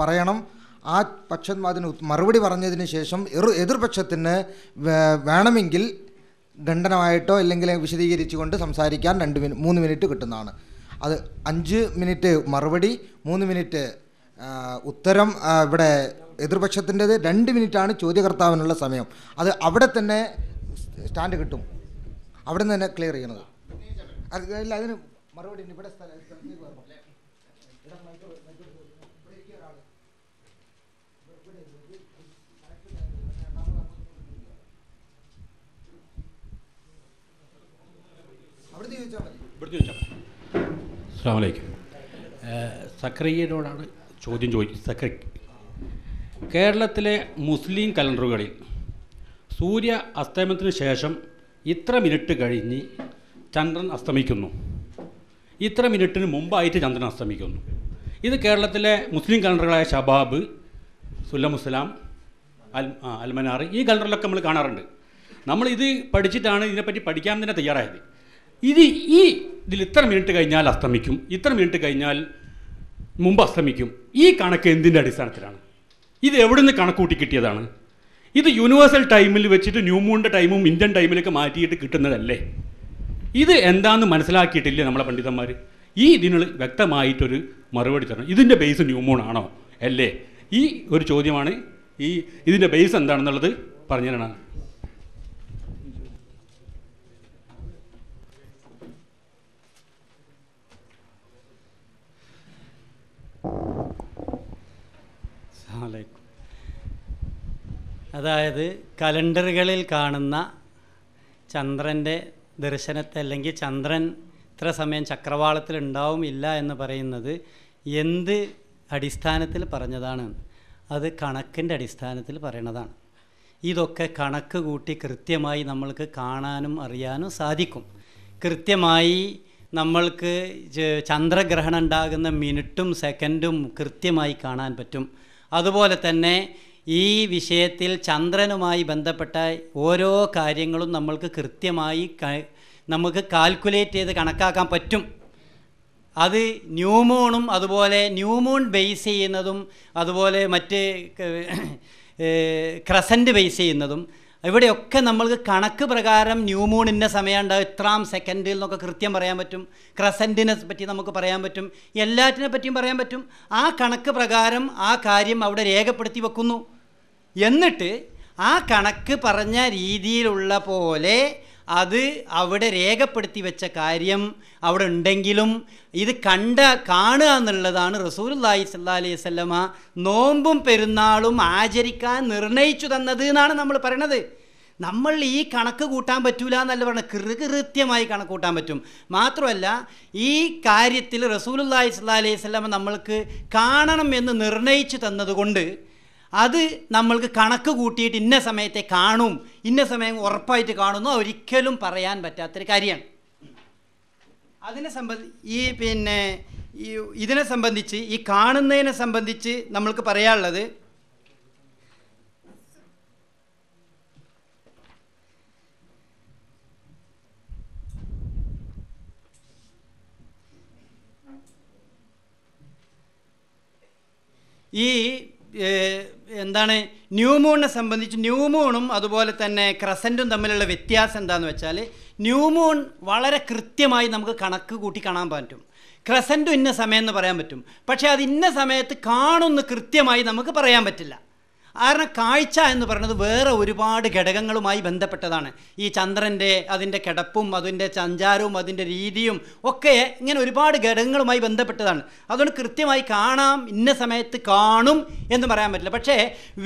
പറയണം ആ പക്ഷം അതിന് മറുപടി പറഞ്ഞതിന് ശേഷം എറു എതിർപക്ഷത്തിന് വേണമെങ്കിൽ ഖണ്ഡനമായിട്ടോ അല്ലെങ്കിൽ വിശദീകരിച്ചുകൊണ്ട് സംസാരിക്കാൻ രണ്ട് മിനി മൂന്ന് മിനിറ്റ് കിട്ടുന്നതാണ് അത് അഞ്ച് മിനിറ്റ് മറുപടി മൂന്ന് മിനിറ്റ് ഉത്തരം ഇവിടെ എതിർപക്ഷത്തിൻ്റെത് രണ്ട് മിനിറ്റാണ് ചോദ്യകർത്താവിനുള്ള സമയം അത് അവിടെ തന്നെ സ്റ്റാൻഡ് കിട്ടും അവിടെ നിന്ന് തന്നെ ക്ലിയർ ചെയ്യണത് അല്ല അതിന് മറുപടി ഇവിടെ സ്ഥലം മതി സക്രിയനോടാണ് ചോദ്യം ചോദിച്ചത് സക്രി കേരളത്തിലെ മുസ്ലിം കലണ്ടറുകളിൽ സൂര്യ അസ്തമയത്തിന് ശേഷം ഇത്ര മിനിറ്റ് കഴിഞ്ഞ് ചന്ദ്രൻ അസ്തമിക്കുന്നു ഇത്ര മിനിറ്റിന് മുമ്പായിട്ട് ചന്ദ്രൻ അസ്തമിക്കുന്നു ഇത് കേരളത്തിലെ മുസ്ലിം കലണ്ടറുകളായ ഷബാബ് സുല്ലമുസ്ലാം അൽ അൽമനാർ ഈ കലണ്ടറിലൊക്കെ നമ്മൾ കാണാറുണ്ട് നമ്മൾ ഇത് പഠിച്ചിട്ടാണ് ഇതിനെപ്പറ്റി പഠിക്കാൻ തന്നെ തയ്യാറായത് ഇത് ഈ ഇതിൽ ഇത്ര മിനിറ്റ് കഴിഞ്ഞാൽ അസ്തമിക്കും ഇത്ര മിനിറ്റ് കഴിഞ്ഞാൽ മുമ്പ് അസ്തമിക്കും ഈ കണക്ക് എന്തിൻ്റെ അടിസ്ഥാനത്തിലാണ് ഇത് എവിടെ നിന്ന് കണക്കൂട്ടി കിട്ടിയതാണ് ഇത് യൂണിവേഴ്സൽ ടൈമിൽ വെച്ചിട്ട് ന്യൂമൂണിൻ്റെ ടൈമും ഇന്ത്യൻ ടൈമിലൊക്കെ മാറ്റിയിട്ട് കിട്ടുന്നതല്ലേ ഇത് എന്താണെന്ന് മനസ്സിലാക്കിയിട്ടില്ല നമ്മളെ പണ്ഡിതന്മാർ ഈ ഇതിന് വ്യക്തമായിട്ടൊരു മറുപടി തരണം ഇതിൻ്റെ ബേസ് ന്യൂമോൺ ആണോ അല്ലേ ഈ ഒരു ചോദ്യമാണ് ഈ ഇതിൻ്റെ ബേസ് എന്താണെന്നുള്ളത് പറഞ്ഞു തരണം അതായത് കലണ്ടറുകളിൽ കാണുന്ന ചന്ദ്രൻ്റെ ദർശനത്തെ അല്ലെങ്കിൽ ചന്ദ്രൻ ഇത്ര സമയം ചക്രവാളത്തിൽ ഉണ്ടാവും ഇല്ല എന്ന് പറയുന്നത് എന്ത് അടിസ്ഥാനത്തിൽ പറഞ്ഞതാണ് അത് കണക്കിൻ്റെ അടിസ്ഥാനത്തിൽ പറയണതാണ് ഇതൊക്കെ കണക്ക് കൂട്ടി കൃത്യമായി നമ്മൾക്ക് കാണാനും അറിയാനും സാധിക്കും കൃത്യമായി നമ്മൾക്ക് ചന്ദ്രഗ്രഹണം ഉണ്ടാകുന്ന മിനിറ്റും സെക്കൻഡും കൃത്യമായി കാണാൻ പറ്റും അതുപോലെ തന്നെ ഈ വിഷയത്തിൽ ചന്ദ്രനുമായി ബന്ധപ്പെട്ട ഓരോ കാര്യങ്ങളും നമ്മൾക്ക് കൃത്യമായി നമുക്ക് കാൽക്കുലേറ്റ് ചെയ്ത് കണക്കാക്കാൻ പറ്റും അത് ന്യൂമൂണും അതുപോലെ ന്യൂമൂൺ ബേസ് ചെയ്യുന്നതും അതുപോലെ മറ്റ് ക്രസൻറ്റ് ബേസ് ചെയ്യുന്നതും ഇവിടെയൊക്കെ നമ്മൾക്ക് കണക്ക് പ്രകാരം ന്യൂമൂൺ ഇന്ന സമയം ഉണ്ടാകും ഇത്രാം സെക്കൻഡിൽ നിന്നൊക്കെ കൃത്യം പറയാൻ പറ്റും ക്രസൻറ്റിനെ പറ്റി നമുക്ക് പറയാൻ പറ്റും എല്ലാറ്റിനെ പറ്റിയും പറയാൻ പറ്റും ആ കണക്ക് പ്രകാരം ആ കാര്യം അവിടെ രേഖപ്പെടുത്തി വെക്കുന്നു എന്നിട്ട് ആ കണക്ക് പറഞ്ഞ രീതിയിലുള്ള പോലെ അത് അവിടെ രേഖപ്പെടുത്തി വെച്ച കാര്യം അവിടെ ഉണ്ടെങ്കിലും ഇത് കണ്ട കാണുക എന്നുള്ളതാണ് റസൂലുല്ലാഹി സല്ലാ അലൈഹി സ്വല്ലമ നോമ്പും പെരുന്നാളും ആചരിക്കാൻ നിർണയിച്ചു തന്നത് എന്നാണ് നമ്മൾ പറയണത് നമ്മൾ ഈ കണക്ക് കൂട്ടാൻ പറ്റൂല എന്നല്ല പറഞ്ഞത് കൃകൃത്യമായി കണക്ക് കൂട്ടാൻ പറ്റും മാത്രമല്ല ഈ കാര്യത്തിൽ റസൂലുല്ലാഹി സ്വല്ലാ അലൈഹി സ്വല്ലാമ നമ്മൾക്ക് കാണണം എന്ന് നിർണയിച്ചു തന്നതുകൊണ്ട് അത് നമ്മൾക്ക് കണക്ക് കൂട്ടിയിട്ട് ഇന്ന സമയത്തെ കാണും ഇന്ന സമയം ഉറപ്പായിട്ട് കാണുന്നു ഒരിക്കലും പറയാൻ പറ്റാത്തൊരു കാര്യമാണ് അതിനെ സംബന്ധി ഈ പിന്നെ ഈ ഇതിനെ സംബന്ധിച്ച് ഈ കാണുന്നതിനെ സംബന്ധിച്ച് നമ്മൾക്ക് പറയാനുള്ളത് ഈ എന്താണ് ന്യൂമൂണിനെ സംബന്ധിച്ച് ന്യൂമൂണും അതുപോലെ തന്നെ ക്രസൻറ്റും തമ്മിലുള്ള വ്യത്യാസം എന്താണെന്ന് വെച്ചാൽ ന്യൂമൂൺ വളരെ കൃത്യമായി നമുക്ക് കണക്ക് കൂട്ടി കാണാൻ പറ്റും ക്രസൻറ്റും ഇന്ന സമയം എന്ന് പറയാൻ പറ്റും പക്ഷേ അത് ഇന്ന സമയത്ത് കാണുമെന്ന് കൃത്യമായി നമുക്ക് പറയാൻ പറ്റില്ല കാരണം കാഴ്ച എന്ന് പറയുന്നത് വേറെ ഒരുപാട് ഘടകങ്ങളുമായി ബന്ധപ്പെട്ടതാണ് ഈ ചന്ദ്രൻ്റെ അതിൻ്റെ കിടപ്പും അതിൻ്റെ സഞ്ചാരവും അതിൻ്റെ രീതിയും ഒക്കെ ഇങ്ങനെ ഒരുപാട് ഘടകങ്ങളുമായി ബന്ധപ്പെട്ടതാണ് അതുകൊണ്ട് കൃത്യമായി കാണാം ഇന്ന സമയത്ത് കാണും എന്ന് പറയാൻ പറ്റില്ല പക്ഷേ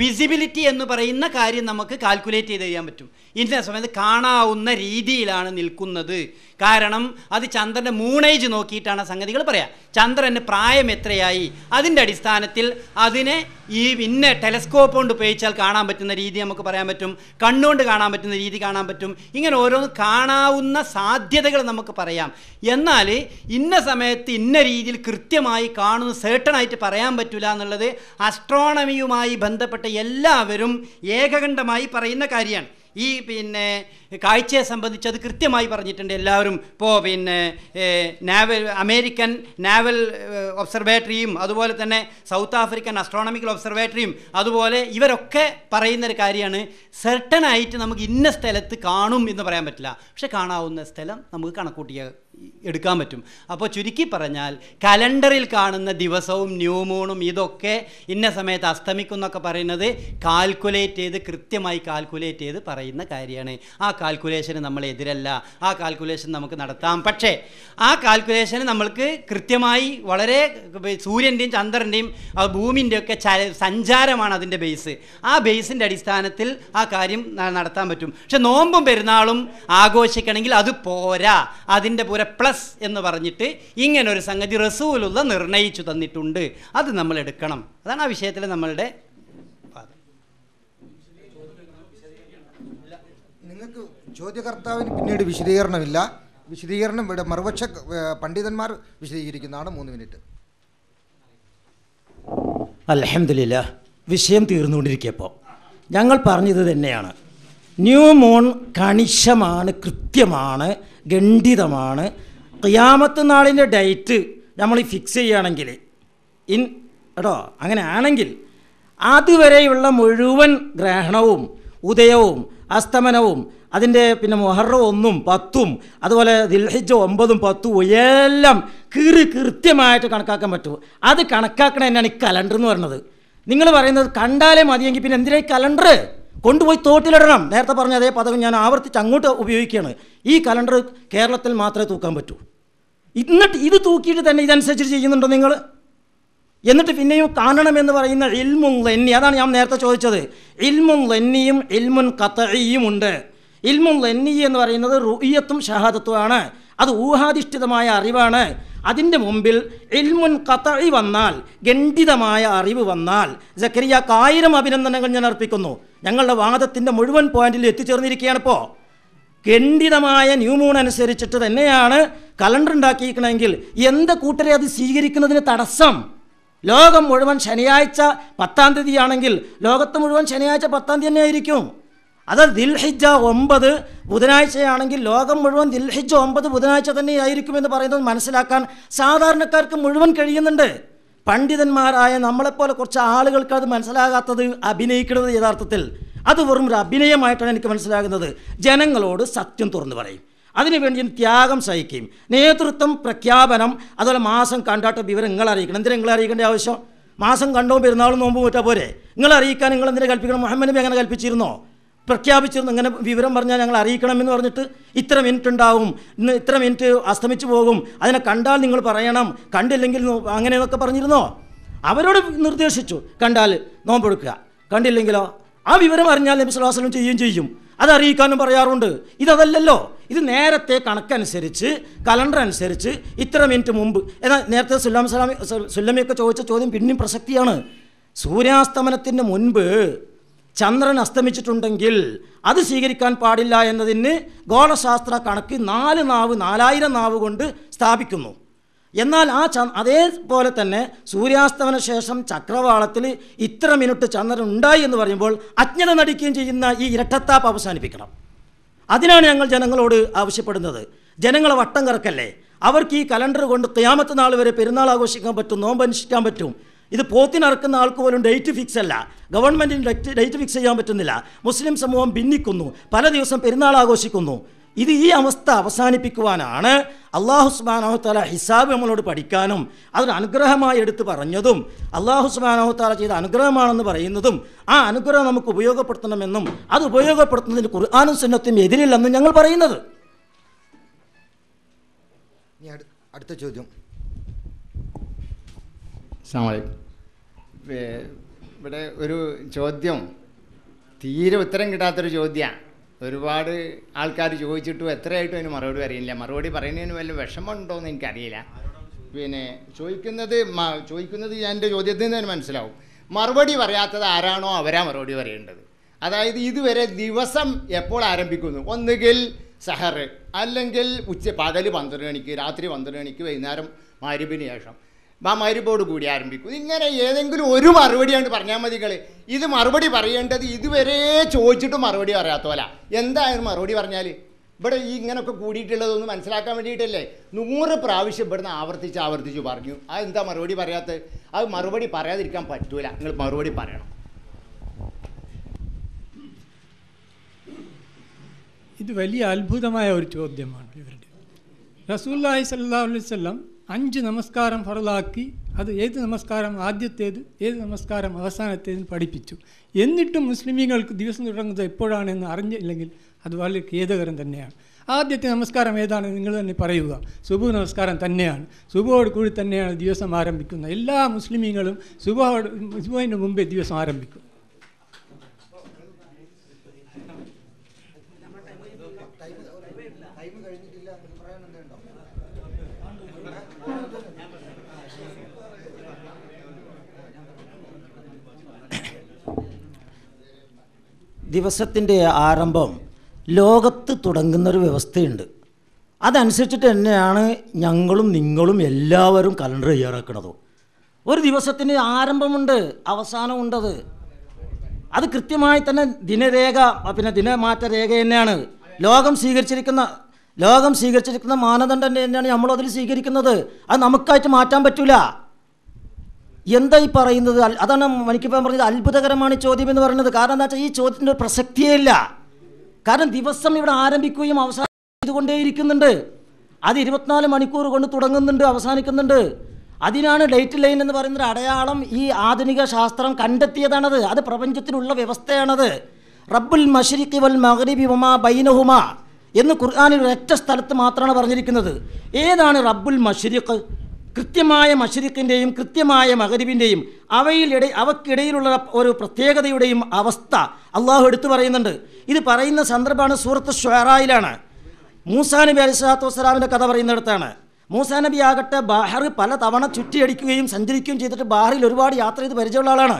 വിസിബിലിറ്റി എന്ന് പറയുന്ന കാര്യം നമുക്ക് കാൽക്കുലേറ്റ് ചെയ്ത് ചെയ്യാൻ പറ്റും ഇന്ന സമയത്ത് കാണാവുന്ന രീതിയിലാണ് നിൽക്കുന്നത് കാരണം അത് ചന്ദ്രൻ്റെ മൂണേജ് നോക്കിയിട്ടാണ് സംഗതികൾ പറയാം ചന്ദ്രന് പ്രായം എത്രയായി അതിൻ്റെ അടിസ്ഥാനത്തിൽ അതിനെ ഈ ഇന്ന ടെലസ്കോപ്പ് കൊണ്ട് ഉപയോഗിച്ചാൽ കാണാൻ പറ്റുന്ന രീതി നമുക്ക് പറയാൻ പറ്റും കണ്ണുകൊണ്ട് കാണാൻ പറ്റുന്ന രീതി കാണാൻ പറ്റും ഇങ്ങനെ ഓരോന്ന് കാണാവുന്ന സാധ്യതകൾ നമുക്ക് പറയാം എന്നാൽ ഇന്ന സമയത്ത് ഇന്ന രീതിയിൽ കൃത്യമായി കാണുന്ന സേട്ടണായിട്ട് പറയാൻ പറ്റില്ല എന്നുള്ളത് അസ്ട്രോണമിയുമായി ബന്ധപ്പെട്ട എല്ലാവരും ഏകകണ്ഠമായി പറയുന്ന കാര്യമാണ് ഈ പിന്നെ കാഴ്ചയെ സംബന്ധിച്ച് അത് കൃത്യമായി പറഞ്ഞിട്ടുണ്ട് എല്ലാവരും ഇപ്പോൾ പിന്നെ നാവൽ അമേരിക്കൻ നാവൽ ഒബ്സർവേറ്ററിയും അതുപോലെ തന്നെ സൗത്ത് ആഫ്രിക്കൻ അസ്ട്രോണമിക്കൽ ഒബ്സർവേറ്ററിയും അതുപോലെ ഇവരൊക്കെ പറയുന്നൊരു കാര്യമാണ് സെർട്ടനായിട്ട് നമുക്ക് ഇന്ന സ്ഥലത്ത് കാണും എന്ന് പറയാൻ പറ്റില്ല പക്ഷെ കാണാവുന്ന സ്ഥലം നമുക്ക് കണക്കൂട്ടിയ എടുക്കാൻ പറ്റും അപ്പോൾ ചുരുക്കി പറഞ്ഞാൽ കലണ്ടറിൽ കാണുന്ന ദിവസവും ന്യൂ മൂണും ഇതൊക്കെ ഇന്ന സമയത്ത് അസ്തമിക്കുന്നൊക്കെ പറയുന്നത് കാൽക്കുലേറ്റ് ചെയ്ത് കൃത്യമായി കാൽക്കുലേറ്റ് ചെയ്ത് പറയുന്ന കാര്യമാണ് ആ കാൽക്കുലേഷന് നമ്മൾ എതിരല്ല ആ കാൽക്കുലേഷൻ നമുക്ക് നടത്താം പക്ഷേ ആ കാൽക്കുലേഷന് നമ്മൾക്ക് കൃത്യമായി വളരെ സൂര്യൻ്റെയും ചന്ദ്രൻ്റെയും ഭൂമിൻ്റെയൊക്കെ സഞ്ചാരമാണ് അതിൻ്റെ ബേസ് ആ ബേസിൻ്റെ അടിസ്ഥാനത്തിൽ ആ കാര്യം നടത്താൻ പറ്റും പക്ഷെ നോമ്പും പെരുന്നാളും ആഘോഷിക്കണമെങ്കിൽ അത് പോരാ അതിൻ്റെ പുര സൂര പ്ലസ് എന്ന് പറഞ്ഞിട്ട് ഇങ്ങനൊരു സംഗതി റസൂലുള്ള നിർണയിച്ചു തന്നിട്ടുണ്ട് അത് നമ്മൾ എടുക്കണം അതാണ് ആ വിഷയത്തിൽ നമ്മളുടെ നിങ്ങൾക്ക് ചോദ്യകർത്താവിന് പിന്നീട് വിശദീകരണമില്ല വിശദീകരണം ഇവിടെ മറുപക്ഷ പണ്ഡിതന്മാർ വിശദീകരിക്കുന്നതാണ് മൂന്ന് മിനിറ്റ് അലഹമില്ല വിഷയം തീർന്നുകൊണ്ടിരിക്കുകയപ്പോൾ ഞങ്ങൾ പറഞ്ഞത് തന്നെയാണ് ന്യൂ മൂൺ കണിശമാണ് കൃത്യമാണ് ഖണ്ഡിതമാണ് ക്യാമത്ത് നാളിൻ്റെ ഡേറ്റ് നമ്മൾ ഫിക്സ് ചെയ്യുകയാണെങ്കിൽ ഇൻ കേട്ടോ അങ്ങനെ ആണെങ്കിൽ അതുവരെയുള്ള മുഴുവൻ ഗ്രഹണവും ഉദയവും അസ്തമനവും അതിൻ്റെ പിന്നെ മൊഹറ ഒന്നും പത്തും അതുപോലെ ദിൽഹിജ ഒമ്പതും പത്തും എല്ലാം കീറി കൃത്യമായിട്ട് കണക്കാക്കാൻ പറ്റുമോ അത് കണക്കാക്കണ തന്നെയാണ് ഈ കലണ്ടർ എന്ന് പറയുന്നത് നിങ്ങൾ പറയുന്നത് കണ്ടാലേ മതിയെങ്കിൽ പിന്നെ എന്തിനാണ് ഈ കലണ്ടർ കൊണ്ടുപോയി തോട്ടിലിടണം നേരത്തെ പറഞ്ഞ അതേ പദവി ഞാൻ ആവർത്തിച്ച് അങ്ങോട്ട് ഉപയോഗിക്കുകയാണ് ഈ കലണ്ടർ കേരളത്തിൽ മാത്രമേ തൂക്കാൻ പറ്റൂ എന്നിട്ട് ഇത് തൂക്കിയിട്ട് തന്നെ ഇതനുസരിച്ച് ചെയ്യുന്നുണ്ടോ നിങ്ങൾ എന്നിട്ട് പിന്നെയും കാണണമെന്ന് പറയുന്ന ഇൽമുൻ ലന്നി അതാണ് ഞാൻ നേരത്തെ ചോദിച്ചത് ഇൽമുൻ ലന്നിയും ഇൽമുൻ കത്തഴിയും ഉണ്ട് ഇൽമുൻ ലന്നി എന്ന് പറയുന്നത് റുയ്യത്തും ഷഹാദത്തുമാണ് അത് ഊഹാധിഷ്ഠിതമായ അറിവാണ് അതിൻ്റെ മുമ്പിൽ ഇൽമുൻ കഥഴി വന്നാൽ ഗണ്ഡിതമായ അറിവ് വന്നാൽ സക്കരിയാക്ക് ആയിരം അഭിനന്ദനങ്ങൾ ഞാൻ അർപ്പിക്കുന്നു ഞങ്ങളുടെ വാദത്തിൻ്റെ മുഴുവൻ പോയിന്റിൽ എത്തിച്ചേർന്നിരിക്കുകയാണ് ഇപ്പോൾ ഗണ്ഡിതമായ ന്യൂമൂൺ അനുസരിച്ചിട്ട് തന്നെയാണ് കലണ്ടർ ഉണ്ടാക്കിയിരിക്കണമെങ്കിൽ എന്ത് കൂട്ടരെ അത് സ്വീകരിക്കുന്നതിന് തടസ്സം ലോകം മുഴുവൻ ശനിയാഴ്ച പത്താം തീയതി ആണെങ്കിൽ ലോകത്ത് മുഴുവൻ ശനിയാഴ്ച പത്താം തീയതി തന്നെ ആയിരിക്കും അത് ദിൽഹിജ ഒമ്പത് ബുധനാഴ്ചയാണെങ്കിൽ ലോകം മുഴുവൻ ദിൽഹിജ ഒമ്പത് ബുധനാഴ്ച തന്നെ ആയിരിക്കുമെന്ന് പറയുന്നത് മനസ്സിലാക്കാൻ സാധാരണക്കാർക്ക് മുഴുവൻ കഴിയുന്നുണ്ട് പണ്ഡിതന്മാരായ നമ്മളെപ്പോലെ കുറച്ച് ആളുകൾക്ക് അത് മനസ്സിലാകാത്തത് അഭിനയിക്കുന്നത് യഥാർത്ഥത്തിൽ അത് വെറും ഒരു അഭിനയമായിട്ടാണ് എനിക്ക് മനസ്സിലാകുന്നത് ജനങ്ങളോട് സത്യം തുറന്നു പറയും അതിനുവേണ്ടി ത്യാഗം സഹിക്കുകയും നേതൃത്വം പ്രഖ്യാപനം അതുപോലെ മാസം കണ്ടാട്ട് വിവരം അറിയിക്കണം എന്തിനാ നിങ്ങൾ അറിയിക്കേണ്ട ആവശ്യം മാസം കണ്ടോ പെരുന്നാളും നോമ്പ് പോറ്റാ പോരെ നിങ്ങൾ അറിയിക്കാൻ നിങ്ങൾ എന്തിനെ കൽപ്പിക്കണം മുഹമ്മദ് നബി അങ്ങനെ കൽപ്പിച്ചിരുന്നോ പ്രഖ്യാപിച്ചിരുന്നു ഇങ്ങനെ വിവരം പറഞ്ഞാൽ ഞങ്ങൾ അറിയിക്കണമെന്ന് പറഞ്ഞിട്ട് ഇത്ര മിനിറ്റ് ഉണ്ടാവും ഇന്ന് ഇത്ര മിനിറ്റ് അസ്തമിച്ചു പോകും അതിനെ കണ്ടാൽ നിങ്ങൾ പറയണം കണ്ടില്ലെങ്കിൽ അങ്ങനെയൊക്കെ പറഞ്ഞിരുന്നോ അവരോട് നിർദ്ദേശിച്ചു കണ്ടാൽ നോമ്പെടുക്കുക കണ്ടില്ലെങ്കിലോ ആ വിവരം അറിഞ്ഞാൽ നബി സ്വലാസ്ലം ചെയ്യുകയും ചെയ്യും അത് അറിയിക്കാനും പറയാറുണ്ട് ഇതല്ലല്ലോ ഇത് നേരത്തെ കണക്കനുസരിച്ച് കലണ്ടർ അനുസരിച്ച് ഇത്ര മിനിറ്റ് മുമ്പ് എന്നാൽ നേരത്തെ സുല്ലാം സലാമി സുല്ലമിയൊക്കെ ചോദിച്ച ചോദ്യം പിന്നെയും പ്രസക്തിയാണ് സൂര്യാസ്തമനത്തിന് മുൻപ് ചന്ദ്രൻ അസ്തമിച്ചിട്ടുണ്ടെങ്കിൽ അത് സ്വീകരിക്കാൻ പാടില്ല എന്നതിന് ഗോളശാസ്ത്ര കണക്ക് നാല് നാവ് നാലായിരം നാവ് കൊണ്ട് സ്ഥാപിക്കുന്നു എന്നാൽ ആ ച അതേപോലെ തന്നെ സൂര്യാസ്തമന ശേഷം ചക്രവാളത്തിൽ ഇത്ര മിനിറ്റ് ചന്ദ്രൻ ഉണ്ടായി എന്ന് പറയുമ്പോൾ അജ്ഞത നടിക്കുകയും ചെയ്യുന്ന ഈ ഇരട്ടത്താപ്പ് അവസാനിപ്പിക്കണം അതിനാണ് ഞങ്ങൾ ജനങ്ങളോട് ആവശ്യപ്പെടുന്നത് ജനങ്ങളെ വട്ടം കറക്കല്ലേ അവർക്ക് ഈ കലണ്ടർ കൊണ്ട് തെയ്യാമത്തെ നാൾ വരെ പെരുന്നാൾ ആഘോഷിക്കാൻ പറ്റും നോമ്പ് അനുഷ്ഠിക്കാൻ പറ്റും ഇത് പോത്തിനറക്കുന്ന ആൾക്ക് പോലും ഡേറ്റ് ഫിക്സ് അല്ല ഗവൺമെൻറ്റിന് ഡേറ്റ് ഡേറ്റ് ഫിക്സ് ചെയ്യാൻ പറ്റുന്നില്ല മുസ്ലിം സമൂഹം ഭിന്നിക്കുന്നു പല ദിവസം പെരുന്നാൾ ആഘോഷിക്കുന്നു ഇത് ഈ അവസ്ഥ അവസാനിപ്പിക്കുവാനാണ് അള്ളാഹു സുബാനോത്തല ഹിസാബ് നമ്മളോട് പഠിക്കാനും അതൊരു അനുഗ്രഹമായി എടുത്തു പറഞ്ഞതും അള്ളാഹു സുബാനോത്തല ചെയ്ത അനുഗ്രഹമാണെന്ന് പറയുന്നതും ആ അനുഗ്രഹം നമുക്ക് ഉപയോഗപ്പെടുത്തണമെന്നും അത് ഉപയോഗപ്പെടുത്തുന്നതിന് ഖുർആാനും സുന്നത്തും എതിരില്ലെന്നും ഞങ്ങൾ പറയുന്നത് അടുത്ത ചോദ്യം അസ്സാം ഇവിടെ ഒരു ചോദ്യം തീരെ ഉത്തരം കിട്ടാത്തൊരു ചോദ്യമാണ് ഒരുപാട് ആൾക്കാർ ചോദിച്ചിട്ടും എത്രയായിട്ടും അതിന് മറുപടി അറിയില്ല മറുപടി പറയുന്നതിന് വല്ല വിഷമമുണ്ടോ എന്ന് എനിക്കറിയില്ല പിന്നെ ചോദിക്കുന്നത് ചോദിക്കുന്നത് എൻ്റെ ചോദ്യത്തിൽ നിന്ന് തന്നെ മനസ്സിലാവും മറുപടി പറയാത്തത് ആരാണോ അവരാ മറുപടി പറയേണ്ടത് അതായത് ഇതുവരെ ദിവസം എപ്പോൾ ആരംഭിക്കുന്നു ഒന്നുകിൽ സഹർ അല്ലെങ്കിൽ ഉച്ച പകൽ പന്ത്രണ്ട് മണിക്ക് രാത്രി പന്ത്രണ്ട് മണിക്ക് വൈകുന്നേരം മാരിപ്പിന് ശേഷം ആ മരുബോട് കൂടി ആരംഭിക്കും ഇങ്ങനെ ഏതെങ്കിലും ഒരു മറുപടി ആയിട്ട് പറഞ്ഞാൽ മതി ഇത് മറുപടി പറയേണ്ടത് ഇതുവരെ ചോദിച്ചിട്ട് മറുപടി പറയാത്ത പോലെ എന്തായാലും മറുപടി പറഞ്ഞാൽ ഇവിടെ ഈ ഇങ്ങനെയൊക്കെ കൂടിയിട്ടുള്ളതൊന്ന് മനസ്സിലാക്കാൻ വേണ്ടിയിട്ടല്ലേ നൂറ് പ്രാവശ്യം ഇവിടുന്ന് ആവർത്തിച്ച് ആവർത്തിച്ച് പറഞ്ഞു അത് എന്താ മറുപടി പറയാത്തത് അത് മറുപടി പറയാതിരിക്കാൻ പറ്റൂല നിങ്ങൾ മറുപടി പറയണം ഇത് വലിയ അത്ഭുതമായ ഒരു ചോദ്യമാണ് ഇവരുടെ റസൂല്ലാഹി സല്ലാ അലൈവല്ലം അഞ്ച് നമസ്കാരം ഫറലാക്കി അത് ഏത് നമസ്കാരം ആദ്യത്തേത് ഏത് നമസ്കാരം അവസാനത്തേത് പഠിപ്പിച്ചു എന്നിട്ടും മുസ്ലിമീങ്ങൾക്ക് ദിവസം തുടങ്ങുന്നത് എപ്പോഴാണെന്ന് അറിഞ്ഞില്ലെങ്കിൽ അത് വളരെ ഖേദകരം തന്നെയാണ് ആദ്യത്തെ നമസ്കാരം ഏതാണ് നിങ്ങൾ തന്നെ പറയുക സുബു നമസ്കാരം തന്നെയാണ് സുബുവോട് കൂടി തന്നെയാണ് ദിവസം ആരംഭിക്കുന്നത് എല്ലാ മുസ്ലിമീങ്ങളും സുബോട് സുബുവിന് മുമ്പേ ദിവസം ആരംഭിക്കും ടൈം കഴിഞ്ഞിട്ടില്ല ദിവസത്തിൻ്റെ ആരംഭം ലോകത്ത് തുടങ്ങുന്നൊരു വ്യവസ്ഥയുണ്ട് അതനുസരിച്ചിട്ട് തന്നെയാണ് ഞങ്ങളും നിങ്ങളും എല്ലാവരും കലണ്ടർ തയ്യാറാക്കുന്നത് ഒരു ദിവസത്തിന് ആരംഭമുണ്ട് അവസാനമുണ്ടത് അത് കൃത്യമായി തന്നെ ദിനരേഖ പിന്നെ ദിനമാറ്റ രേഖ തന്നെയാണ് ലോകം സ്വീകരിച്ചിരിക്കുന്ന ലോകം സ്വീകരിച്ചിരിക്കുന്ന മാനദണ്ഡം തന്നെയാണ് നമ്മളതിൽ സ്വീകരിക്കുന്നത് അത് നമുക്കായിട്ട് മാറ്റാൻ പറ്റില്ല എന്താ ഈ പറയുന്നത് അതാണ് മണിക്കിപ്പം പറഞ്ഞത് അത്ഭുതകരമാണ് ചോദ്യം എന്ന് പറയുന്നത് കാരണം എന്താ വെച്ചാൽ ഈ ചോദ്യത്തിൻ്റെ ഒരു പ്രസക്തിയേ ഇല്ല കാരണം ദിവസം ഇവിടെ ആരംഭിക്കുകയും അവസാനം ചെയ്തുകൊണ്ടേയിരിക്കുന്നുണ്ട് അത് ഇരുപത്തിനാല് മണിക്കൂർ കൊണ്ട് തുടങ്ങുന്നുണ്ട് അവസാനിക്കുന്നുണ്ട് അതിനാണ് ഡേറ്റ് ലൈൻ എന്ന് പറയുന്ന അടയാളം ഈ ആധുനിക ശാസ്ത്രം കണ്ടെത്തിയതാണത് അത് പ്രപഞ്ചത്തിനുള്ള വ്യവസ്ഥയാണത് റബ്ബുൽ മഷരിഖ് വൽ മഹരിബി ഉമ ബൈനഹുമ എന്ന് ഖുർആാനിൽ ഒരൊറ്റ സ്ഥലത്ത് മാത്രമാണ് പറഞ്ഞിരിക്കുന്നത് ഏതാണ് റബ്ബുൽ മഷരിഖ് കൃത്യമായ മഷരിക്കിൻ്റെയും കൃത്യമായ മകരിവിൻ്റെയും അവയിലിട അവക്കിടയിലുള്ള ഒരു പ്രത്യേകതയുടെയും അവസ്ഥ അള്ളാഹു എടുത്തു പറയുന്നുണ്ട് ഇത് പറയുന്ന സന്ദർഭമാണ് സൂറത്ത് ഷൊറായിലാണ് മൂസാ നബി അലിസ്ലാത്തു വസ്സലാമിൻ്റെ കഥ പറയുന്നിടത്താണ് മൂസാ നബി ആകട്ടെ ബാഹർ പല തവണ ചുറ്റിയടിക്കുകയും സഞ്ചരിക്കുകയും ചെയ്തിട്ട് ബാഹറിൽ ഒരുപാട് യാത്ര ചെയ്ത് പരിചയമുള്ള ആളാണ്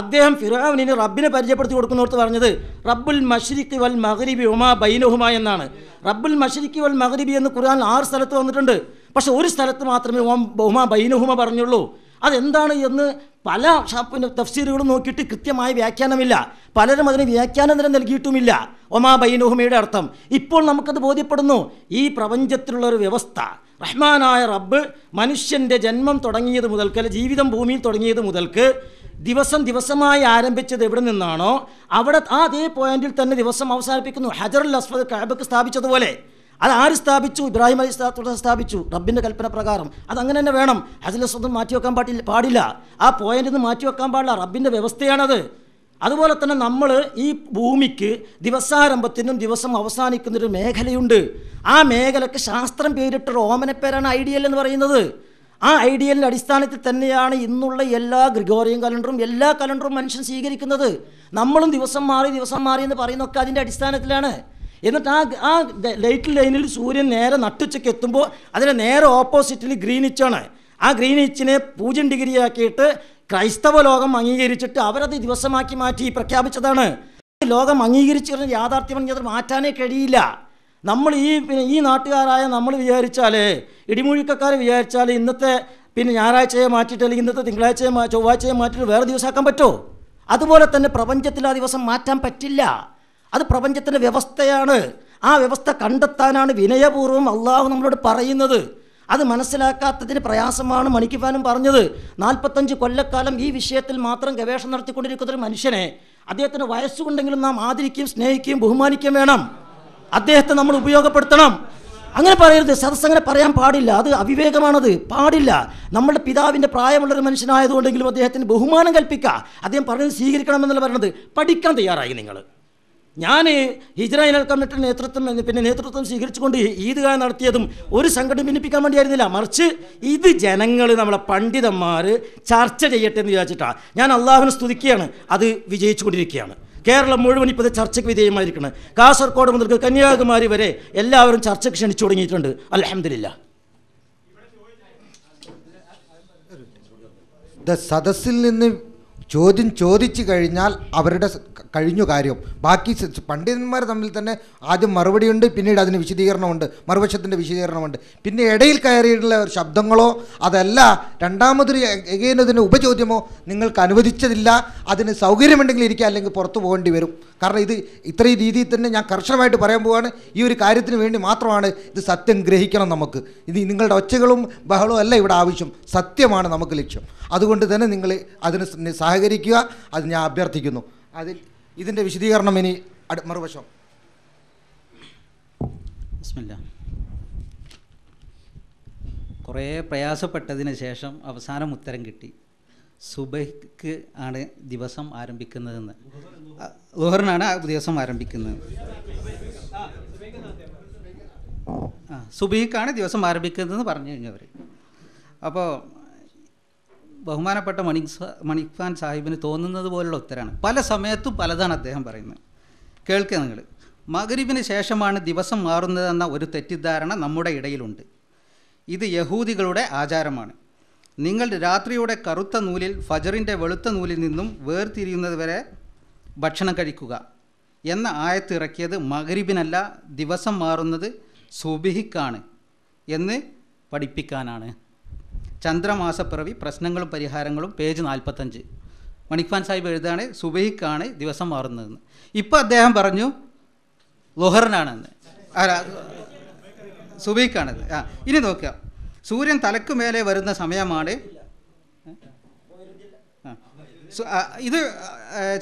അദ്ദേഹം ഫിറാവിനെ റബ്ബിനെ പരിചയപ്പെടുത്തി കൊടുക്കുന്നോർത്ത് പറഞ്ഞത് റബ്ബുൽ മഷരിക്ക് വൽ മഹരിബി ഉമാ ബൈനഹുമ എന്നാണ് റബ്ബുൽ മഷരിക്ക് വൽ മഹരിബി എന്ന് ഖുർആൻ ആറ് സ്ഥലത്ത് വന്നിട്ടുണ്ട് പക്ഷെ ഒരു സ്ഥലത്ത് മാത്രമേ ഓം ബഹുമാ ബൈനഹുമ പറഞ്ഞുള്ളൂ അതെന്താണ് എന്ന് പല ഷാപ്പിൻ്റെ തഫ്സീലുകളും നോക്കിയിട്ട് കൃത്യമായ വ്യാഖ്യാനമില്ല പലരും അതിന് തന്നെ നൽകിയിട്ടുമില്ല ഒമാ ബൈനുഹുമയുടെ അർത്ഥം ഇപ്പോൾ നമുക്കത് ബോധ്യപ്പെടുന്നു ഈ പ്രപഞ്ചത്തിലുള്ള ഒരു വ്യവസ്ഥ റഹ്മാനായ റബ്ബ് മനുഷ്യൻ്റെ ജന്മം തുടങ്ങിയത് മുതൽക്ക് അല്ലെ ജീവിതം ഭൂമിയിൽ തുടങ്ങിയത് മുതൽക്ക് ദിവസം ദിവസമായി ആരംഭിച്ചത് എവിടെ നിന്നാണോ അവിടെ ആ അതേ പോയിന്റിൽ തന്നെ ദിവസം അവസാനിപ്പിക്കുന്നു ഹജറുൽ അസ്ഫദ് കാബക്ക് സ്ഥാപിച്ചതുപോലെ അത് ആര് സ്ഥാപിച്ചു ഇബ്രാഹിം അലി സ്ഥാപിച്ചു റബ്ബിൻ്റെ കൽപ്പന പ്രകാരം അത് അങ്ങനെ തന്നെ വേണം ഹസലസ്വത്തും മാറ്റി വെക്കാൻ പാടില്ല പാടില്ല ആ പോയിന്റിൽ നിന്ന് മാറ്റി വെക്കാൻ പാടില്ല റബ്ബിൻ്റെ വ്യവസ്ഥയാണത് അതുപോലെ തന്നെ നമ്മൾ ഈ ഭൂമിക്ക് ദിവസാരംഭത്തിനും ദിവസം അവസാനിക്കുന്നൊരു മേഖലയുണ്ട് ആ മേഖലയ്ക്ക് ശാസ്ത്രം പേരിട്ടൊരു ഓമനപ്പേരാണ് ഐഡിയൽ എന്ന് പറയുന്നത് ആ ഐഡിയലിൻ്റെ അടിസ്ഥാനത്തിൽ തന്നെയാണ് ഇന്നുള്ള എല്ലാ ഗ്രിഗോറിയൻ കലണ്ടറും എല്ലാ കലണ്ടറും മനുഷ്യൻ സ്വീകരിക്കുന്നത് നമ്മളും ദിവസം മാറി ദിവസം മാറി എന്ന് പറയുന്നൊക്കെ അതിൻ്റെ അടിസ്ഥാനത്തിലാണ് എന്നിട്ട് ആ ആ ലൈറ്റ് ലൈനിൽ സൂര്യൻ നേരെ നട്ടുച്ചയ്ക്ക് എത്തുമ്പോൾ അതിന് നേരെ ഓപ്പോസിറ്റിൽ ഗ്രീനിച്ചാണ് ആ ഗ്രീനിച്ചിനെ പൂജ്യം ഡിഗ്രിയാക്കിയിട്ട് ക്രൈസ്തവ ലോകം അംഗീകരിച്ചിട്ട് അവരത് ദിവസമാക്കി മാറ്റി പ്രഖ്യാപിച്ചതാണ് ലോകം അംഗീകരിച്ചിരുന്ന യാഥാർത്ഥ്യം അത് മാറ്റാനേ കഴിയില്ല നമ്മൾ ഈ പിന്നെ ഈ നാട്ടുകാരായ നമ്മൾ വിചാരിച്ചാൽ ഇടിമുഴിക്കക്കാർ വിചാരിച്ചാൽ ഇന്നത്തെ പിന്നെ ഞായറാഴ്ചയെ മാറ്റിയിട്ട് അല്ലെങ്കിൽ ഇന്നത്തെ തിങ്കളാഴ്ചയെ ചൊവ്വാഴ്ചയെ മാറ്റിയിട്ട് വേറെ ദിവസമാക്കാൻ പറ്റുമോ അതുപോലെ തന്നെ പ്രപഞ്ചത്തിൽ ആ ദിവസം മാറ്റാൻ പറ്റില്ല അത് പ്രപഞ്ചത്തിൻ്റെ വ്യവസ്ഥയാണ് ആ വ്യവസ്ഥ കണ്ടെത്താനാണ് വിനയപൂർവ്വം അള്ളാഹു നമ്മളോട് പറയുന്നത് അത് മനസ്സിലാക്കാത്തതിന് പ്രയാസമാണ് മണിക്കുവാനും പറഞ്ഞത് നാൽപ്പത്തഞ്ച് കൊല്ലക്കാലം ഈ വിഷയത്തിൽ മാത്രം ഗവേഷണം നടത്തിക്കൊണ്ടിരിക്കുന്ന ഒരു മനുഷ്യനെ അദ്ദേഹത്തിന് വയസ്സുകൊണ്ടെങ്കിലും നാം ആദരിക്കുകയും സ്നേഹിക്കുകയും ബഹുമാനിക്കുകയും വേണം അദ്ദേഹത്തെ നമ്മൾ ഉപയോഗപ്പെടുത്തണം അങ്ങനെ പറയരുത് സദസ് അങ്ങനെ പറയാൻ പാടില്ല അത് അവിവേകമാണത് പാടില്ല നമ്മുടെ പിതാവിൻ്റെ പ്രായമുള്ളൊരു മനുഷ്യനായതുകൊണ്ടെങ്കിലും അദ്ദേഹത്തിന് ബഹുമാനം കൽപ്പിക്കുക അദ്ദേഹം പറഞ്ഞത് സ്വീകരിക്കണമെന്നുള്ള പറയുന്നത് പഠിക്കാൻ തയ്യാറായി നിങ്ങൾ ഞാൻ ഹിജ്റൈനൽ കമ്മിറ്റിയുടെ നേതൃത്വം പിന്നെ നേതൃത്വം സ്വീകരിച്ചുകൊണ്ട് ഈദ്ഗാഹ് നടത്തിയതും ഒരു സംഘടന ഭിന്നിപ്പിക്കാൻ വേണ്ടിയായിരുന്നില്ല മറിച്ച് ഇത് ജനങ്ങൾ നമ്മളെ പണ്ഡിതന്മാർ ചർച്ച ചെയ്യട്ടെ എന്ന് വിചാരിച്ചിട്ടാണ് ഞാൻ അള്ളാഹുവിനെ സ്തുതിക്കുകയാണ് അത് വിജയിച്ചുകൊണ്ടിരിക്കുകയാണ് കേരളം മുഴുവൻ ഇപ്പോൾ ചർച്ചയ്ക്ക് വിധേയമായിരിക്കണം കാസർഗോഡ് മുതൽ കന്യാകുമാരി വരെ എല്ലാവരും ചർച്ചയ്ക്ക് ക്ഷണിച്ചു തുടങ്ങിയിട്ടുണ്ട് അലഹമില്ല സദസ്സിൽ നിന്ന് ചോദ്യം ചോദിച്ചു കഴിഞ്ഞാൽ അവരുടെ കഴിഞ്ഞു കാര്യം ബാക്കി പണ്ഡിതന്മാർ തമ്മിൽ തന്നെ ആദ്യം മറുപടിയുണ്ട് പിന്നീട് അതിന് വിശദീകരണമുണ്ട് മറുപക്ഷത്തിൻ്റെ വിശദീകരണമുണ്ട് പിന്നെ ഇടയിൽ കയറിയിട്ടുള്ള ശബ്ദങ്ങളോ അതല്ല രണ്ടാമതൊരു എഗെയിൻ ഉപചോദ്യമോ നിങ്ങൾക്ക് അനുവദിച്ചതില്ല അതിന് സൗകര്യമുണ്ടെങ്കിൽ ഇരിക്കുക അല്ലെങ്കിൽ പുറത്തു പോകേണ്ടി വരും കാരണം ഇത് ഇത്രയും രീതിയിൽ തന്നെ ഞാൻ കർശനമായിട്ട് പറയാൻ പോവുകയാണ് ഈ ഒരു കാര്യത്തിന് വേണ്ടി മാത്രമാണ് ഇത് സത്യം ഗ്രഹിക്കണം നമുക്ക് ഇത് നിങ്ങളുടെ ഒച്ചകളും ബഹളവും അല്ല ഇവിടെ ആവശ്യം സത്യമാണ് നമുക്ക് ലക്ഷ്യം അതുകൊണ്ട് തന്നെ നിങ്ങൾ അതിന് സഹ സഹകരിക്കുക അത് ഞാൻ അഭ്യർത്ഥിക്കുന്നു അതിൽ ഇതിൻ്റെ വിശദീകരണം ഇനി മറുവശം കുറേ പ്രയാസപ്പെട്ടതിന് ശേഷം അവസാനം ഉത്തരം കിട്ടി സുബൈക്ക് ആണ് ദിവസം ആരംഭിക്കുന്നതെന്ന് ലുഹറിനാണ് ദിവസം ആരംഭിക്കുന്നത് ആ സുബൈക്കാണ് ദിവസം ആരംഭിക്കുന്നതെന്ന് പറഞ്ഞു കഴിഞ്ഞവർ അപ്പോൾ ബഹുമാനപ്പെട്ട മണി മണിഖാൻ സാഹിബിന് തോന്നുന്നത് പോലുള്ള ഉത്തരമാണ് പല സമയത്തും പലതാണ് അദ്ദേഹം പറയുന്നത് കേൾക്കുക നിങ്ങൾ മകരീബിന് ശേഷമാണ് ദിവസം മാറുന്നതെന്ന ഒരു തെറ്റിദ്ധാരണ നമ്മുടെ ഇടയിലുണ്ട് ഇത് യഹൂദികളുടെ ആചാരമാണ് നിങ്ങൾ രാത്രിയുടെ കറുത്ത നൂലിൽ ഫജറിൻ്റെ വെളുത്ത നൂലിൽ നിന്നും വേർതിരിയുന്നത് വരെ ഭക്ഷണം കഴിക്കുക എന്ന ആയത്തിറക്കിയത് മകരീബിനല്ല ദിവസം മാറുന്നത് സുബിഹിക്കാണ് എന്ന് പഠിപ്പിക്കാനാണ് ചന്ദ്രമാസപ്പിറവി പ്രശ്നങ്ങളും പരിഹാരങ്ങളും പേജ് നാൽപ്പത്തഞ്ച് മണിക്ഫാൻ സാഹിബ് എഴുതാണ് സുബൈക്കാണ് ദിവസം മാറുന്നതെന്ന് ഇപ്പോൾ അദ്ദേഹം പറഞ്ഞു ലുഹറിനാണെന്ന് സുബൈക്കാണത് ആ ഇനി നോക്കുക സൂര്യൻ തലക്ക് മേലെ വരുന്ന സമയമാണ് ഇത്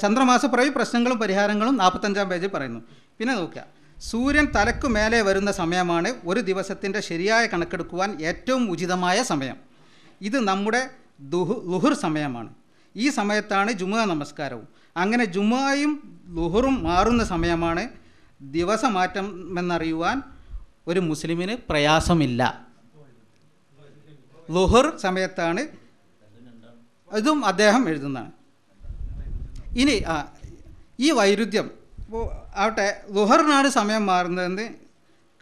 ചന്ദ്രമാസപ്പിറവി പ്രശ്നങ്ങളും പരിഹാരങ്ങളും നാൽപ്പത്തഞ്ചാം പേജിൽ പറയുന്നു പിന്നെ നോക്കുക സൂര്യൻ തലക്കു മേലെ വരുന്ന സമയമാണ് ഒരു ദിവസത്തിൻ്റെ ശരിയായ കണക്കെടുക്കുവാൻ ഏറ്റവും ഉചിതമായ സമയം ഇത് നമ്മുടെ ദുഹു ലുഹുർ സമയമാണ് ഈ സമയത്താണ് ജുമുഅ നമസ്കാരവും അങ്ങനെ ജുമുഅയും ലുഹുറും മാറുന്ന സമയമാണ് ദിവസമാറ്റം എന്നറിയുവാൻ ഒരു മുസ്ലിമിന് പ്രയാസമില്ല ലുഹുർ സമയത്താണ് ഇതും അദ്ദേഹം എഴുതുന്നതാണ് ഇനി ഈ വൈരുദ്ധ്യം ആവട്ടെ ലുഹറിനാണ് സമയം മാറുന്നതെന്ന്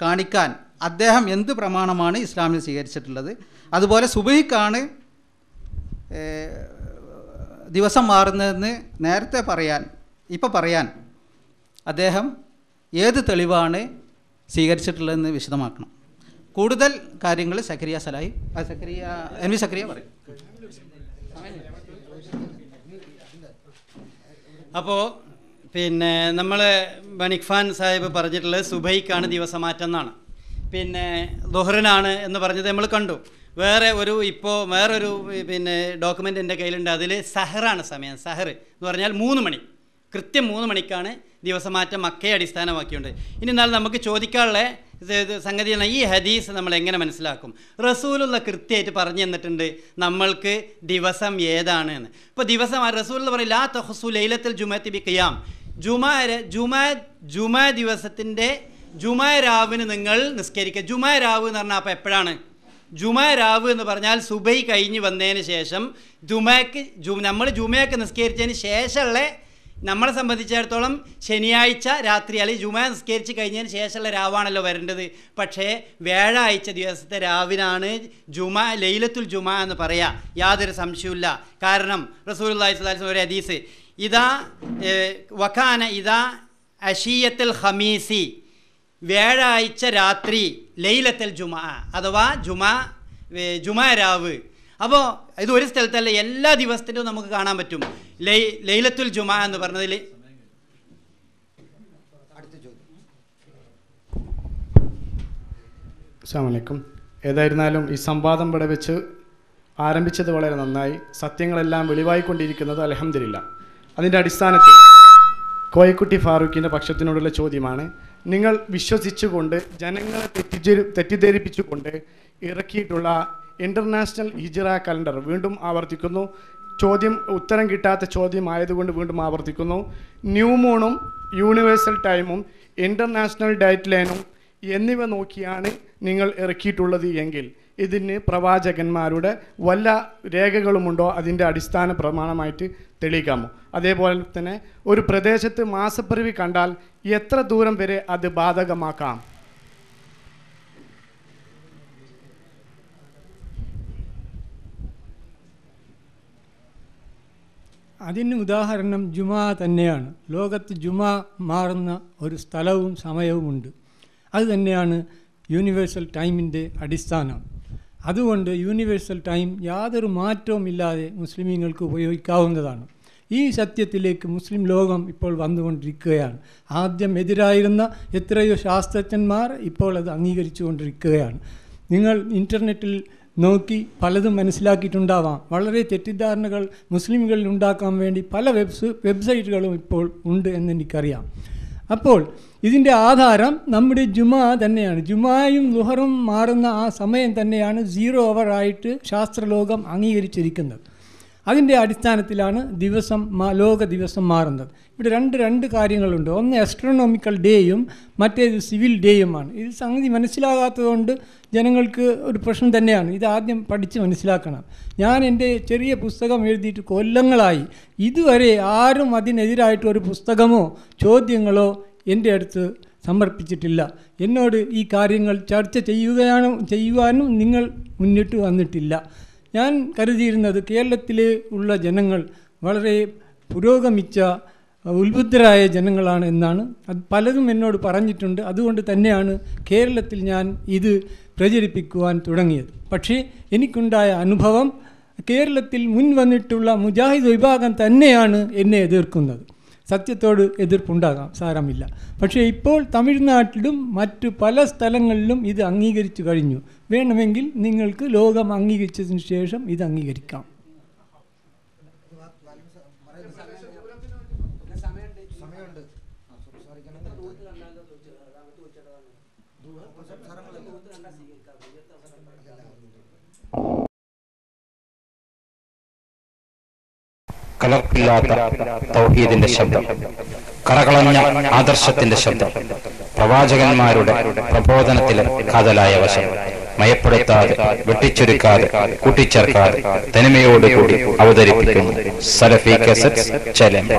കാണിക്കാൻ അദ്ദേഹം എന്ത് പ്രമാണമാണ് ഇസ്ലാമിൽ സ്വീകരിച്ചിട്ടുള്ളത് അതുപോലെ സുബഹിക്കാണ് ദിവസം മാറുന്നതെന്ന് നേരത്തെ പറയാൻ ഇപ്പോൾ പറയാൻ അദ്ദേഹം ഏത് തെളിവാണ് സ്വീകരിച്ചിട്ടുള്ളതെന്ന് വിശദമാക്കണം കൂടുതൽ കാര്യങ്ങൾ സക്രിയ സലായി സക്രിയ എൻ വി സക്രിയ പറയും അപ്പോൾ പിന്നെ നമ്മൾ ബനിഖ്ഫാൻ സാഹിബ് പറഞ്ഞിട്ടുള്ളത് സുബൈക്കാണ് ദിവസമാറ്റം എന്നാണ് പിന്നെ ദുഹറിനാണ് എന്ന് പറഞ്ഞത് നമ്മൾ കണ്ടു വേറെ ഒരു ഇപ്പോൾ വേറൊരു പിന്നെ ഡോക്യുമെൻ്റ് എൻ്റെ കയ്യിലുണ്ട് അതിൽ സഹറാണ് സമയം സഹർ എന്ന് പറഞ്ഞാൽ മൂന്ന് മണി കൃത്യം മൂന്ന് മണിക്കാണ് ദിവസമാറ്റം മക്കയെ അടിസ്ഥാനമാക്കിയുണ്ട് ഇനി എന്നാൽ നമുക്ക് ചോദിക്കാനുള്ള സംഗതി ഈ ഹദീസ് നമ്മൾ എങ്ങനെ മനസ്സിലാക്കും റസൂലുള്ള കൃത്യമായിട്ട് പറഞ്ഞു തന്നിട്ടുണ്ട് നമ്മൾക്ക് ദിവസം ഏതാണ് എന്ന് ഇപ്പോൾ ദിവസം റസൂൽ എന്ന് പറയില്ല ലാ തഹസു ലൈലത്തിൽ ജുമാത്തി ബി ഖിയാം ജുമാ ജുമാ ജുമാ ദിവസത്തിൻ്റെ ജുമാ രാവിന് നിങ്ങൾ നിസ്കരിക്കുക ജുമാ രാവ് എന്ന് പറഞ്ഞാൽ അപ്പോൾ എപ്പോഴാണ് ജുമ രാവ് എന്ന് പറഞ്ഞാൽ സുബൈ കഴിഞ്ഞ് വന്നതിന് ശേഷം ജുമാക്ക് ജു നമ്മൾ ജുമയൊക്കെ നിസ്കരിച്ചതിന് ശേഷമുള്ള നമ്മളെ സംബന്ധിച്ചിടത്തോളം ശനിയാഴ്ച രാത്രി അല്ലെങ്കിൽ ജുമ നിസ്കരിച്ച് കഴിഞ്ഞതിന് ശേഷമുള്ള രാവാണല്ലോ വരേണ്ടത് പക്ഷേ വ്യാഴാഴ്ച ദിവസത്തെ രാവിനാണ് ജുമ ലൈലത്തുൽ ജുമ എന്ന് പറയുക യാതൊരു സംശയമില്ല കാരണം റസൂൽ അള്ളാഹി സ്വലാസ്ലം ഒരു ഹദീസ് ഇതാ വഖാന ഇതാ അഷീയത്തുൽ ഹമീസി വ്യാഴാഴ്ച രാത്രി ലൈലത്തൽ ജുമാ അഥവാ ജുമാ ജുമാ രാവ് അപ്പോൾ ഇത് ഒരു സ്ഥലത്തല്ല എല്ലാ ദിവസത്തിൻ്റെയും നമുക്ക് കാണാൻ പറ്റും ലൈ ലൈലത്തുൽ ജുമാ എന്ന് പറഞ്ഞതിൽ അസ്സാമലൈക്കും ഏതായിരുന്നാലും ഈ സംവാദം ഇവിടെ വെച്ച് ആരംഭിച്ചത് വളരെ നന്നായി സത്യങ്ങളെല്ലാം വെളിവായിക്കൊണ്ടിരിക്കുന്നത് അലഹമ്മദില്ല അതിൻ്റെ അടിസ്ഥാനത്തിൽ കോയക്കുട്ടി ഫാറൂഖിൻ്റെ പക്ഷത്തിനോടുള്ള ചോദ്യമാണ് നിങ്ങൾ വിശ്വസിച്ചുകൊണ്ട് ജനങ്ങളെ തെറ്റിദ്ധരി തെറ്റിദ്ധരിപ്പിച്ചുകൊണ്ട് ഇറക്കിയിട്ടുള്ള ഇൻ്റർനാഷണൽ ഹിജറ കലണ്ടർ വീണ്ടും ആവർത്തിക്കുന്നു ചോദ്യം ഉത്തരം കിട്ടാത്ത ചോദ്യമായതുകൊണ്ട് വീണ്ടും ആവർത്തിക്കുന്നു ന്യൂ മൂണും യൂണിവേഴ്സൽ ടൈമും ഇൻ്റർനാഷണൽ ഡയറ്റ് ലൈനും എന്നിവ നോക്കിയാണ് നിങ്ങൾ ഇറക്കിയിട്ടുള്ളത് എങ്കിൽ ഇതിന് പ്രവാചകന്മാരുടെ വല്ല രേഖകളുമുണ്ടോ അതിൻ്റെ അടിസ്ഥാന പ്രമാണമായിട്ട് തെളിയിക്കാമോ അതേപോലെ തന്നെ ഒരു പ്രദേശത്ത് മാസപ്പിറവി കണ്ടാൽ എത്ര ദൂരം വരെ അത് ബാധകമാക്കാം അതിന് ഉദാഹരണം ജുമാ തന്നെയാണ് ലോകത്ത് ജുമാ മാറുന്ന ഒരു സ്ഥലവും സമയവുമുണ്ട് അത് തന്നെയാണ് യൂണിവേഴ്സൽ ടൈമിൻ്റെ അടിസ്ഥാനം അതുകൊണ്ട് യൂണിവേഴ്സൽ ടൈം യാതൊരു മാറ്റവും ഇല്ലാതെ മുസ്ലിമീങ്ങൾക്ക് ഉപയോഗിക്കാവുന്നതാണ് ഈ സത്യത്തിലേക്ക് മുസ്ലിം ലോകം ഇപ്പോൾ വന്നുകൊണ്ടിരിക്കുകയാണ് ആദ്യം എതിരായിരുന്ന എത്രയോ ശാസ്ത്രജ്ഞന്മാർ ഇപ്പോൾ അത് അംഗീകരിച്ചു കൊണ്ടിരിക്കുകയാണ് നിങ്ങൾ ഇൻ്റർനെറ്റിൽ നോക്കി പലതും മനസ്സിലാക്കിയിട്ടുണ്ടാവാം വളരെ തെറ്റിദ്ധാരണകൾ മുസ്ലിമുകളിൽ ഉണ്ടാക്കാൻ വേണ്ടി പല വെബ്സ് വെബ്സൈറ്റുകളും ഇപ്പോൾ ഉണ്ട് എന്ന് എനിക്കറിയാം അപ്പോൾ ഇതിൻ്റെ ആധാരം നമ്മുടെ ജുമാ തന്നെയാണ് ജുമായും ലുഹറും മാറുന്ന ആ സമയം തന്നെയാണ് സീറോ അവർ ആയിട്ട് ശാസ്ത്രലോകം അംഗീകരിച്ചിരിക്കുന്നത് അതിൻ്റെ അടിസ്ഥാനത്തിലാണ് ദിവസം ലോക ദിവസം മാറുന്നത് ഇവിടെ രണ്ട് രണ്ട് കാര്യങ്ങളുണ്ട് ഒന്ന് എസ്ട്രോണോമിക്കൽ ഡേയും മറ്റേത് സിവിൽ ഡേയുമാണ് ഇത് സംഗതി മനസ്സിലാകാത്തതുകൊണ്ട് ജനങ്ങൾക്ക് ഒരു പ്രശ്നം തന്നെയാണ് ഇത് ആദ്യം പഠിച്ച് മനസ്സിലാക്കണം ഞാൻ എൻ്റെ ചെറിയ പുസ്തകം എഴുതിയിട്ട് കൊല്ലങ്ങളായി ഇതുവരെ ആരും അതിനെതിരായിട്ട് ഒരു പുസ്തകമോ ചോദ്യങ്ങളോ എൻ്റെ അടുത്ത് സമർപ്പിച്ചിട്ടില്ല എന്നോട് ഈ കാര്യങ്ങൾ ചർച്ച ചെയ്യുകയാണ് ചെയ്യുവാനും നിങ്ങൾ മുന്നിട്ട് വന്നിട്ടില്ല ഞാൻ കരുതിയിരുന്നത് കേരളത്തിൽ ഉള്ള ജനങ്ങൾ വളരെ പുരോഗമിച്ച ഉത്ബുദ്ധരായ ജനങ്ങളാണ് എന്നാണ് അത് പലതും എന്നോട് പറഞ്ഞിട്ടുണ്ട് അതുകൊണ്ട് തന്നെയാണ് കേരളത്തിൽ ഞാൻ ഇത് പ്രചരിപ്പിക്കുവാൻ തുടങ്ങിയത് പക്ഷേ എനിക്കുണ്ടായ അനുഭവം കേരളത്തിൽ മുൻവന്നിട്ടുള്ള മുജാഹിദ് വിഭാഗം തന്നെയാണ് എന്നെ എതിർക്കുന്നത് സത്യത്തോട് എതിർപ്പുണ്ടാകാം സാരമില്ല പക്ഷേ ഇപ്പോൾ തമിഴ്നാട്ടിലും മറ്റു പല സ്ഥലങ്ങളിലും ഇത് അംഗീകരിച്ചു കഴിഞ്ഞു വേണമെങ്കിൽ നിങ്ങൾക്ക് ലോകം അംഗീകരിച്ചതിന് ശേഷം ഇത് അംഗീകരിക്കാം കലർപ്പില്ലാത്ത തൗഹീദിന്റെ ശബ്ദം കറകളഞ്ഞ ആദർശത്തിന്റെ ശബ്ദം പ്രവാചകന്മാരുടെ പ്രബോധനത്തിലെ കാതലായ വശം മയപ്പെടുത്താതെ വെട്ടിച്ചുരുക്കാതെ കൂട്ടിച്ചേർക്കാതെ തനിമയോടുകൂടി അവതരിപ്പിക്കുന്നു സലഫി കസറ്റ് ചലം